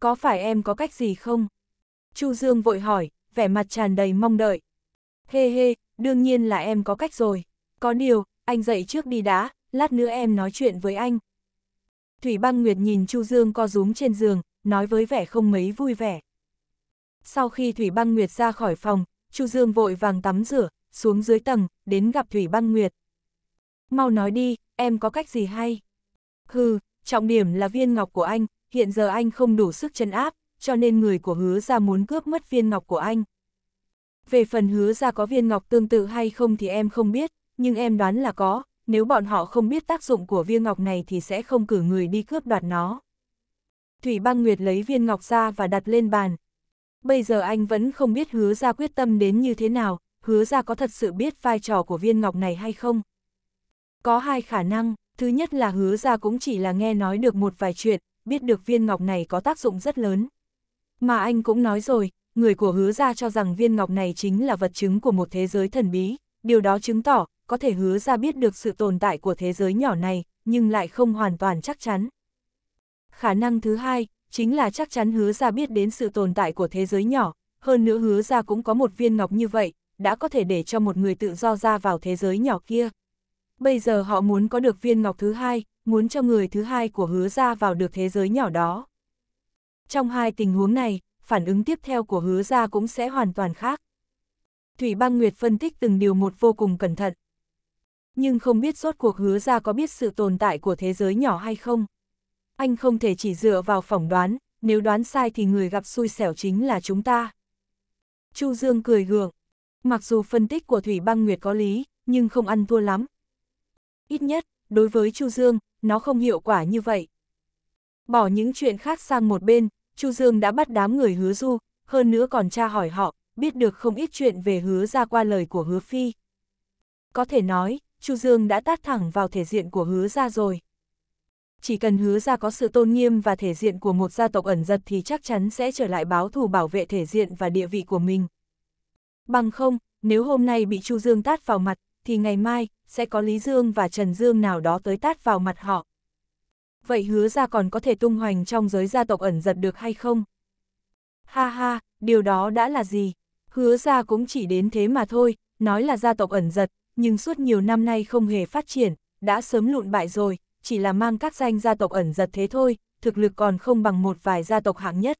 Có phải em có cách gì không? Chu Dương vội hỏi, vẻ mặt tràn đầy mong đợi. Hê hê, đương nhiên là em có cách rồi. Có điều, anh dậy trước đi đã, lát nữa em nói chuyện với anh. Thủy Băng Nguyệt nhìn Chu Dương co rúm trên giường, nói với vẻ không mấy vui vẻ. Sau khi Thủy Băng Nguyệt ra khỏi phòng, Chu Dương vội vàng tắm rửa, xuống dưới tầng, đến gặp Thủy Băng Nguyệt. Mau nói đi, em có cách gì hay? Hừ, trọng điểm là viên ngọc của anh, hiện giờ anh không đủ sức chân áp, cho nên người của hứa ra muốn cướp mất viên ngọc của anh. Về phần hứa ra có viên ngọc tương tự hay không thì em không biết, nhưng em đoán là có, nếu bọn họ không biết tác dụng của viên ngọc này thì sẽ không cử người đi cướp đoạt nó. Thủy băng nguyệt lấy viên ngọc ra và đặt lên bàn, bây giờ anh vẫn không biết hứa ra quyết tâm đến như thế nào, hứa ra có thật sự biết vai trò của viên ngọc này hay không. Có hai khả năng, thứ nhất là hứa ra cũng chỉ là nghe nói được một vài chuyện, biết được viên ngọc này có tác dụng rất lớn. Mà anh cũng nói rồi, người của hứa ra cho rằng viên ngọc này chính là vật chứng của một thế giới thần bí, điều đó chứng tỏ, có thể hứa ra biết được sự tồn tại của thế giới nhỏ này, nhưng lại không hoàn toàn chắc chắn. Khả năng thứ hai, chính là chắc chắn hứa ra biết đến sự tồn tại của thế giới nhỏ, hơn nữa hứa ra cũng có một viên ngọc như vậy, đã có thể để cho một người tự do ra vào thế giới nhỏ kia. Bây giờ họ muốn có được viên ngọc thứ hai, muốn cho người thứ hai của hứa ra vào được thế giới nhỏ đó. Trong hai tình huống này, phản ứng tiếp theo của hứa ra cũng sẽ hoàn toàn khác. Thủy Băng Nguyệt phân tích từng điều một vô cùng cẩn thận. Nhưng không biết rốt cuộc hứa ra có biết sự tồn tại của thế giới nhỏ hay không anh không thể chỉ dựa vào phỏng đoán, nếu đoán sai thì người gặp xui xẻo chính là chúng ta. Chu Dương cười gượng, mặc dù phân tích của Thủy Băng Nguyệt có lý, nhưng không ăn thua lắm. Ít nhất, đối với Chu Dương, nó không hiệu quả như vậy. Bỏ những chuyện khác sang một bên, Chu Dương đã bắt đám người hứa du, hơn nữa còn tra hỏi họ, biết được không ít chuyện về hứa ra qua lời của hứa phi. Có thể nói, Chu Dương đã tát thẳng vào thể diện của hứa ra rồi chỉ cần hứa ra có sự tôn nghiêm và thể diện của một gia tộc ẩn giật thì chắc chắn sẽ trở lại báo thù bảo vệ thể diện và địa vị của mình. Bằng không, nếu hôm nay bị Chu Dương tát vào mặt, thì ngày mai, sẽ có Lý Dương và Trần Dương nào đó tới tát vào mặt họ. Vậy hứa ra còn có thể tung hoành trong giới gia tộc ẩn giật được hay không? Ha ha, điều đó đã là gì? Hứa ra cũng chỉ đến thế mà thôi, nói là gia tộc ẩn giật, nhưng suốt nhiều năm nay không hề phát triển, đã sớm lụn bại rồi, chỉ là mang các danh gia tộc ẩn giật thế thôi, thực lực còn không bằng một vài gia tộc hạng nhất.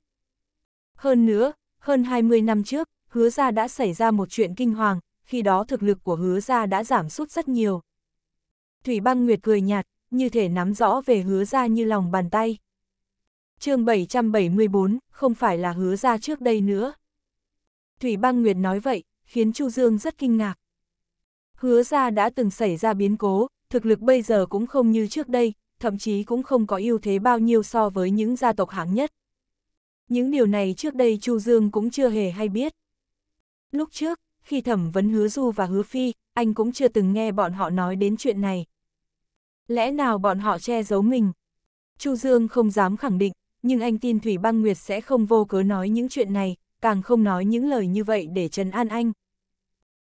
Hơn nữa, hơn 20 năm trước, hứa gia đã xảy ra một chuyện kinh hoàng, khi đó thực lực của hứa gia đã giảm sút rất nhiều. Thủy băng nguyệt cười nhạt, như thể nắm rõ về hứa gia như lòng bàn tay. chương 774, không phải là hứa gia trước đây nữa. Thủy băng nguyệt nói vậy, khiến Chu Dương rất kinh ngạc. Hứa gia đã từng xảy ra biến cố, thực lực bây giờ cũng không như trước đây, thậm chí cũng không có ưu thế bao nhiêu so với những gia tộc hạng nhất. Những điều này trước đây Chu Dương cũng chưa hề hay biết. Lúc trước, khi thẩm vấn hứa du và hứa phi, anh cũng chưa từng nghe bọn họ nói đến chuyện này. Lẽ nào bọn họ che giấu mình? Chu Dương không dám khẳng định, nhưng anh tin Thủy Băng Nguyệt sẽ không vô cớ nói những chuyện này, càng không nói những lời như vậy để trấn an anh.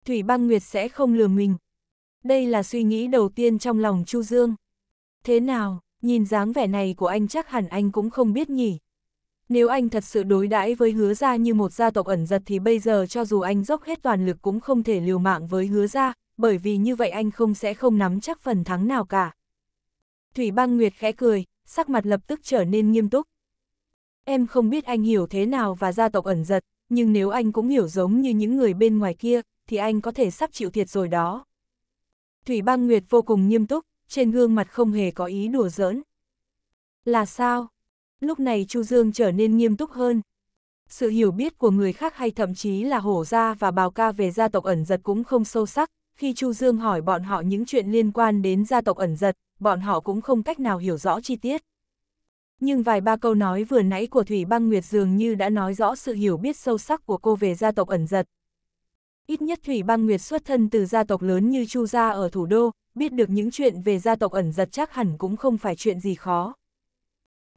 Thủy Băng Nguyệt sẽ không lừa mình, đây là suy nghĩ đầu tiên trong lòng Chu Dương. Thế nào, nhìn dáng vẻ này của anh chắc hẳn anh cũng không biết nhỉ. Nếu anh thật sự đối đãi với hứa gia như một gia tộc ẩn giật thì bây giờ cho dù anh dốc hết toàn lực cũng không thể liều mạng với hứa gia, bởi vì như vậy anh không sẽ không nắm chắc phần thắng nào cả. Thủy băng Nguyệt khẽ cười, sắc mặt lập tức trở nên nghiêm túc. Em không biết anh hiểu thế nào và gia tộc ẩn giật, nhưng nếu anh cũng hiểu giống như những người bên ngoài kia, thì anh có thể sắp chịu thiệt rồi đó. Thủy băng nguyệt vô cùng nghiêm túc, trên gương mặt không hề có ý đùa giỡn. Là sao? Lúc này Chu Dương trở nên nghiêm túc hơn. Sự hiểu biết của người khác hay thậm chí là hổ gia và bào ca về gia tộc ẩn giật cũng không sâu sắc, khi Chu Dương hỏi bọn họ những chuyện liên quan đến gia tộc ẩn giật, bọn họ cũng không cách nào hiểu rõ chi tiết. Nhưng vài ba câu nói vừa nãy của Thủy Băng Nguyệt dường như đã nói rõ sự hiểu biết sâu sắc của cô về gia tộc ẩn giật, Ít nhất Thủy Băng Nguyệt xuất thân từ gia tộc lớn như Chu Gia ở thủ đô, biết được những chuyện về gia tộc ẩn giật chắc hẳn cũng không phải chuyện gì khó.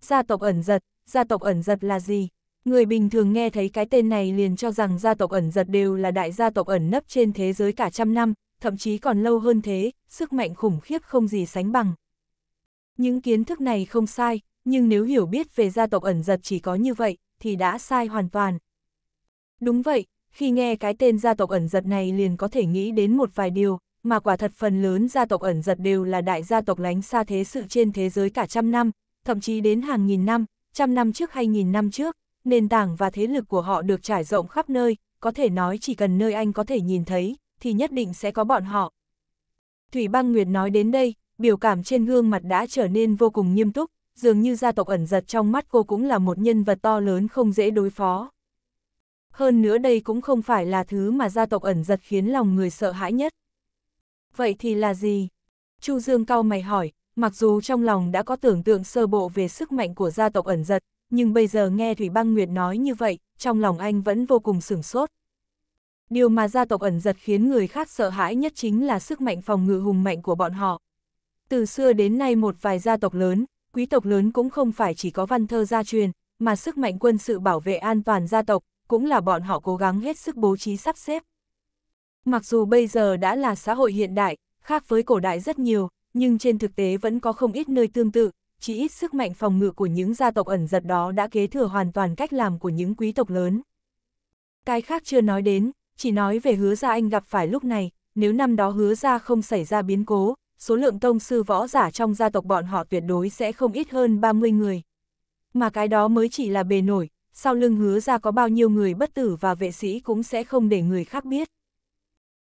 Gia tộc ẩn giật, gia tộc ẩn giật là gì? Người bình thường nghe thấy cái tên này liền cho rằng gia tộc ẩn giật đều là đại gia tộc ẩn nấp trên thế giới cả trăm năm, thậm chí còn lâu hơn thế, sức mạnh khủng khiếp không gì sánh bằng. Những kiến thức này không sai, nhưng nếu hiểu biết về gia tộc ẩn giật chỉ có như vậy, thì đã sai hoàn toàn. Đúng vậy, khi nghe cái tên gia tộc ẩn giật này liền có thể nghĩ đến một vài điều, mà quả thật phần lớn gia tộc ẩn giật đều là đại gia tộc lánh xa thế sự trên thế giới cả trăm năm, thậm chí đến hàng nghìn năm, trăm năm trước hay nghìn năm trước, nền tảng và thế lực của họ được trải rộng khắp nơi, có thể nói chỉ cần nơi anh có thể nhìn thấy, thì nhất định sẽ có bọn họ. Thủy băng Nguyệt nói đến đây, biểu cảm trên gương mặt đã trở nên vô cùng nghiêm túc, dường như gia tộc ẩn giật trong mắt cô cũng là một nhân vật to lớn không dễ đối phó hơn nữa đây cũng không phải là thứ mà gia tộc ẩn giật khiến lòng người sợ hãi nhất. Vậy thì là gì? Chu Dương cao mày hỏi, mặc dù trong lòng đã có tưởng tượng sơ bộ về sức mạnh của gia tộc ẩn giật, nhưng bây giờ nghe Thủy Băng Nguyệt nói như vậy, trong lòng anh vẫn vô cùng sửng sốt. Điều mà gia tộc ẩn giật khiến người khác sợ hãi nhất chính là sức mạnh phòng ngự hùng mạnh của bọn họ. Từ xưa đến nay một vài gia tộc lớn, quý tộc lớn cũng không phải chỉ có văn thơ gia truyền, mà sức mạnh quân sự bảo vệ an toàn gia tộc, cũng là bọn họ cố gắng hết sức bố trí sắp xếp. Mặc dù bây giờ đã là xã hội hiện đại, khác với cổ đại rất nhiều, nhưng trên thực tế vẫn có không ít nơi tương tự, chỉ ít sức mạnh phòng ngự của những gia tộc ẩn giật đó đã kế thừa hoàn toàn cách làm của những quý tộc lớn. Cái khác chưa nói đến, chỉ nói về hứa gia anh gặp phải lúc này, nếu năm đó hứa gia không xảy ra biến cố, số lượng tông sư võ giả trong gia tộc bọn họ tuyệt đối sẽ không ít hơn 30 người. Mà cái đó mới chỉ là bề nổi, sau lưng hứa ra có bao nhiêu người bất tử và vệ sĩ cũng sẽ không để người khác biết.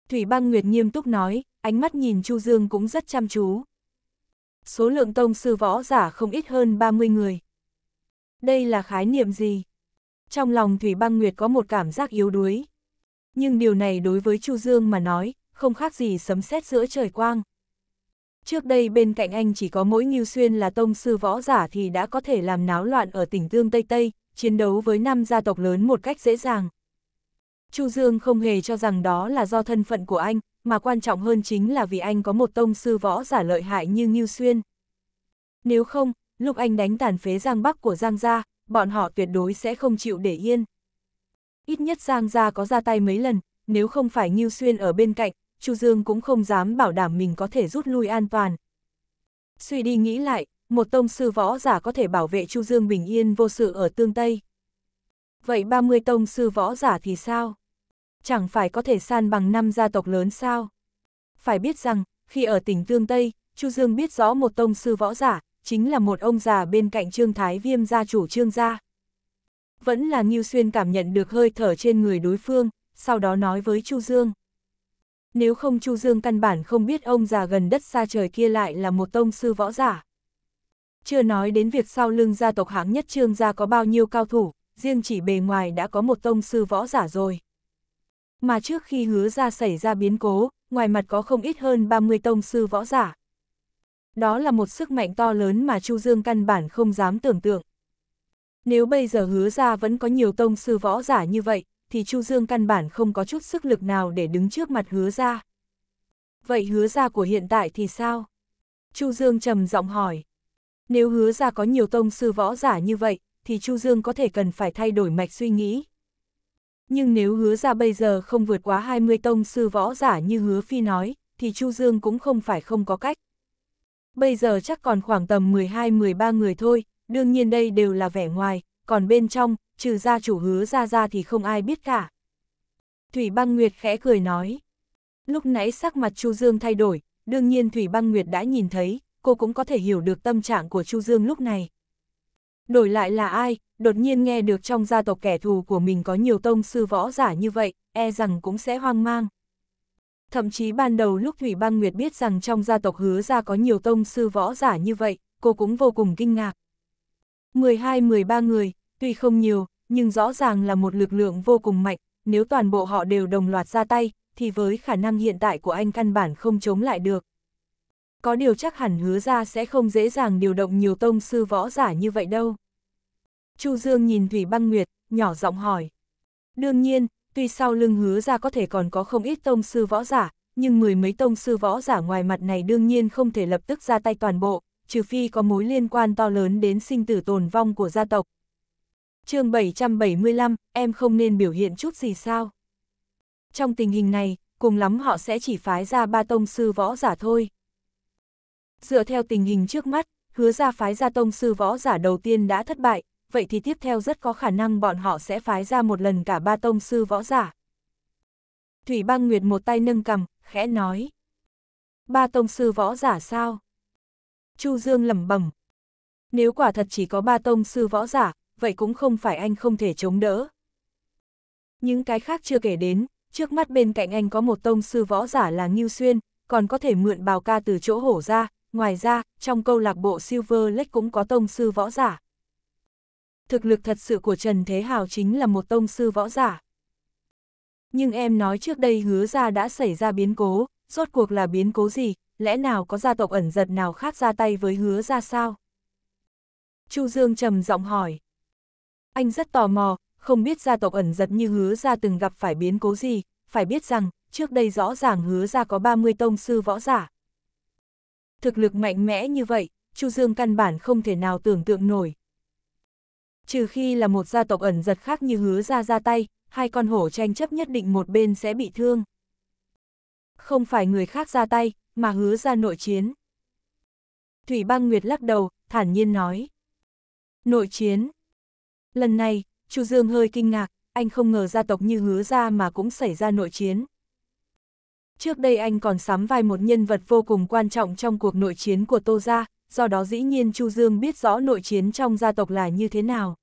Thủy băng Nguyệt nghiêm túc nói, ánh mắt nhìn Chu Dương cũng rất chăm chú. Số lượng tông sư võ giả không ít hơn 30 người. Đây là khái niệm gì? Trong lòng Thủy băng Nguyệt có một cảm giác yếu đuối. Nhưng điều này đối với Chu Dương mà nói, không khác gì sấm sét giữa trời quang. Trước đây bên cạnh anh chỉ có mỗi nghiêu Xuyên là tông sư võ giả thì đã có thể làm náo loạn ở tỉnh Tương Tây Tây, chiến đấu với năm gia tộc lớn một cách dễ dàng. Chu Dương không hề cho rằng đó là do thân phận của anh, mà quan trọng hơn chính là vì anh có một tông sư võ giả lợi hại như Ngưu Xuyên. Nếu không, lúc anh đánh tàn phế Giang Bắc của Giang Gia, bọn họ tuyệt đối sẽ không chịu để yên. Ít nhất Giang Gia có ra tay mấy lần, nếu không phải Ngưu Xuyên ở bên cạnh, Chu Dương cũng không dám bảo đảm mình có thể rút lui an toàn. Suy đi nghĩ lại, một tông sư võ giả có thể bảo vệ Chu Dương bình yên vô sự ở tương Tây. Vậy 30 tông sư võ giả thì sao? Chẳng phải có thể san bằng năm gia tộc lớn sao? Phải biết rằng, khi ở tỉnh Tương Tây, Chu Dương biết rõ một tông sư võ giả, chính là một ông già bên cạnh Trương Thái Viêm gia chủ Trương gia. Vẫn là Ngưu Xuyên cảm nhận được hơi thở trên người đối phương, sau đó nói với Chu Dương. Nếu không Chu Dương căn bản không biết ông già gần đất xa trời kia lại là một tông sư võ giả. Chưa nói đến việc sau lưng gia tộc hãng nhất trương gia có bao nhiêu cao thủ, riêng chỉ bề ngoài đã có một tông sư võ giả rồi. Mà trước khi hứa ra xảy ra biến cố, ngoài mặt có không ít hơn 30 tông sư võ giả. Đó là một sức mạnh to lớn mà Chu Dương căn bản không dám tưởng tượng. Nếu bây giờ hứa ra vẫn có nhiều tông sư võ giả như vậy, thì Chu Dương căn bản không có chút sức lực nào để đứng trước mặt hứa ra. Vậy hứa ra của hiện tại thì sao? Chu Dương trầm giọng hỏi. Nếu hứa ra có nhiều tông sư võ giả như vậy, thì Chu Dương có thể cần phải thay đổi mạch suy nghĩ. Nhưng nếu hứa ra bây giờ không vượt quá 20 tông sư võ giả như hứa phi nói, thì Chu Dương cũng không phải không có cách. Bây giờ chắc còn khoảng tầm 12-13 người thôi, đương nhiên đây đều là vẻ ngoài, còn bên trong, trừ gia chủ hứa ra ra thì không ai biết cả. Thủy băng Nguyệt khẽ cười nói. Lúc nãy sắc mặt Chu Dương thay đổi, đương nhiên Thủy băng Nguyệt đã nhìn thấy, cô cũng có thể hiểu được tâm trạng của Chu Dương lúc này. Đổi lại là ai, đột nhiên nghe được trong gia tộc kẻ thù của mình có nhiều tông sư võ giả như vậy, e rằng cũng sẽ hoang mang. Thậm chí ban đầu lúc Thủy Băng Nguyệt biết rằng trong gia tộc hứa ra có nhiều tông sư võ giả như vậy, cô cũng vô cùng kinh ngạc. 12-13 người, tuy không nhiều, nhưng rõ ràng là một lực lượng vô cùng mạnh, nếu toàn bộ họ đều đồng loạt ra tay, thì với khả năng hiện tại của anh căn bản không chống lại được có điều chắc hẳn hứa ra sẽ không dễ dàng điều động nhiều tông sư võ giả như vậy đâu. Chu Dương nhìn Thủy Băng Nguyệt, nhỏ giọng hỏi. Đương nhiên, tuy sau lưng hứa ra có thể còn có không ít tông sư võ giả, nhưng mười mấy tông sư võ giả ngoài mặt này đương nhiên không thể lập tức ra tay toàn bộ, trừ phi có mối liên quan to lớn đến sinh tử tồn vong của gia tộc. chương 775, em không nên biểu hiện chút gì sao? Trong tình hình này, cùng lắm họ sẽ chỉ phái ra ba tông sư võ giả thôi. Dựa theo tình hình trước mắt, hứa ra phái ra tông sư võ giả đầu tiên đã thất bại, vậy thì tiếp theo rất có khả năng bọn họ sẽ phái ra một lần cả ba tông sư võ giả. Thủy băng nguyệt một tay nâng cầm, khẽ nói. Ba tông sư võ giả sao? Chu Dương lẩm bẩm. Nếu quả thật chỉ có ba tông sư võ giả, vậy cũng không phải anh không thể chống đỡ. Những cái khác chưa kể đến, trước mắt bên cạnh anh có một tông sư võ giả là Ngưu Xuyên, còn có thể mượn bào ca từ chỗ hổ ra, Ngoài ra, trong câu lạc bộ Silver Lake cũng có tông sư võ giả. Thực lực thật sự của Trần Thế Hào chính là một tông sư võ giả. Nhưng em nói trước đây hứa ra đã xảy ra biến cố, rốt cuộc là biến cố gì, lẽ nào có gia tộc ẩn giật nào khác ra tay với hứa ra sao? Chu Dương trầm giọng hỏi. Anh rất tò mò, không biết gia tộc ẩn giật như hứa ra từng gặp phải biến cố gì, phải biết rằng, trước đây rõ ràng hứa ra có 30 tông sư võ giả thực lực mạnh mẽ như vậy, Chu Dương căn bản không thể nào tưởng tượng nổi. Trừ khi là một gia tộc ẩn giật khác như hứa ra ra tay, hai con hổ tranh chấp nhất định một bên sẽ bị thương. Không phải người khác ra tay, mà hứa ra nội chiến. Thủy băng Nguyệt lắc đầu, thản nhiên nói. Nội chiến. Lần này, Chu Dương hơi kinh ngạc, anh không ngờ gia tộc như hứa ra mà cũng xảy ra nội chiến. Trước đây anh còn sắm vai một nhân vật vô cùng quan trọng trong cuộc nội chiến của Tô Gia, do đó dĩ nhiên Chu Dương biết rõ nội chiến trong gia tộc là như thế nào.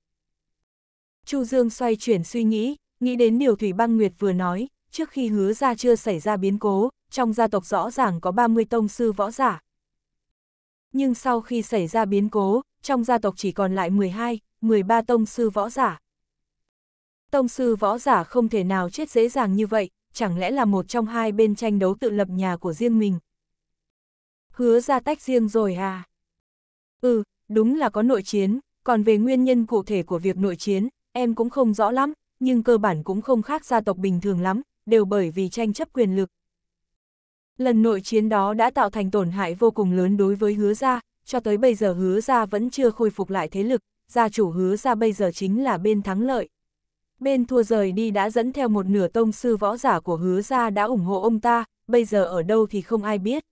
Chu Dương xoay chuyển suy nghĩ, nghĩ đến điều Thủy Băng Nguyệt vừa nói, trước khi hứa ra chưa xảy ra biến cố, trong gia tộc rõ ràng có 30 tông sư võ giả. Nhưng sau khi xảy ra biến cố, trong gia tộc chỉ còn lại 12, 13 tông sư võ giả. Tông sư võ giả không thể nào chết dễ dàng như vậy, chẳng lẽ là một trong hai bên tranh đấu tự lập nhà của riêng mình. Hứa ra tách riêng rồi à? Ừ, đúng là có nội chiến, còn về nguyên nhân cụ thể của việc nội chiến, em cũng không rõ lắm, nhưng cơ bản cũng không khác gia tộc bình thường lắm, đều bởi vì tranh chấp quyền lực. Lần nội chiến đó đã tạo thành tổn hại vô cùng lớn đối với hứa gia, cho tới bây giờ hứa gia vẫn chưa khôi phục lại thế lực, gia chủ hứa gia bây giờ chính là bên thắng lợi. Bên thua rời đi đã dẫn theo một nửa tông sư võ giả của hứa ra đã ủng hộ ông ta, bây giờ ở đâu thì không ai biết.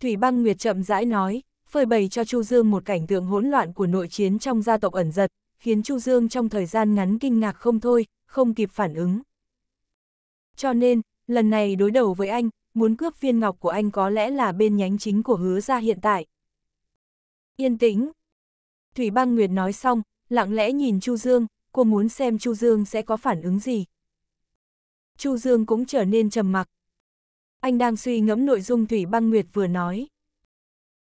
Thủy băng Nguyệt chậm rãi nói, phơi bày cho Chu Dương một cảnh tượng hỗn loạn của nội chiến trong gia tộc ẩn giật, khiến Chu Dương trong thời gian ngắn kinh ngạc không thôi, không kịp phản ứng. Cho nên, lần này đối đầu với anh, muốn cướp viên ngọc của anh có lẽ là bên nhánh chính của hứa ra hiện tại. Yên tĩnh. Thủy băng Nguyệt nói xong, lặng lẽ nhìn Chu Dương, cô muốn xem Chu Dương sẽ có phản ứng gì. Chu Dương cũng trở nên trầm mặc. Anh đang suy ngẫm nội dung Thủy Băng Nguyệt vừa nói.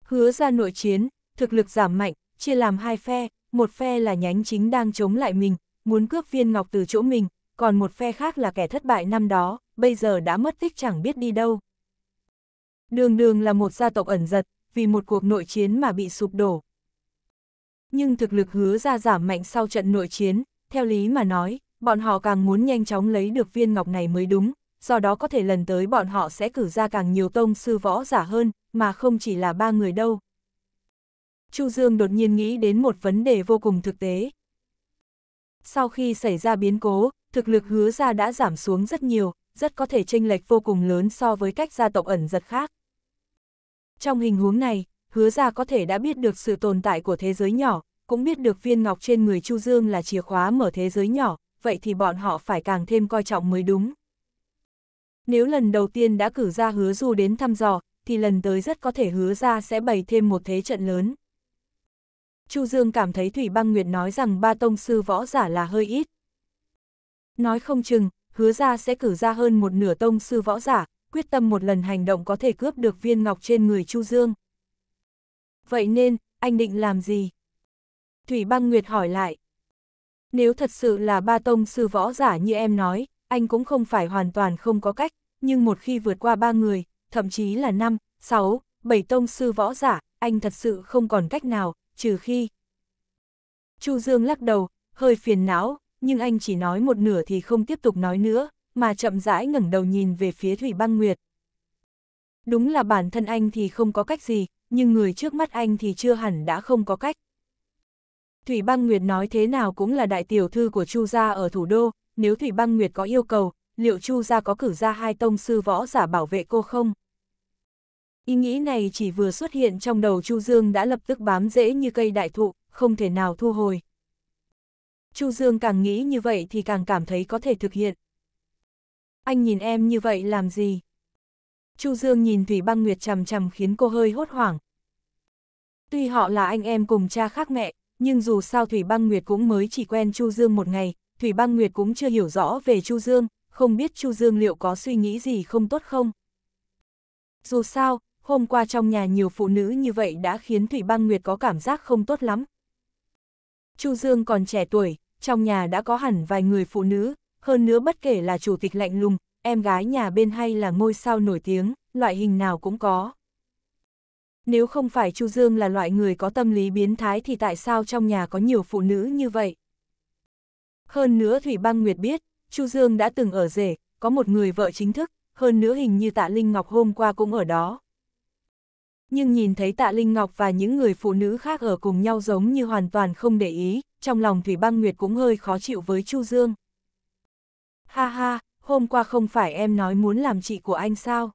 Hứa ra nội chiến, thực lực giảm mạnh, chia làm hai phe, một phe là nhánh chính đang chống lại mình, muốn cướp viên ngọc từ chỗ mình, còn một phe khác là kẻ thất bại năm đó, bây giờ đã mất tích chẳng biết đi đâu. Đường đường là một gia tộc ẩn giật, vì một cuộc nội chiến mà bị sụp đổ. Nhưng thực lực hứa ra giảm mạnh sau trận nội chiến, theo lý mà nói, bọn họ càng muốn nhanh chóng lấy được viên ngọc này mới đúng, do đó có thể lần tới bọn họ sẽ cử ra càng nhiều tông sư võ giả hơn, mà không chỉ là ba người đâu. Chu Dương đột nhiên nghĩ đến một vấn đề vô cùng thực tế. Sau khi xảy ra biến cố, thực lực hứa ra đã giảm xuống rất nhiều, rất có thể chênh lệch vô cùng lớn so với cách gia tộc ẩn giật khác. Trong hình huống này, hứa ra có thể đã biết được sự tồn tại của thế giới nhỏ, cũng biết được viên ngọc trên người Chu Dương là chìa khóa mở thế giới nhỏ, vậy thì bọn họ phải càng thêm coi trọng mới đúng. Nếu lần đầu tiên đã cử ra hứa du đến thăm dò, thì lần tới rất có thể hứa ra sẽ bày thêm một thế trận lớn. Chu Dương cảm thấy Thủy Băng Nguyệt nói rằng ba tông sư võ giả là hơi ít. Nói không chừng, hứa ra sẽ cử ra hơn một nửa tông sư võ giả, quyết tâm một lần hành động có thể cướp được viên ngọc trên người Chu Dương. Vậy nên, anh định làm gì? Thủy băng Nguyệt hỏi lại. Nếu thật sự là ba tông sư võ giả như em nói, anh cũng không phải hoàn toàn không có cách, nhưng một khi vượt qua ba người, thậm chí là năm, sáu, bảy tông sư võ giả, anh thật sự không còn cách nào, trừ khi. Chu Dương lắc đầu, hơi phiền não, nhưng anh chỉ nói một nửa thì không tiếp tục nói nữa, mà chậm rãi ngẩng đầu nhìn về phía Thủy Băng Nguyệt. Đúng là bản thân anh thì không có cách gì, nhưng người trước mắt anh thì chưa hẳn đã không có cách. Thủy Băng Nguyệt nói thế nào cũng là đại tiểu thư của Chu gia ở thủ đô, nếu Thủy Băng Nguyệt có yêu cầu, liệu Chu gia có cử ra hai tông sư võ giả bảo vệ cô không? Ý nghĩ này chỉ vừa xuất hiện trong đầu Chu Dương đã lập tức bám dễ như cây đại thụ, không thể nào thu hồi. Chu Dương càng nghĩ như vậy thì càng cảm thấy có thể thực hiện. Anh nhìn em như vậy làm gì? Chu Dương nhìn Thủy Băng Nguyệt chằm chằm khiến cô hơi hốt hoảng. Tuy họ là anh em cùng cha khác mẹ, nhưng dù sao Thủy Băng Nguyệt cũng mới chỉ quen Chu Dương một ngày, Thủy Băng Nguyệt cũng chưa hiểu rõ về Chu Dương, không biết Chu Dương liệu có suy nghĩ gì không tốt không. Dù sao, hôm qua trong nhà nhiều phụ nữ như vậy đã khiến Thủy Băng Nguyệt có cảm giác không tốt lắm. Chu Dương còn trẻ tuổi, trong nhà đã có hẳn vài người phụ nữ, hơn nữa bất kể là chủ tịch lạnh lùng, em gái nhà bên hay là ngôi sao nổi tiếng, loại hình nào cũng có nếu không phải Chu Dương là loại người có tâm lý biến thái thì tại sao trong nhà có nhiều phụ nữ như vậy? Hơn nữa Thủy Băng Nguyệt biết, Chu Dương đã từng ở rể, có một người vợ chính thức, hơn nữa hình như Tạ Linh Ngọc hôm qua cũng ở đó. Nhưng nhìn thấy Tạ Linh Ngọc và những người phụ nữ khác ở cùng nhau giống như hoàn toàn không để ý, trong lòng Thủy Băng Nguyệt cũng hơi khó chịu với Chu Dương. Ha ha, hôm qua không phải em nói muốn làm chị của anh sao?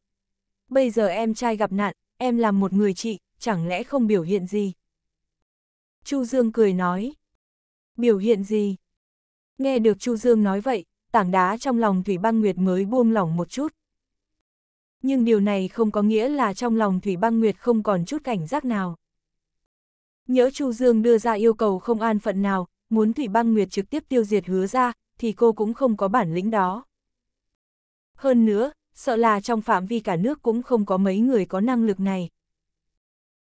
Bây giờ em trai gặp nạn, em là một người chị, chẳng lẽ không biểu hiện gì? Chu Dương cười nói. Biểu hiện gì? Nghe được Chu Dương nói vậy, tảng đá trong lòng Thủy Băng Nguyệt mới buông lỏng một chút. Nhưng điều này không có nghĩa là trong lòng Thủy Băng Nguyệt không còn chút cảnh giác nào. Nhớ Chu Dương đưa ra yêu cầu không an phận nào, muốn Thủy Băng Nguyệt trực tiếp tiêu diệt hứa ra, thì cô cũng không có bản lĩnh đó. Hơn nữa, sợ là trong phạm vi cả nước cũng không có mấy người có năng lực này.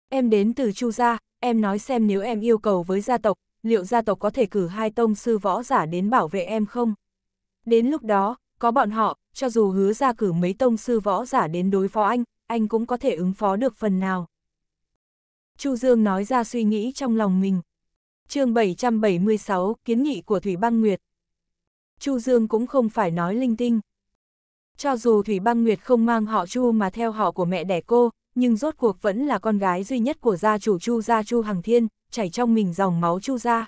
Em đến từ Chu gia, em nói xem nếu em yêu cầu với gia tộc, liệu gia tộc có thể cử hai tông sư võ giả đến bảo vệ em không? Đến lúc đó, có bọn họ, cho dù hứa ra cử mấy tông sư võ giả đến đối phó anh, anh cũng có thể ứng phó được phần nào. Chu Dương nói ra suy nghĩ trong lòng mình. chương 776, kiến nghị của Thủy Băng Nguyệt. Chu Dương cũng không phải nói linh tinh, cho dù Thủy Băng Nguyệt không mang họ Chu mà theo họ của mẹ đẻ cô, nhưng rốt cuộc vẫn là con gái duy nhất của gia chủ Chu gia Chu Hằng Thiên, chảy trong mình dòng máu Chu gia.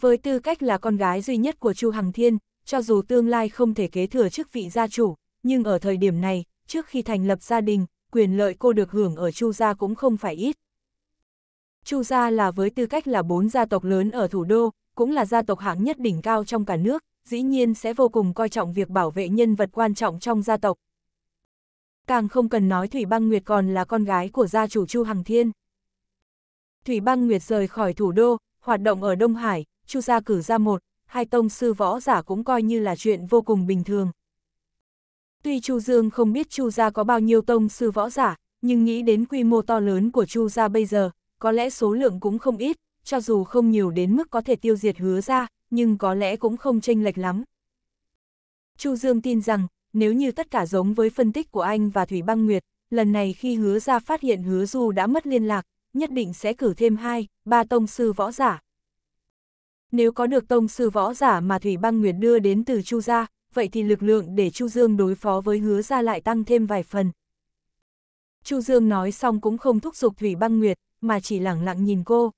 Với tư cách là con gái duy nhất của Chu Hằng Thiên, cho dù tương lai không thể kế thừa chức vị gia chủ, nhưng ở thời điểm này, trước khi thành lập gia đình, quyền lợi cô được hưởng ở Chu gia cũng không phải ít. Chu gia là với tư cách là bốn gia tộc lớn ở thủ đô, cũng là gia tộc hạng nhất đỉnh cao trong cả nước, dĩ nhiên sẽ vô cùng coi trọng việc bảo vệ nhân vật quan trọng trong gia tộc. Càng không cần nói Thủy Băng Nguyệt còn là con gái của gia chủ Chu Hằng Thiên. Thủy Băng Nguyệt rời khỏi thủ đô, hoạt động ở Đông Hải, Chu gia cử ra một, hai tông sư võ giả cũng coi như là chuyện vô cùng bình thường. Tuy Chu Dương không biết Chu gia có bao nhiêu tông sư võ giả, nhưng nghĩ đến quy mô to lớn của Chu gia bây giờ, có lẽ số lượng cũng không ít, cho dù không nhiều đến mức có thể tiêu diệt hứa ra, nhưng có lẽ cũng không chênh lệch lắm. Chu Dương tin rằng, nếu như tất cả giống với phân tích của anh và Thủy Băng Nguyệt, lần này khi hứa ra phát hiện hứa Du đã mất liên lạc, nhất định sẽ cử thêm hai, ba tông sư võ giả. Nếu có được tông sư võ giả mà Thủy Băng Nguyệt đưa đến từ Chu gia, vậy thì lực lượng để Chu Dương đối phó với hứa ra lại tăng thêm vài phần. Chu Dương nói xong cũng không thúc giục Thủy Băng Nguyệt, mà chỉ lẳng lặng nhìn cô.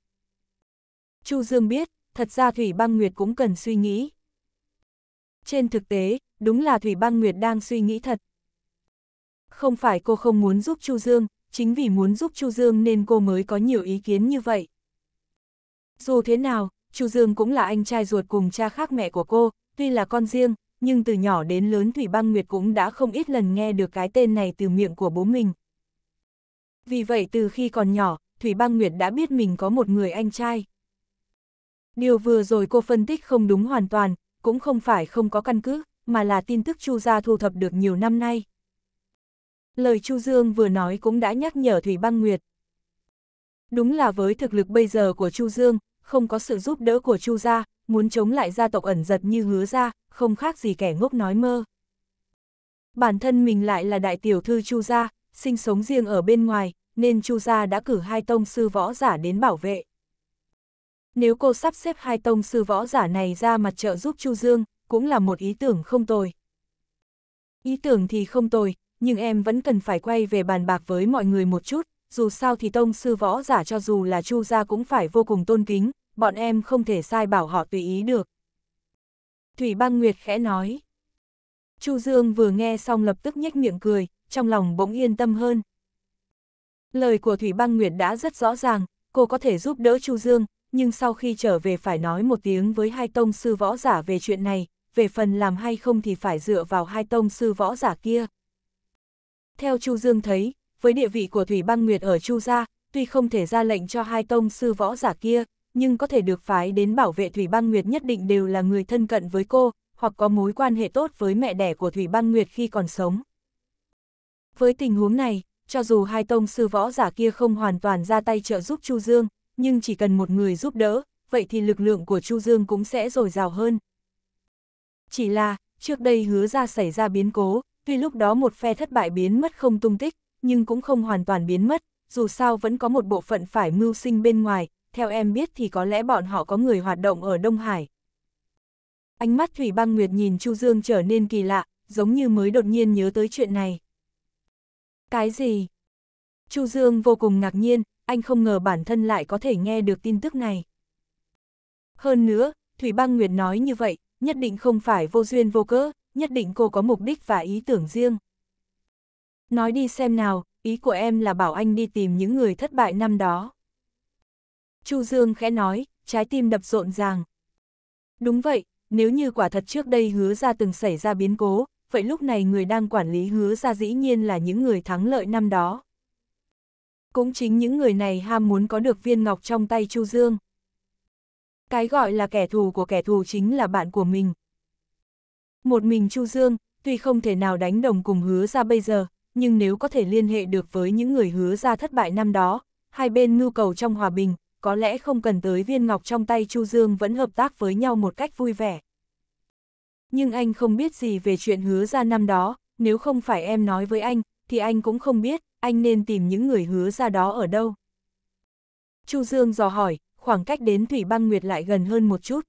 Chu Dương biết, thật ra Thủy Băng Nguyệt cũng cần suy nghĩ. Trên thực tế, đúng là Thủy Băng Nguyệt đang suy nghĩ thật. Không phải cô không muốn giúp Chu Dương, chính vì muốn giúp Chu Dương nên cô mới có nhiều ý kiến như vậy. Dù thế nào, Chu Dương cũng là anh trai ruột cùng cha khác mẹ của cô, tuy là con riêng, nhưng từ nhỏ đến lớn Thủy Băng Nguyệt cũng đã không ít lần nghe được cái tên này từ miệng của bố mình. Vì vậy từ khi còn nhỏ, Thủy Băng Nguyệt đã biết mình có một người anh trai. Điều vừa rồi cô phân tích không đúng hoàn toàn, cũng không phải không có căn cứ, mà là tin tức Chu gia thu thập được nhiều năm nay. Lời Chu Dương vừa nói cũng đã nhắc nhở Thủy Băng Nguyệt. Đúng là với thực lực bây giờ của Chu Dương, không có sự giúp đỡ của Chu gia, muốn chống lại gia tộc ẩn giật như hứa ra, không khác gì kẻ ngốc nói mơ. Bản thân mình lại là đại tiểu thư Chu gia, sinh sống riêng ở bên ngoài, nên Chu gia đã cử hai tông sư võ giả đến bảo vệ. Nếu cô sắp xếp hai tông sư võ giả này ra mặt trợ giúp Chu Dương, cũng là một ý tưởng không tồi. Ý tưởng thì không tồi, nhưng em vẫn cần phải quay về bàn bạc với mọi người một chút, dù sao thì tông sư võ giả cho dù là Chu gia cũng phải vô cùng tôn kính, bọn em không thể sai bảo họ tùy ý được. Thủy Băng Nguyệt khẽ nói. Chu Dương vừa nghe xong lập tức nhếch miệng cười, trong lòng bỗng yên tâm hơn. Lời của Thủy Băng Nguyệt đã rất rõ ràng, cô có thể giúp đỡ Chu Dương, nhưng sau khi trở về phải nói một tiếng với hai tông sư võ giả về chuyện này, về phần làm hay không thì phải dựa vào hai tông sư võ giả kia. Theo Chu Dương thấy, với địa vị của Thủy Băng Nguyệt ở Chu Gia, tuy không thể ra lệnh cho hai tông sư võ giả kia, nhưng có thể được phái đến bảo vệ Thủy Băng Nguyệt nhất định đều là người thân cận với cô, hoặc có mối quan hệ tốt với mẹ đẻ của Thủy Băng Nguyệt khi còn sống. Với tình huống này, cho dù hai tông sư võ giả kia không hoàn toàn ra tay trợ giúp Chu Dương, nhưng chỉ cần một người giúp đỡ, vậy thì lực lượng của Chu Dương cũng sẽ dồi dào hơn. Chỉ là, trước đây hứa ra xảy ra biến cố, tuy lúc đó một phe thất bại biến mất không tung tích, nhưng cũng không hoàn toàn biến mất, dù sao vẫn có một bộ phận phải mưu sinh bên ngoài, theo em biết thì có lẽ bọn họ có người hoạt động ở Đông Hải. Ánh mắt Thủy Băng Nguyệt nhìn Chu Dương trở nên kỳ lạ, giống như mới đột nhiên nhớ tới chuyện này. Cái gì? Chu Dương vô cùng ngạc nhiên, anh không ngờ bản thân lại có thể nghe được tin tức này. Hơn nữa, Thủy Băng Nguyệt nói như vậy, nhất định không phải vô duyên vô cớ, nhất định cô có mục đích và ý tưởng riêng. Nói đi xem nào, ý của em là bảo anh đi tìm những người thất bại năm đó. Chu Dương khẽ nói, trái tim đập rộn ràng. Đúng vậy, nếu như quả thật trước đây hứa ra từng xảy ra biến cố, vậy lúc này người đang quản lý hứa ra dĩ nhiên là những người thắng lợi năm đó. Cũng chính những người này ham muốn có được viên ngọc trong tay Chu Dương. Cái gọi là kẻ thù của kẻ thù chính là bạn của mình. Một mình Chu Dương, tuy không thể nào đánh đồng cùng hứa ra bây giờ, nhưng nếu có thể liên hệ được với những người hứa ra thất bại năm đó, hai bên mưu cầu trong hòa bình, có lẽ không cần tới viên ngọc trong tay Chu Dương vẫn hợp tác với nhau một cách vui vẻ. Nhưng anh không biết gì về chuyện hứa ra năm đó, nếu không phải em nói với anh, thì anh cũng không biết, anh nên tìm những người hứa ra đó ở đâu. Chu Dương dò hỏi, khoảng cách đến Thủy Băng Nguyệt lại gần hơn một chút.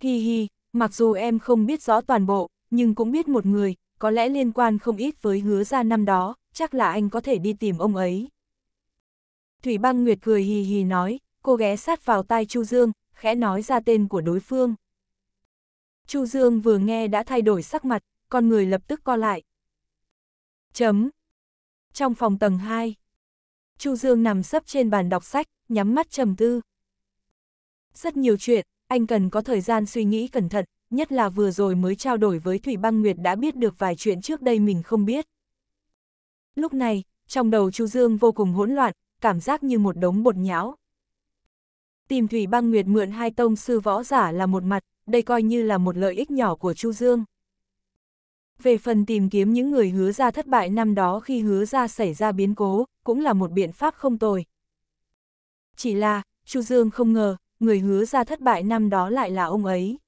Hi hi, mặc dù em không biết rõ toàn bộ, nhưng cũng biết một người, có lẽ liên quan không ít với hứa ra năm đó, chắc là anh có thể đi tìm ông ấy. Thủy Băng Nguyệt cười hì hì nói, cô ghé sát vào tai Chu Dương, khẽ nói ra tên của đối phương. Chu Dương vừa nghe đã thay đổi sắc mặt, con người lập tức co lại. Chấm. Trong phòng tầng 2, Chu Dương nằm sấp trên bàn đọc sách, nhắm mắt trầm tư. Rất nhiều chuyện, anh cần có thời gian suy nghĩ cẩn thận, nhất là vừa rồi mới trao đổi với Thủy Băng Nguyệt đã biết được vài chuyện trước đây mình không biết. Lúc này, trong đầu Chu Dương vô cùng hỗn loạn, cảm giác như một đống bột nhão. Tìm Thủy Băng Nguyệt mượn hai tông sư võ giả là một mặt, đây coi như là một lợi ích nhỏ của Chu Dương. Về phần tìm kiếm những người hứa ra thất bại năm đó khi hứa ra xảy ra biến cố, cũng là một biện pháp không tồi. Chỉ là, Chu Dương không ngờ, người hứa ra thất bại năm đó lại là ông ấy.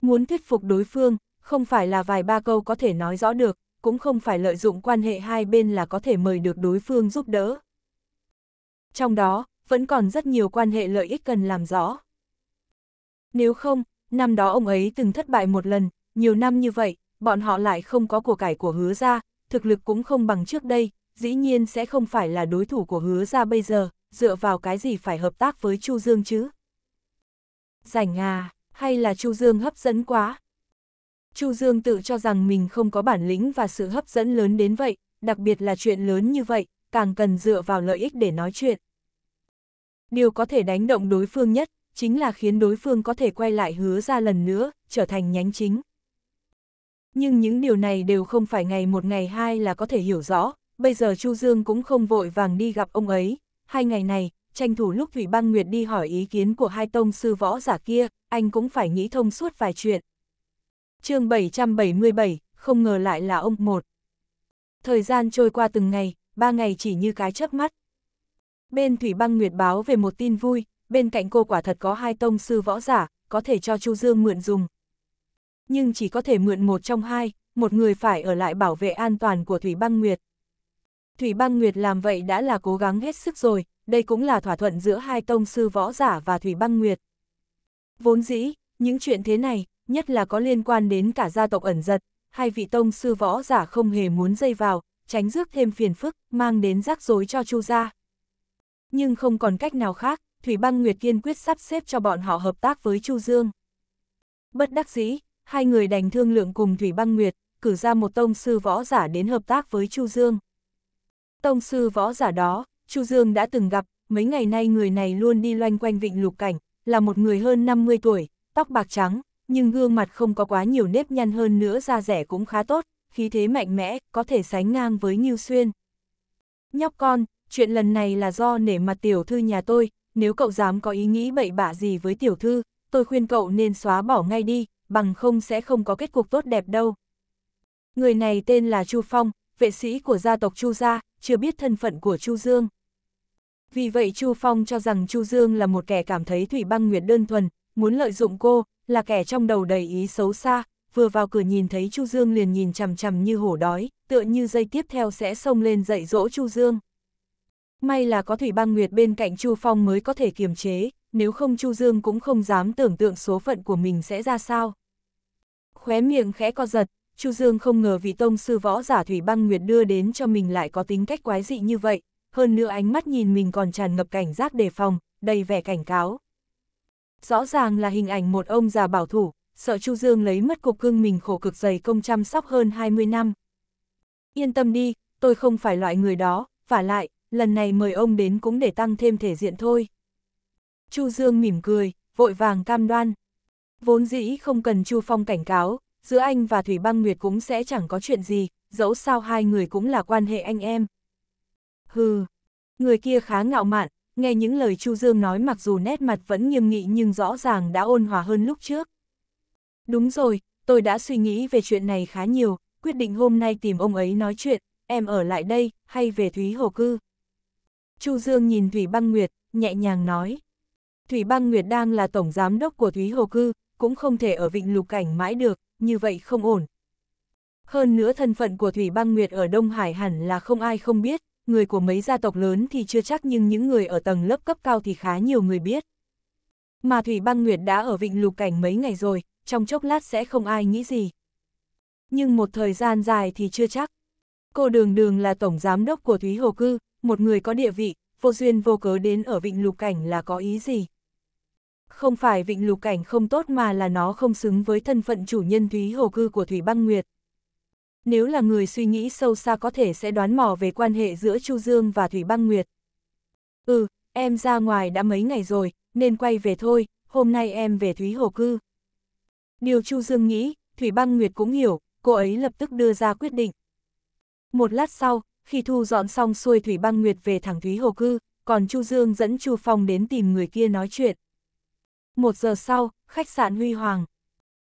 Muốn thuyết phục đối phương, không phải là vài ba câu có thể nói rõ được, cũng không phải lợi dụng quan hệ hai bên là có thể mời được đối phương giúp đỡ. Trong đó, vẫn còn rất nhiều quan hệ lợi ích cần làm rõ. Nếu không, năm đó ông ấy từng thất bại một lần, nhiều năm như vậy, bọn họ lại không có của cải của hứa ra, thực lực cũng không bằng trước đây, dĩ nhiên sẽ không phải là đối thủ của hứa ra bây giờ, dựa vào cái gì phải hợp tác với Chu Dương chứ. Rảnh à, hay là Chu Dương hấp dẫn quá? Chu Dương tự cho rằng mình không có bản lĩnh và sự hấp dẫn lớn đến vậy, đặc biệt là chuyện lớn như vậy, càng cần dựa vào lợi ích để nói chuyện. Điều có thể đánh động đối phương nhất, chính là khiến đối phương có thể quay lại hứa ra lần nữa, trở thành nhánh chính nhưng những điều này đều không phải ngày một ngày hai là có thể hiểu rõ, bây giờ Chu Dương cũng không vội vàng đi gặp ông ấy. Hai ngày này, tranh thủ lúc Thủy Băng Nguyệt đi hỏi ý kiến của hai tông sư võ giả kia, anh cũng phải nghĩ thông suốt vài chuyện. chương 777, không ngờ lại là ông một. Thời gian trôi qua từng ngày, ba ngày chỉ như cái chớp mắt. Bên Thủy Băng Nguyệt báo về một tin vui, bên cạnh cô quả thật có hai tông sư võ giả, có thể cho Chu Dương mượn dùng, nhưng chỉ có thể mượn một trong hai, một người phải ở lại bảo vệ an toàn của Thủy Băng Nguyệt. Thủy Băng Nguyệt làm vậy đã là cố gắng hết sức rồi, đây cũng là thỏa thuận giữa hai tông sư võ giả và Thủy Băng Nguyệt. Vốn dĩ, những chuyện thế này, nhất là có liên quan đến cả gia tộc ẩn giật, hai vị tông sư võ giả không hề muốn dây vào, tránh rước thêm phiền phức, mang đến rắc rối cho Chu gia. Nhưng không còn cách nào khác, Thủy Băng Nguyệt kiên quyết sắp xếp cho bọn họ hợp tác với Chu Dương. Bất đắc dĩ, hai người đành thương lượng cùng Thủy Băng Nguyệt, cử ra một tông sư võ giả đến hợp tác với Chu Dương. Tông sư võ giả đó, Chu Dương đã từng gặp, mấy ngày nay người này luôn đi loanh quanh vịnh lục cảnh, là một người hơn 50 tuổi, tóc bạc trắng, nhưng gương mặt không có quá nhiều nếp nhăn hơn nữa da rẻ cũng khá tốt, khí thế mạnh mẽ, có thể sánh ngang với Ngưu Xuyên. Nhóc con, chuyện lần này là do nể mặt tiểu thư nhà tôi, nếu cậu dám có ý nghĩ bậy bạ gì với tiểu thư, tôi khuyên cậu nên xóa bỏ ngay đi, bằng không sẽ không có kết cục tốt đẹp đâu. Người này tên là Chu Phong, vệ sĩ của gia tộc Chu Gia, chưa biết thân phận của Chu Dương. Vì vậy Chu Phong cho rằng Chu Dương là một kẻ cảm thấy Thủy Băng Nguyệt đơn thuần, muốn lợi dụng cô, là kẻ trong đầu đầy ý xấu xa, vừa vào cửa nhìn thấy Chu Dương liền nhìn chằm chằm như hổ đói, tựa như dây tiếp theo sẽ xông lên dạy dỗ Chu Dương. May là có Thủy Băng Nguyệt bên cạnh Chu Phong mới có thể kiềm chế, nếu không Chu Dương cũng không dám tưởng tượng số phận của mình sẽ ra sao. Khóe miệng khẽ co giật, Chu Dương không ngờ vị tông sư võ giả Thủy Băng Nguyệt đưa đến cho mình lại có tính cách quái dị như vậy, hơn nữa ánh mắt nhìn mình còn tràn ngập cảnh giác đề phòng, đầy vẻ cảnh cáo. Rõ ràng là hình ảnh một ông già bảo thủ, sợ Chu Dương lấy mất cục cưng mình khổ cực dày công chăm sóc hơn 20 năm. Yên tâm đi, tôi không phải loại người đó, và lại, lần này mời ông đến cũng để tăng thêm thể diện thôi. Chu Dương mỉm cười, vội vàng cam đoan. Vốn dĩ không cần Chu Phong cảnh cáo, giữa anh và Thủy Băng Nguyệt cũng sẽ chẳng có chuyện gì, dẫu sao hai người cũng là quan hệ anh em. Hừ, người kia khá ngạo mạn, nghe những lời Chu Dương nói mặc dù nét mặt vẫn nghiêm nghị nhưng rõ ràng đã ôn hòa hơn lúc trước. Đúng rồi, tôi đã suy nghĩ về chuyện này khá nhiều, quyết định hôm nay tìm ông ấy nói chuyện, em ở lại đây, hay về Thúy Hồ Cư. Chu Dương nhìn Thủy Băng Nguyệt, nhẹ nhàng nói. Thủy Băng Nguyệt đang là tổng giám đốc của Thúy Hồ Cư, cũng không thể ở vịnh lục cảnh mãi được, như vậy không ổn. Hơn nữa thân phận của Thủy Băng Nguyệt ở Đông Hải hẳn là không ai không biết, người của mấy gia tộc lớn thì chưa chắc nhưng những người ở tầng lớp cấp cao thì khá nhiều người biết. Mà Thủy Băng Nguyệt đã ở vịnh lục cảnh mấy ngày rồi, trong chốc lát sẽ không ai nghĩ gì. Nhưng một thời gian dài thì chưa chắc. Cô Đường Đường là tổng giám đốc của Thúy Hồ Cư, một người có địa vị, vô duyên vô cớ đến ở vịnh lục cảnh là có ý gì? Không phải vịnh lục cảnh không tốt mà là nó không xứng với thân phận chủ nhân thúy hồ cư của Thủy Băng Nguyệt. Nếu là người suy nghĩ sâu xa có thể sẽ đoán mò về quan hệ giữa Chu Dương và Thủy Băng Nguyệt. Ừ, em ra ngoài đã mấy ngày rồi, nên quay về thôi, hôm nay em về Thúy Hồ Cư. Điều Chu Dương nghĩ, Thủy Băng Nguyệt cũng hiểu, cô ấy lập tức đưa ra quyết định. Một lát sau, khi thu dọn xong xuôi Thủy Băng Nguyệt về thẳng Thúy Hồ Cư, còn Chu Dương dẫn Chu Phong đến tìm người kia nói chuyện. Một giờ sau, khách sạn Huy Hoàng.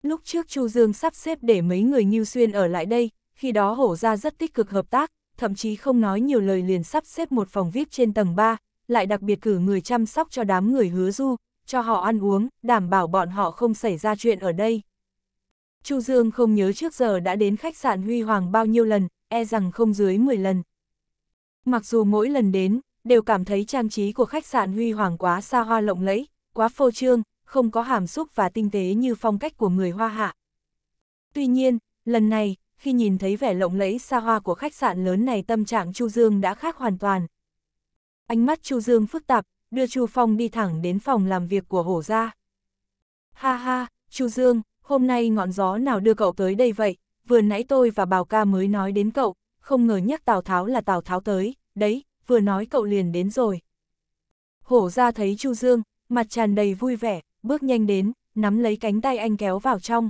Lúc trước Chu Dương sắp xếp để mấy người Ngưu Xuyên ở lại đây, khi đó hổ ra rất tích cực hợp tác, thậm chí không nói nhiều lời liền sắp xếp một phòng VIP trên tầng 3, lại đặc biệt cử người chăm sóc cho đám người hứa du, cho họ ăn uống, đảm bảo bọn họ không xảy ra chuyện ở đây. Chu Dương không nhớ trước giờ đã đến khách sạn Huy Hoàng bao nhiêu lần, e rằng không dưới 10 lần. Mặc dù mỗi lần đến, đều cảm thấy trang trí của khách sạn Huy Hoàng quá xa hoa lộng lẫy, quá phô trương, không có hàm xúc và tinh tế như phong cách của người Hoa Hạ. Tuy nhiên, lần này, khi nhìn thấy vẻ lộng lẫy xa hoa của khách sạn lớn này tâm trạng Chu Dương đã khác hoàn toàn. Ánh mắt Chu Dương phức tạp, đưa Chu Phong đi thẳng đến phòng làm việc của hổ gia. Ha ha, Chu Dương, hôm nay ngọn gió nào đưa cậu tới đây vậy, vừa nãy tôi và Bảo ca mới nói đến cậu, không ngờ nhắc Tào Tháo là Tào Tháo tới, đấy, vừa nói cậu liền đến rồi. Hổ ra thấy Chu Dương, mặt tràn đầy vui vẻ, bước nhanh đến, nắm lấy cánh tay anh kéo vào trong.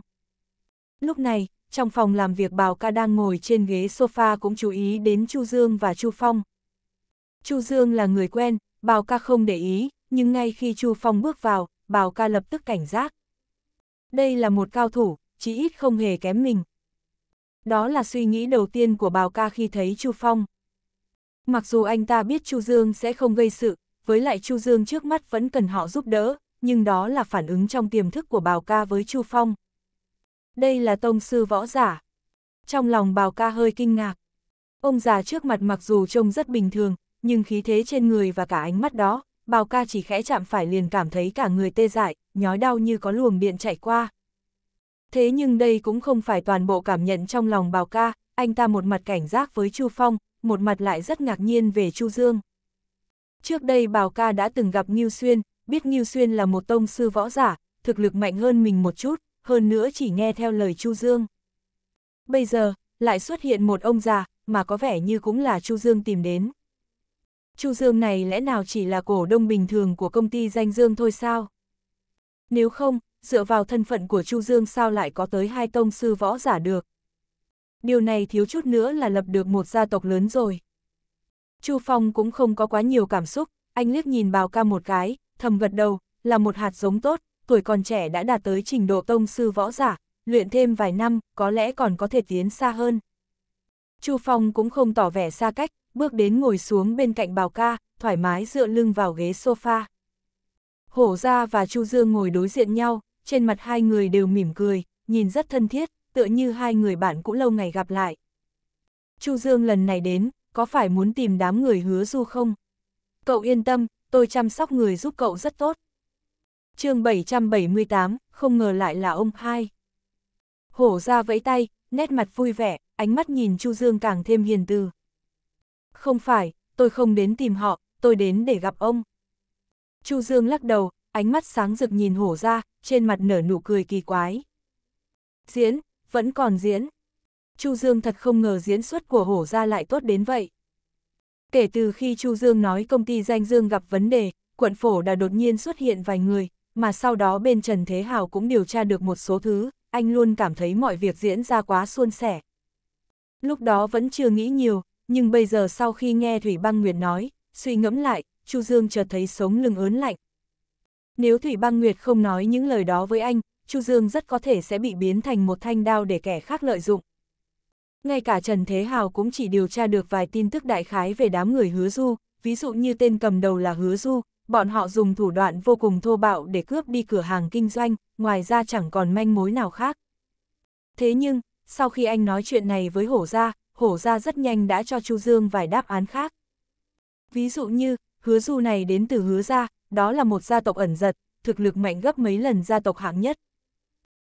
Lúc này, trong phòng làm việc Bảo Ca đang ngồi trên ghế sofa cũng chú ý đến Chu Dương và Chu Phong. Chu Dương là người quen, Bảo Ca không để ý, nhưng ngay khi Chu Phong bước vào, Bảo Ca lập tức cảnh giác. Đây là một cao thủ, chí ít không hề kém mình. Đó là suy nghĩ đầu tiên của Bảo Ca khi thấy Chu Phong. Mặc dù anh ta biết Chu Dương sẽ không gây sự, với lại Chu Dương trước mắt vẫn cần họ giúp đỡ, nhưng đó là phản ứng trong tiềm thức của Bào Ca với Chu Phong. Đây là tông sư võ giả. Trong lòng Bào Ca hơi kinh ngạc. Ông già trước mặt mặc dù trông rất bình thường, nhưng khí thế trên người và cả ánh mắt đó, Bào Ca chỉ khẽ chạm phải liền cảm thấy cả người tê dại, nhói đau như có luồng điện chạy qua. Thế nhưng đây cũng không phải toàn bộ cảm nhận trong lòng Bào Ca, anh ta một mặt cảnh giác với Chu Phong, một mặt lại rất ngạc nhiên về Chu Dương. Trước đây Bào Ca đã từng gặp Ngưu Xuyên, biết Ngưu Xuyên là một tông sư võ giả, thực lực mạnh hơn mình một chút, hơn nữa chỉ nghe theo lời Chu Dương. Bây giờ, lại xuất hiện một ông già, mà có vẻ như cũng là Chu Dương tìm đến. Chu Dương này lẽ nào chỉ là cổ đông bình thường của công ty danh Dương thôi sao? Nếu không, dựa vào thân phận của Chu Dương sao lại có tới hai tông sư võ giả được? Điều này thiếu chút nữa là lập được một gia tộc lớn rồi. Chu Phong cũng không có quá nhiều cảm xúc, anh liếc nhìn bào ca một cái, thầm gật đầu, là một hạt giống tốt, tuổi còn trẻ đã đạt tới trình độ tông sư võ giả, luyện thêm vài năm, có lẽ còn có thể tiến xa hơn. Chu Phong cũng không tỏ vẻ xa cách, bước đến ngồi xuống bên cạnh bào ca, thoải mái dựa lưng vào ghế sofa. Hổ Gia và Chu Dương ngồi đối diện nhau, trên mặt hai người đều mỉm cười, nhìn rất thân thiết, tựa như hai người bạn cũ lâu ngày gặp lại. Chu Dương lần này đến, có phải muốn tìm đám người hứa du không? Cậu yên tâm, tôi chăm sóc người giúp cậu rất tốt. chương 778, không ngờ lại là ông hai. Hổ ra vẫy tay, nét mặt vui vẻ, ánh mắt nhìn Chu Dương càng thêm hiền từ. Không phải, tôi không đến tìm họ, tôi đến để gặp ông. Chu Dương lắc đầu, ánh mắt sáng rực nhìn hổ ra, trên mặt nở nụ cười kỳ quái. Diễn, vẫn còn diễn. Chu Dương thật không ngờ diễn xuất của hổ ra lại tốt đến vậy. Kể từ khi Chu Dương nói công ty danh Dương gặp vấn đề, quận phổ đã đột nhiên xuất hiện vài người, mà sau đó bên Trần Thế Hào cũng điều tra được một số thứ, anh luôn cảm thấy mọi việc diễn ra quá suôn sẻ. Lúc đó vẫn chưa nghĩ nhiều, nhưng bây giờ sau khi nghe Thủy Băng Nguyệt nói, suy ngẫm lại, Chu Dương chợt thấy sống lưng ớn lạnh. Nếu Thủy Băng Nguyệt không nói những lời đó với anh, Chu Dương rất có thể sẽ bị biến thành một thanh đao để kẻ khác lợi dụng, ngay cả Trần Thế Hào cũng chỉ điều tra được vài tin tức đại khái về đám người hứa du, ví dụ như tên cầm đầu là hứa du, bọn họ dùng thủ đoạn vô cùng thô bạo để cướp đi cửa hàng kinh doanh, ngoài ra chẳng còn manh mối nào khác. Thế nhưng, sau khi anh nói chuyện này với hổ gia, hổ gia rất nhanh đã cho Chu Dương vài đáp án khác. Ví dụ như, hứa du này đến từ hứa gia, đó là một gia tộc ẩn giật, thực lực mạnh gấp mấy lần gia tộc hạng nhất.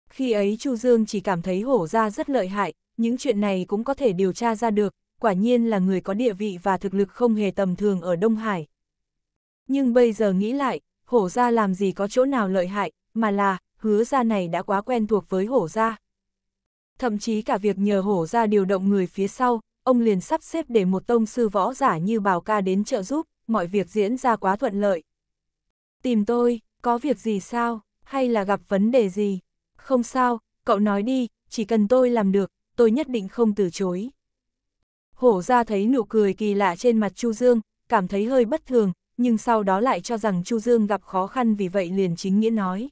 Khi ấy Chu Dương chỉ cảm thấy hổ gia rất lợi hại, những chuyện này cũng có thể điều tra ra được, quả nhiên là người có địa vị và thực lực không hề tầm thường ở Đông Hải. Nhưng bây giờ nghĩ lại, hổ gia làm gì có chỗ nào lợi hại, mà là, hứa gia này đã quá quen thuộc với hổ gia Thậm chí cả việc nhờ hổ gia điều động người phía sau, ông liền sắp xếp để một tông sư võ giả như bào ca đến trợ giúp, mọi việc diễn ra quá thuận lợi. Tìm tôi, có việc gì sao, hay là gặp vấn đề gì? Không sao, cậu nói đi, chỉ cần tôi làm được, tôi nhất định không từ chối. Hổ ra thấy nụ cười kỳ lạ trên mặt Chu Dương, cảm thấy hơi bất thường, nhưng sau đó lại cho rằng Chu Dương gặp khó khăn vì vậy liền chính nghĩa nói.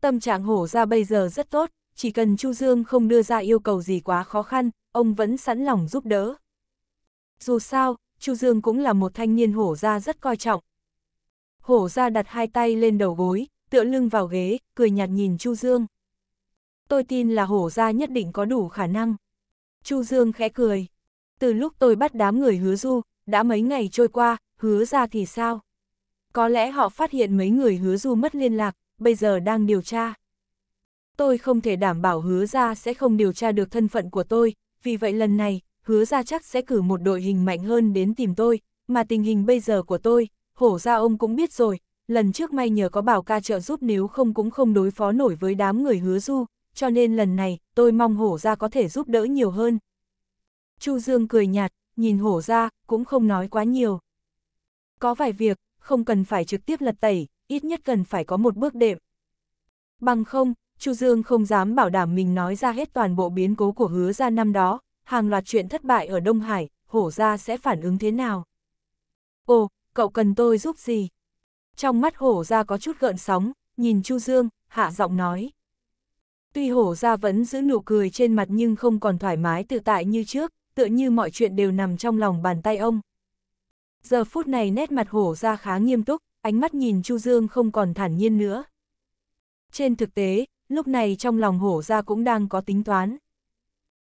Tâm trạng hổ ra bây giờ rất tốt, chỉ cần Chu Dương không đưa ra yêu cầu gì quá khó khăn, ông vẫn sẵn lòng giúp đỡ. Dù sao, Chu Dương cũng là một thanh niên hổ ra rất coi trọng. Hổ ra đặt hai tay lên đầu gối, tựa lưng vào ghế, cười nhạt nhìn Chu Dương tôi tin là hổ gia nhất định có đủ khả năng. Chu Dương khẽ cười. Từ lúc tôi bắt đám người hứa du, đã mấy ngày trôi qua, hứa ra thì sao? Có lẽ họ phát hiện mấy người hứa du mất liên lạc, bây giờ đang điều tra. Tôi không thể đảm bảo hứa ra sẽ không điều tra được thân phận của tôi, vì vậy lần này, hứa ra chắc sẽ cử một đội hình mạnh hơn đến tìm tôi, mà tình hình bây giờ của tôi, hổ ra ông cũng biết rồi, lần trước may nhờ có bảo ca trợ giúp nếu không cũng không đối phó nổi với đám người hứa du, cho nên lần này tôi mong hổ ra có thể giúp đỡ nhiều hơn. Chu Dương cười nhạt, nhìn hổ ra, cũng không nói quá nhiều. Có vài việc, không cần phải trực tiếp lật tẩy, ít nhất cần phải có một bước đệm. Bằng không, Chu Dương không dám bảo đảm mình nói ra hết toàn bộ biến cố của hứa ra năm đó, hàng loạt chuyện thất bại ở Đông Hải, hổ ra sẽ phản ứng thế nào. Ồ, cậu cần tôi giúp gì? Trong mắt hổ ra có chút gợn sóng, nhìn Chu Dương, hạ giọng nói. Tuy hổ ra vẫn giữ nụ cười trên mặt nhưng không còn thoải mái tự tại như trước, tựa như mọi chuyện đều nằm trong lòng bàn tay ông. Giờ phút này nét mặt hổ ra khá nghiêm túc, ánh mắt nhìn Chu Dương không còn thản nhiên nữa. Trên thực tế, lúc này trong lòng hổ ra cũng đang có tính toán.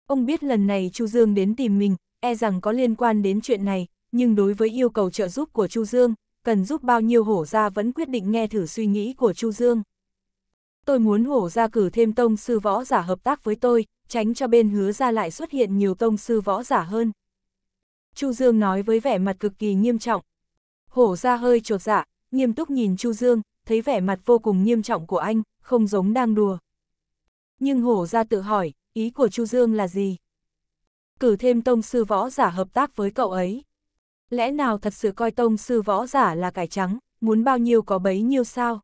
Ông biết lần này Chu Dương đến tìm mình, e rằng có liên quan đến chuyện này, nhưng đối với yêu cầu trợ giúp của Chu Dương, cần giúp bao nhiêu hổ ra vẫn quyết định nghe thử suy nghĩ của Chu Dương tôi muốn hổ ra cử thêm tông sư võ giả hợp tác với tôi, tránh cho bên hứa ra lại xuất hiện nhiều tông sư võ giả hơn. Chu Dương nói với vẻ mặt cực kỳ nghiêm trọng. Hổ ra hơi trột dạ, nghiêm túc nhìn Chu Dương, thấy vẻ mặt vô cùng nghiêm trọng của anh, không giống đang đùa. Nhưng hổ ra tự hỏi, ý của Chu Dương là gì? Cử thêm tông sư võ giả hợp tác với cậu ấy. Lẽ nào thật sự coi tông sư võ giả là cải trắng, muốn bao nhiêu có bấy nhiêu sao?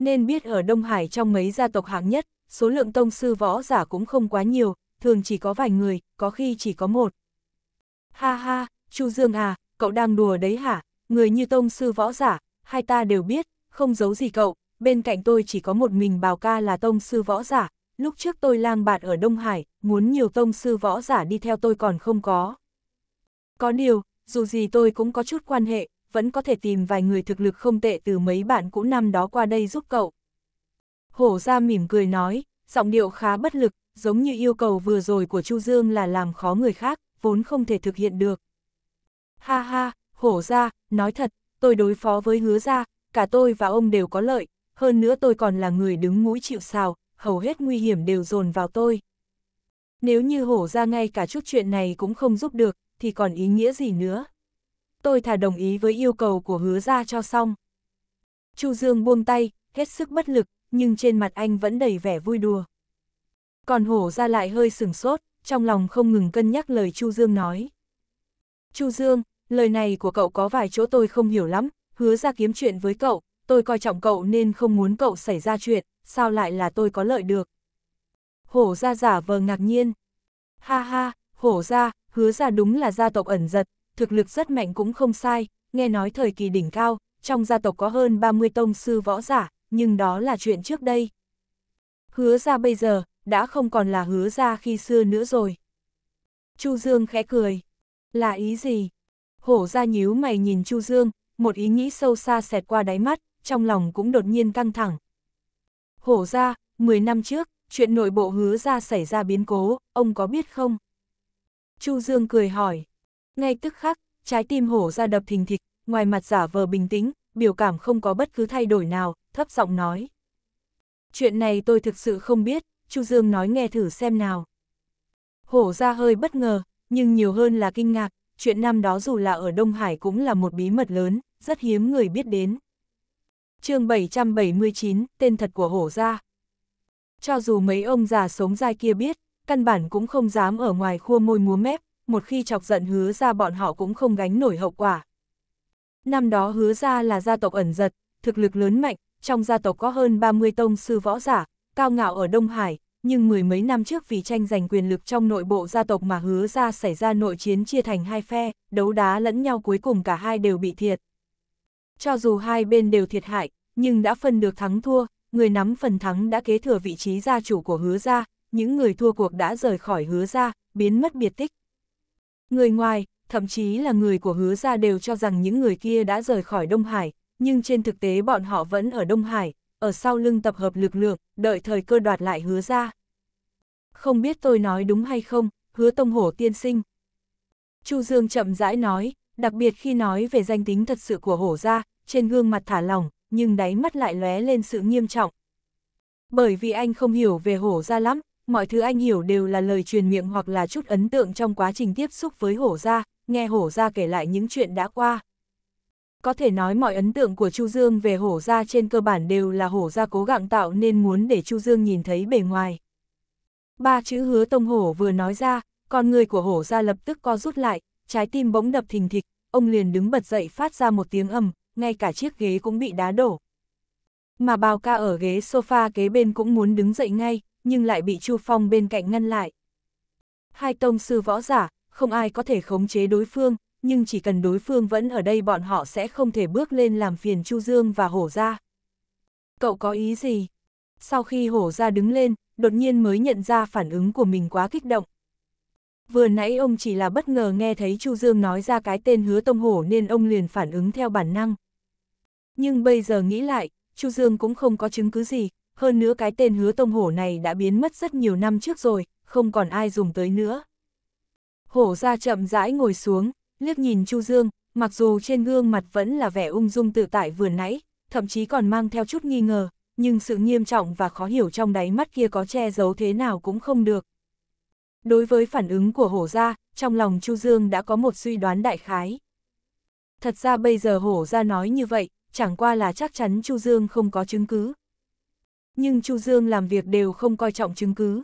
nên biết ở Đông Hải trong mấy gia tộc hạng nhất, số lượng tông sư võ giả cũng không quá nhiều, thường chỉ có vài người, có khi chỉ có một. Ha ha, Chu Dương à, cậu đang đùa đấy hả, người như tông sư võ giả, hai ta đều biết, không giấu gì cậu, bên cạnh tôi chỉ có một mình bào ca là tông sư võ giả, lúc trước tôi lang bạt ở Đông Hải, muốn nhiều tông sư võ giả đi theo tôi còn không có. Có điều, dù gì tôi cũng có chút quan hệ, vẫn có thể tìm vài người thực lực không tệ từ mấy bạn cũ năm đó qua đây giúp cậu. Hổ ra mỉm cười nói, giọng điệu khá bất lực, giống như yêu cầu vừa rồi của Chu Dương là làm khó người khác, vốn không thể thực hiện được. Ha ha, hổ ra, nói thật, tôi đối phó với hứa ra, cả tôi và ông đều có lợi, hơn nữa tôi còn là người đứng mũi chịu sào, hầu hết nguy hiểm đều dồn vào tôi. Nếu như hổ ra ngay cả chút chuyện này cũng không giúp được, thì còn ý nghĩa gì nữa? tôi thà đồng ý với yêu cầu của hứa ra cho xong. Chu Dương buông tay, hết sức bất lực, nhưng trên mặt anh vẫn đầy vẻ vui đùa. Còn hổ ra lại hơi sửng sốt, trong lòng không ngừng cân nhắc lời Chu Dương nói. Chu Dương, lời này của cậu có vài chỗ tôi không hiểu lắm, hứa ra kiếm chuyện với cậu, tôi coi trọng cậu nên không muốn cậu xảy ra chuyện, sao lại là tôi có lợi được. Hổ ra giả vờ ngạc nhiên. Ha ha, hổ ra, hứa ra đúng là gia tộc ẩn giật, thực lực rất mạnh cũng không sai, nghe nói thời kỳ đỉnh cao, trong gia tộc có hơn 30 tông sư võ giả, nhưng đó là chuyện trước đây. Hứa ra bây giờ, đã không còn là hứa ra khi xưa nữa rồi. Chu Dương khẽ cười. Là ý gì? Hổ ra nhíu mày nhìn Chu Dương, một ý nghĩ sâu xa xẹt qua đáy mắt, trong lòng cũng đột nhiên căng thẳng. Hổ ra, 10 năm trước, chuyện nội bộ hứa ra xảy ra biến cố, ông có biết không? Chu Dương cười hỏi. Ngay tức khắc, trái tim hổ ra đập thình thịch, ngoài mặt giả vờ bình tĩnh, biểu cảm không có bất cứ thay đổi nào, thấp giọng nói. Chuyện này tôi thực sự không biết, Chu Dương nói nghe thử xem nào. Hổ ra hơi bất ngờ, nhưng nhiều hơn là kinh ngạc, chuyện năm đó dù là ở Đông Hải cũng là một bí mật lớn, rất hiếm người biết đến. chương 779, tên thật của hổ ra. Cho dù mấy ông già sống dai kia biết, căn bản cũng không dám ở ngoài khua môi múa mép, một khi chọc giận hứa ra bọn họ cũng không gánh nổi hậu quả. Năm đó hứa ra là gia tộc ẩn giật, thực lực lớn mạnh, trong gia tộc có hơn 30 tông sư võ giả, cao ngạo ở Đông Hải, nhưng mười mấy năm trước vì tranh giành quyền lực trong nội bộ gia tộc mà hứa ra xảy ra nội chiến chia thành hai phe, đấu đá lẫn nhau cuối cùng cả hai đều bị thiệt. Cho dù hai bên đều thiệt hại, nhưng đã phân được thắng thua, người nắm phần thắng đã kế thừa vị trí gia chủ của hứa ra, những người thua cuộc đã rời khỏi hứa ra, biến mất biệt tích. Người ngoài, thậm chí là người của hứa ra đều cho rằng những người kia đã rời khỏi Đông Hải, nhưng trên thực tế bọn họ vẫn ở Đông Hải, ở sau lưng tập hợp lực lượng, đợi thời cơ đoạt lại hứa ra. Không biết tôi nói đúng hay không, hứa tông hổ tiên sinh. Chu Dương chậm rãi nói, đặc biệt khi nói về danh tính thật sự của hổ ra, trên gương mặt thả lỏng, nhưng đáy mắt lại lóe lên sự nghiêm trọng. Bởi vì anh không hiểu về hổ ra lắm, mọi thứ anh hiểu đều là lời truyền miệng hoặc là chút ấn tượng trong quá trình tiếp xúc với hổ gia, nghe hổ gia kể lại những chuyện đã qua. Có thể nói mọi ấn tượng của Chu Dương về hổ gia trên cơ bản đều là hổ gia cố gắng tạo nên muốn để Chu Dương nhìn thấy bề ngoài. Ba chữ hứa tông hổ vừa nói ra, con người của hổ gia lập tức co rút lại, trái tim bỗng đập thình thịch, ông liền đứng bật dậy phát ra một tiếng ầm, ngay cả chiếc ghế cũng bị đá đổ. Mà bao ca ở ghế sofa kế bên cũng muốn đứng dậy ngay, nhưng lại bị Chu Phong bên cạnh ngăn lại. Hai tông sư võ giả, không ai có thể khống chế đối phương, nhưng chỉ cần đối phương vẫn ở đây bọn họ sẽ không thể bước lên làm phiền Chu Dương và Hổ Gia. Cậu có ý gì? Sau khi Hổ Gia đứng lên, đột nhiên mới nhận ra phản ứng của mình quá kích động. Vừa nãy ông chỉ là bất ngờ nghe thấy Chu Dương nói ra cái tên hứa tông hổ nên ông liền phản ứng theo bản năng. Nhưng bây giờ nghĩ lại, Chu Dương cũng không có chứng cứ gì, hơn nữa cái tên hứa tông hổ này đã biến mất rất nhiều năm trước rồi, không còn ai dùng tới nữa. Hổ ra chậm rãi ngồi xuống, liếc nhìn Chu Dương, mặc dù trên gương mặt vẫn là vẻ ung dung tự tại vừa nãy, thậm chí còn mang theo chút nghi ngờ, nhưng sự nghiêm trọng và khó hiểu trong đáy mắt kia có che giấu thế nào cũng không được. Đối với phản ứng của hổ ra, trong lòng Chu Dương đã có một suy đoán đại khái. Thật ra bây giờ hổ ra nói như vậy, chẳng qua là chắc chắn Chu Dương không có chứng cứ, nhưng Chu Dương làm việc đều không coi trọng chứng cứ.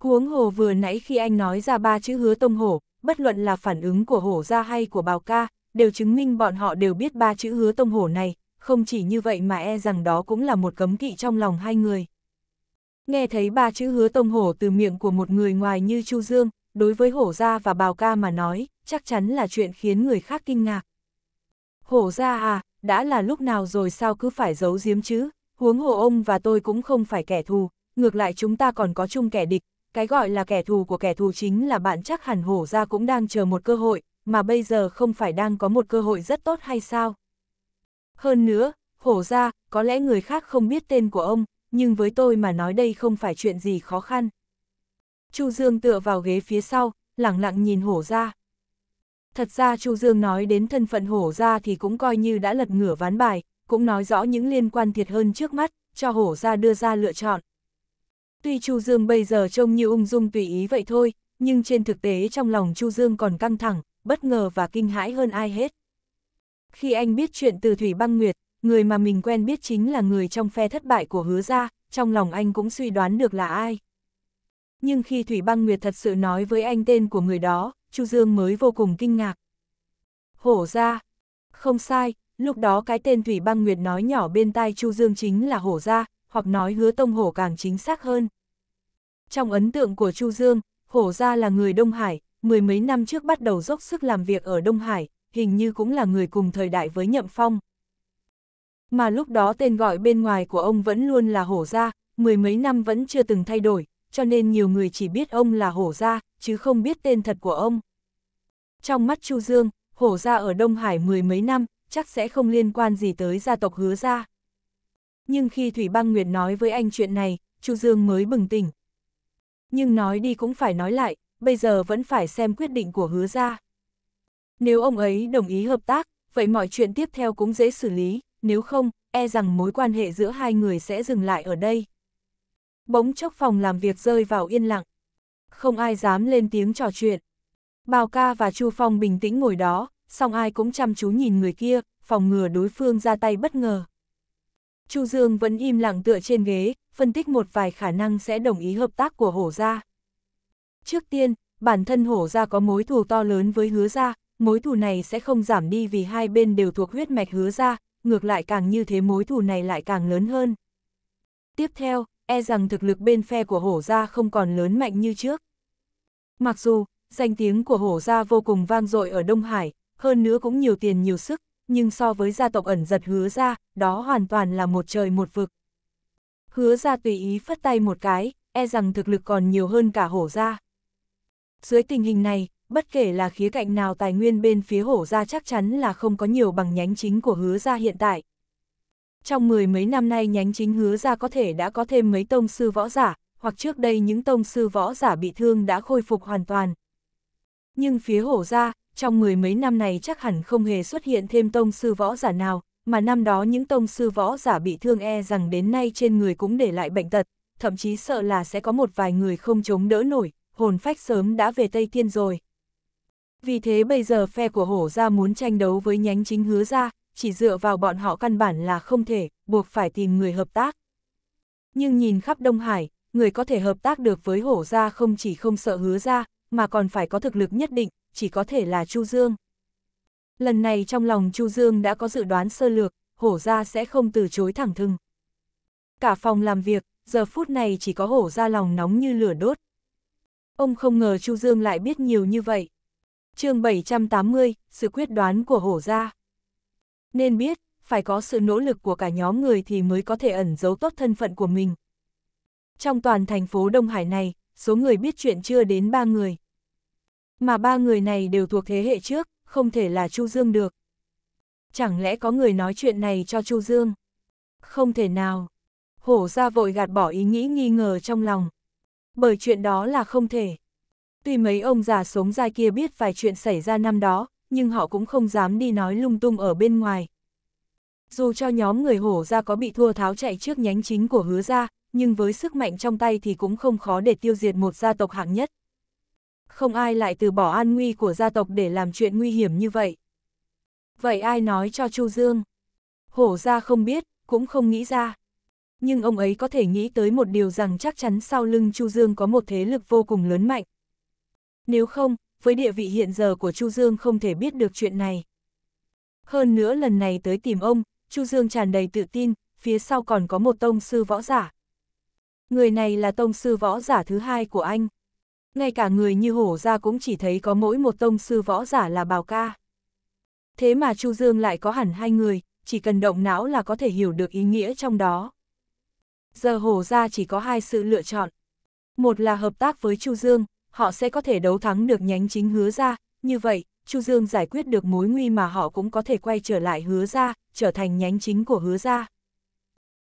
Huống hồ vừa nãy khi anh nói ra ba chữ hứa tông hổ, bất luận là phản ứng của hổ ra hay của bào ca, đều chứng minh bọn họ đều biết ba chữ hứa tông hổ này, không chỉ như vậy mà e rằng đó cũng là một cấm kỵ trong lòng hai người. Nghe thấy ba chữ hứa tông hổ từ miệng của một người ngoài như Chu Dương, đối với hổ gia và bào ca mà nói, chắc chắn là chuyện khiến người khác kinh ngạc. Hổ gia à, đã là lúc nào rồi sao cứ phải giấu giếm chứ, huống hồ ông và tôi cũng không phải kẻ thù, ngược lại chúng ta còn có chung kẻ địch, cái gọi là kẻ thù của kẻ thù chính là bạn chắc hẳn hổ ra cũng đang chờ một cơ hội, mà bây giờ không phải đang có một cơ hội rất tốt hay sao? Hơn nữa, hổ ra, có lẽ người khác không biết tên của ông, nhưng với tôi mà nói đây không phải chuyện gì khó khăn. Chu Dương tựa vào ghế phía sau, lặng lặng nhìn hổ ra. Thật ra Chu Dương nói đến thân phận hổ ra thì cũng coi như đã lật ngửa ván bài, cũng nói rõ những liên quan thiệt hơn trước mắt, cho hổ ra đưa ra lựa chọn. Tuy Chu Dương bây giờ trông như ung dung tùy ý vậy thôi, nhưng trên thực tế trong lòng Chu Dương còn căng thẳng, bất ngờ và kinh hãi hơn ai hết. Khi anh biết chuyện từ Thủy Băng Nguyệt, người mà mình quen biết chính là người trong phe thất bại của hứa gia, trong lòng anh cũng suy đoán được là ai. Nhưng khi Thủy Băng Nguyệt thật sự nói với anh tên của người đó, Chu Dương mới vô cùng kinh ngạc. Hổ ra, không sai, Lúc đó cái tên Thủy Băng Nguyệt nói nhỏ bên tai Chu Dương chính là hổ gia, hoặc nói hứa tông hổ càng chính xác hơn. Trong ấn tượng của Chu Dương, hổ gia là người Đông Hải, mười mấy năm trước bắt đầu dốc sức làm việc ở Đông Hải, hình như cũng là người cùng thời đại với Nhậm Phong. Mà lúc đó tên gọi bên ngoài của ông vẫn luôn là hổ gia, mười mấy năm vẫn chưa từng thay đổi, cho nên nhiều người chỉ biết ông là hổ gia, chứ không biết tên thật của ông. Trong mắt Chu Dương, hổ gia ở Đông Hải mười mấy năm, chắc sẽ không liên quan gì tới gia tộc hứa ra. Nhưng khi Thủy Băng Nguyệt nói với anh chuyện này, Chu Dương mới bừng tỉnh. Nhưng nói đi cũng phải nói lại, bây giờ vẫn phải xem quyết định của hứa ra. Nếu ông ấy đồng ý hợp tác, vậy mọi chuyện tiếp theo cũng dễ xử lý, nếu không, e rằng mối quan hệ giữa hai người sẽ dừng lại ở đây. Bỗng chốc phòng làm việc rơi vào yên lặng. Không ai dám lên tiếng trò chuyện. Bào ca và Chu Phong bình tĩnh ngồi đó, song ai cũng chăm chú nhìn người kia, phòng ngừa đối phương ra tay bất ngờ. Chu Dương vẫn im lặng tựa trên ghế, phân tích một vài khả năng sẽ đồng ý hợp tác của hổ gia. Trước tiên, bản thân hổ gia có mối thù to lớn với hứa gia, mối thù này sẽ không giảm đi vì hai bên đều thuộc huyết mạch hứa gia, ngược lại càng như thế mối thù này lại càng lớn hơn. Tiếp theo, e rằng thực lực bên phe của hổ gia không còn lớn mạnh như trước. Mặc dù, danh tiếng của hổ gia vô cùng vang dội ở Đông Hải, hơn nữa cũng nhiều tiền nhiều sức, nhưng so với gia tộc ẩn giật hứa ra, đó hoàn toàn là một trời một vực. Hứa ra tùy ý phất tay một cái, e rằng thực lực còn nhiều hơn cả hổ ra. Dưới tình hình này, bất kể là khía cạnh nào tài nguyên bên phía hổ ra chắc chắn là không có nhiều bằng nhánh chính của hứa ra hiện tại. Trong mười mấy năm nay nhánh chính hứa ra có thể đã có thêm mấy tông sư võ giả, hoặc trước đây những tông sư võ giả bị thương đã khôi phục hoàn toàn. Nhưng phía hổ ra, trong mười mấy năm này chắc hẳn không hề xuất hiện thêm tông sư võ giả nào, mà năm đó những tông sư võ giả bị thương e rằng đến nay trên người cũng để lại bệnh tật, thậm chí sợ là sẽ có một vài người không chống đỡ nổi, hồn phách sớm đã về Tây Thiên rồi. Vì thế bây giờ phe của hổ ra muốn tranh đấu với nhánh chính hứa ra, chỉ dựa vào bọn họ căn bản là không thể, buộc phải tìm người hợp tác. Nhưng nhìn khắp Đông Hải, người có thể hợp tác được với hổ ra không chỉ không sợ hứa ra, mà còn phải có thực lực nhất định, chỉ có thể là Chu Dương. Lần này trong lòng Chu Dương đã có dự đoán sơ lược, hổ ra sẽ không từ chối thẳng thừng. Cả phòng làm việc, giờ phút này chỉ có hổ ra lòng nóng như lửa đốt. Ông không ngờ Chu Dương lại biết nhiều như vậy. chương 780, sự quyết đoán của hổ ra. Nên biết, phải có sự nỗ lực của cả nhóm người thì mới có thể ẩn giấu tốt thân phận của mình. Trong toàn thành phố Đông Hải này, số người biết chuyện chưa đến 3 người mà ba người này đều thuộc thế hệ trước, không thể là Chu Dương được. Chẳng lẽ có người nói chuyện này cho Chu Dương? Không thể nào. Hổ ra vội gạt bỏ ý nghĩ nghi ngờ trong lòng. Bởi chuyện đó là không thể. Tuy mấy ông già sống dai kia biết vài chuyện xảy ra năm đó, nhưng họ cũng không dám đi nói lung tung ở bên ngoài. Dù cho nhóm người hổ ra có bị thua tháo chạy trước nhánh chính của hứa ra, nhưng với sức mạnh trong tay thì cũng không khó để tiêu diệt một gia tộc hạng nhất không ai lại từ bỏ an nguy của gia tộc để làm chuyện nguy hiểm như vậy. Vậy ai nói cho Chu Dương? Hổ ra không biết, cũng không nghĩ ra. Nhưng ông ấy có thể nghĩ tới một điều rằng chắc chắn sau lưng Chu Dương có một thế lực vô cùng lớn mạnh. Nếu không, với địa vị hiện giờ của Chu Dương không thể biết được chuyện này. Hơn nữa lần này tới tìm ông, Chu Dương tràn đầy tự tin, phía sau còn có một tông sư võ giả. Người này là tông sư võ giả thứ hai của anh. Ngay cả người như hổ ra cũng chỉ thấy có mỗi một tông sư võ giả là bào ca. Thế mà Chu Dương lại có hẳn hai người, chỉ cần động não là có thể hiểu được ý nghĩa trong đó. Giờ hổ ra chỉ có hai sự lựa chọn. Một là hợp tác với Chu Dương, họ sẽ có thể đấu thắng được nhánh chính hứa ra, như vậy, Chu Dương giải quyết được mối nguy mà họ cũng có thể quay trở lại hứa ra, trở thành nhánh chính của hứa ra.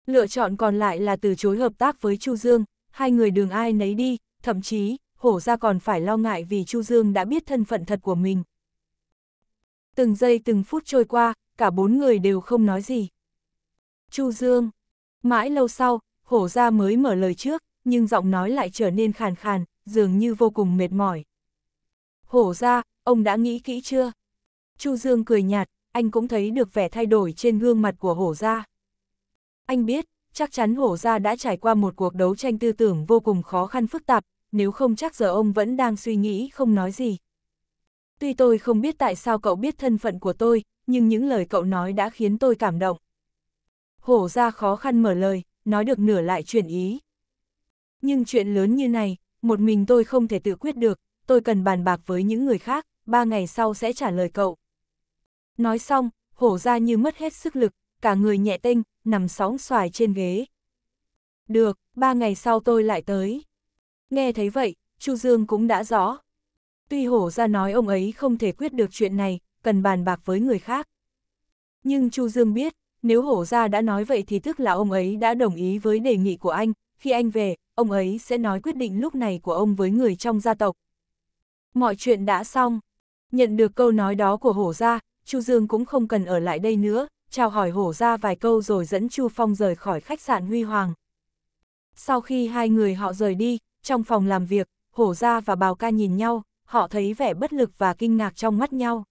Lựa chọn còn lại là từ chối hợp tác với Chu Dương, hai người đường ai nấy đi, thậm chí, hổ ra còn phải lo ngại vì Chu Dương đã biết thân phận thật của mình. Từng giây từng phút trôi qua, cả bốn người đều không nói gì. Chu Dương, mãi lâu sau, hổ ra mới mở lời trước, nhưng giọng nói lại trở nên khàn khàn, dường như vô cùng mệt mỏi. Hổ ra, ông đã nghĩ kỹ chưa? Chu Dương cười nhạt, anh cũng thấy được vẻ thay đổi trên gương mặt của hổ ra. Anh biết, chắc chắn hổ ra đã trải qua một cuộc đấu tranh tư tưởng vô cùng khó khăn phức tạp, nếu không chắc giờ ông vẫn đang suy nghĩ không nói gì. Tuy tôi không biết tại sao cậu biết thân phận của tôi, nhưng những lời cậu nói đã khiến tôi cảm động. Hổ ra khó khăn mở lời, nói được nửa lại chuyển ý. Nhưng chuyện lớn như này, một mình tôi không thể tự quyết được, tôi cần bàn bạc với những người khác, ba ngày sau sẽ trả lời cậu. Nói xong, hổ ra như mất hết sức lực, cả người nhẹ tênh, nằm sóng xoài trên ghế. Được, ba ngày sau tôi lại tới. Nghe thấy vậy, Chu Dương cũng đã rõ. Tuy hổ ra nói ông ấy không thể quyết được chuyện này, cần bàn bạc với người khác. Nhưng Chu Dương biết, nếu hổ ra đã nói vậy thì tức là ông ấy đã đồng ý với đề nghị của anh, khi anh về, ông ấy sẽ nói quyết định lúc này của ông với người trong gia tộc. Mọi chuyện đã xong. Nhận được câu nói đó của hổ ra, Chu Dương cũng không cần ở lại đây nữa, chào hỏi hổ ra vài câu rồi dẫn Chu Phong rời khỏi khách sạn Huy Hoàng. Sau khi hai người họ rời đi, trong phòng làm việc, hổ Gia và bào ca nhìn nhau, họ thấy vẻ bất lực và kinh ngạc trong mắt nhau.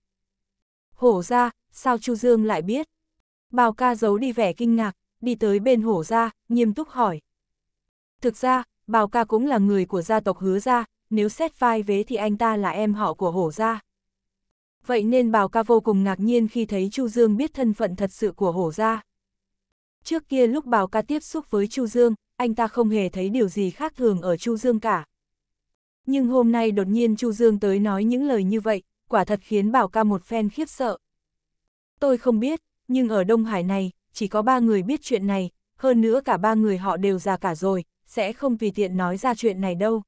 Hổ Gia, sao Chu Dương lại biết? Bào ca giấu đi vẻ kinh ngạc, đi tới bên hổ Gia, nghiêm túc hỏi. Thực ra, bào ca cũng là người của gia tộc hứa Gia, nếu xét vai vế thì anh ta là em họ của hổ Gia. Vậy nên bào ca vô cùng ngạc nhiên khi thấy Chu Dương biết thân phận thật sự của hổ Gia. Trước kia lúc bào ca tiếp xúc với Chu Dương, anh ta không hề thấy điều gì khác thường ở Chu Dương cả. Nhưng hôm nay đột nhiên Chu Dương tới nói những lời như vậy, quả thật khiến Bảo ca một phen khiếp sợ. Tôi không biết, nhưng ở Đông Hải này, chỉ có ba người biết chuyện này, hơn nữa cả ba người họ đều già cả rồi, sẽ không vì tiện nói ra chuyện này đâu.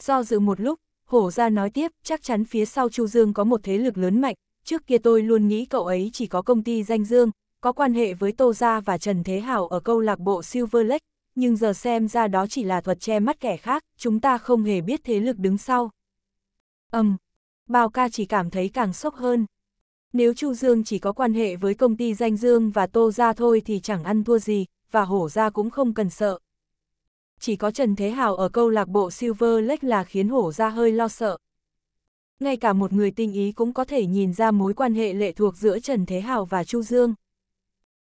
Do dự một lúc, hổ ra nói tiếp, chắc chắn phía sau Chu Dương có một thế lực lớn mạnh, trước kia tôi luôn nghĩ cậu ấy chỉ có công ty danh Dương, có quan hệ với Tô Gia và Trần Thế Hảo ở câu lạc bộ Silver Lake, nhưng giờ xem ra đó chỉ là thuật che mắt kẻ khác, chúng ta không hề biết thế lực đứng sau. âm um, Bao ca chỉ cảm thấy càng sốc hơn. Nếu Chu Dương chỉ có quan hệ với công ty danh Dương và Tô Gia thôi thì chẳng ăn thua gì, và hổ ra cũng không cần sợ. Chỉ có Trần Thế Hào ở câu lạc bộ Silver Lake là khiến hổ ra hơi lo sợ. Ngay cả một người tinh ý cũng có thể nhìn ra mối quan hệ lệ thuộc giữa Trần Thế Hào và Chu Dương.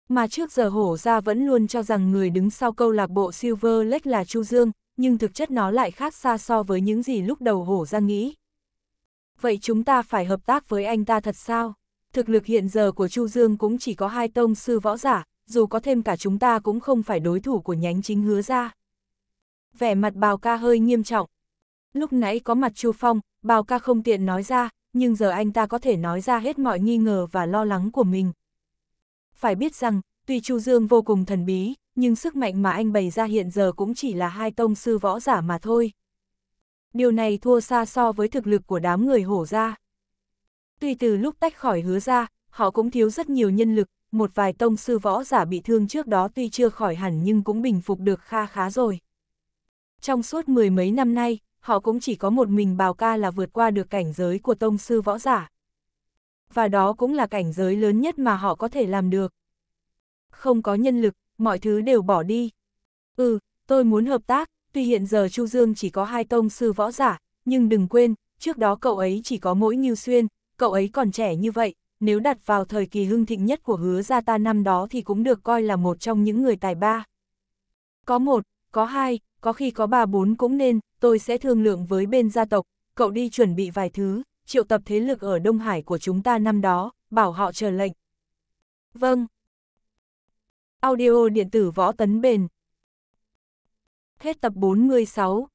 Mà trước giờ hổ ra vẫn luôn cho rằng người đứng sau câu lạc bộ Silver Lake là Chu Dương, nhưng thực chất nó lại khác xa so với những gì lúc đầu hổ ra nghĩ. Vậy chúng ta phải hợp tác với anh ta thật sao? Thực lực hiện giờ của Chu Dương cũng chỉ có hai tông sư võ giả, dù có thêm cả chúng ta cũng không phải đối thủ của nhánh chính hứa ra. Vẻ mặt bào ca hơi nghiêm trọng. Lúc nãy có mặt Chu Phong, bào ca không tiện nói ra, nhưng giờ anh ta có thể nói ra hết mọi nghi ngờ và lo lắng của mình phải biết rằng, tuy Chu Dương vô cùng thần bí, nhưng sức mạnh mà anh bày ra hiện giờ cũng chỉ là hai tông sư võ giả mà thôi. Điều này thua xa so với thực lực của đám người hổ ra. Tuy từ lúc tách khỏi hứa ra, họ cũng thiếu rất nhiều nhân lực, một vài tông sư võ giả bị thương trước đó tuy chưa khỏi hẳn nhưng cũng bình phục được kha khá rồi. Trong suốt mười mấy năm nay, họ cũng chỉ có một mình bào ca là vượt qua được cảnh giới của tông sư võ giả và đó cũng là cảnh giới lớn nhất mà họ có thể làm được. Không có nhân lực, mọi thứ đều bỏ đi. Ừ, tôi muốn hợp tác, tuy hiện giờ Chu Dương chỉ có hai tông sư võ giả, nhưng đừng quên, trước đó cậu ấy chỉ có mỗi Ngưu Xuyên, cậu ấy còn trẻ như vậy, nếu đặt vào thời kỳ hưng thịnh nhất của hứa gia ta năm đó thì cũng được coi là một trong những người tài ba. Có một, có hai, có khi có ba bốn cũng nên, tôi sẽ thương lượng với bên gia tộc, cậu đi chuẩn bị vài thứ, triệu tập thế lực ở Đông Hải của chúng ta năm đó, bảo họ chờ lệnh. Vâng. Audio điện tử võ tấn bền. Hết tập 416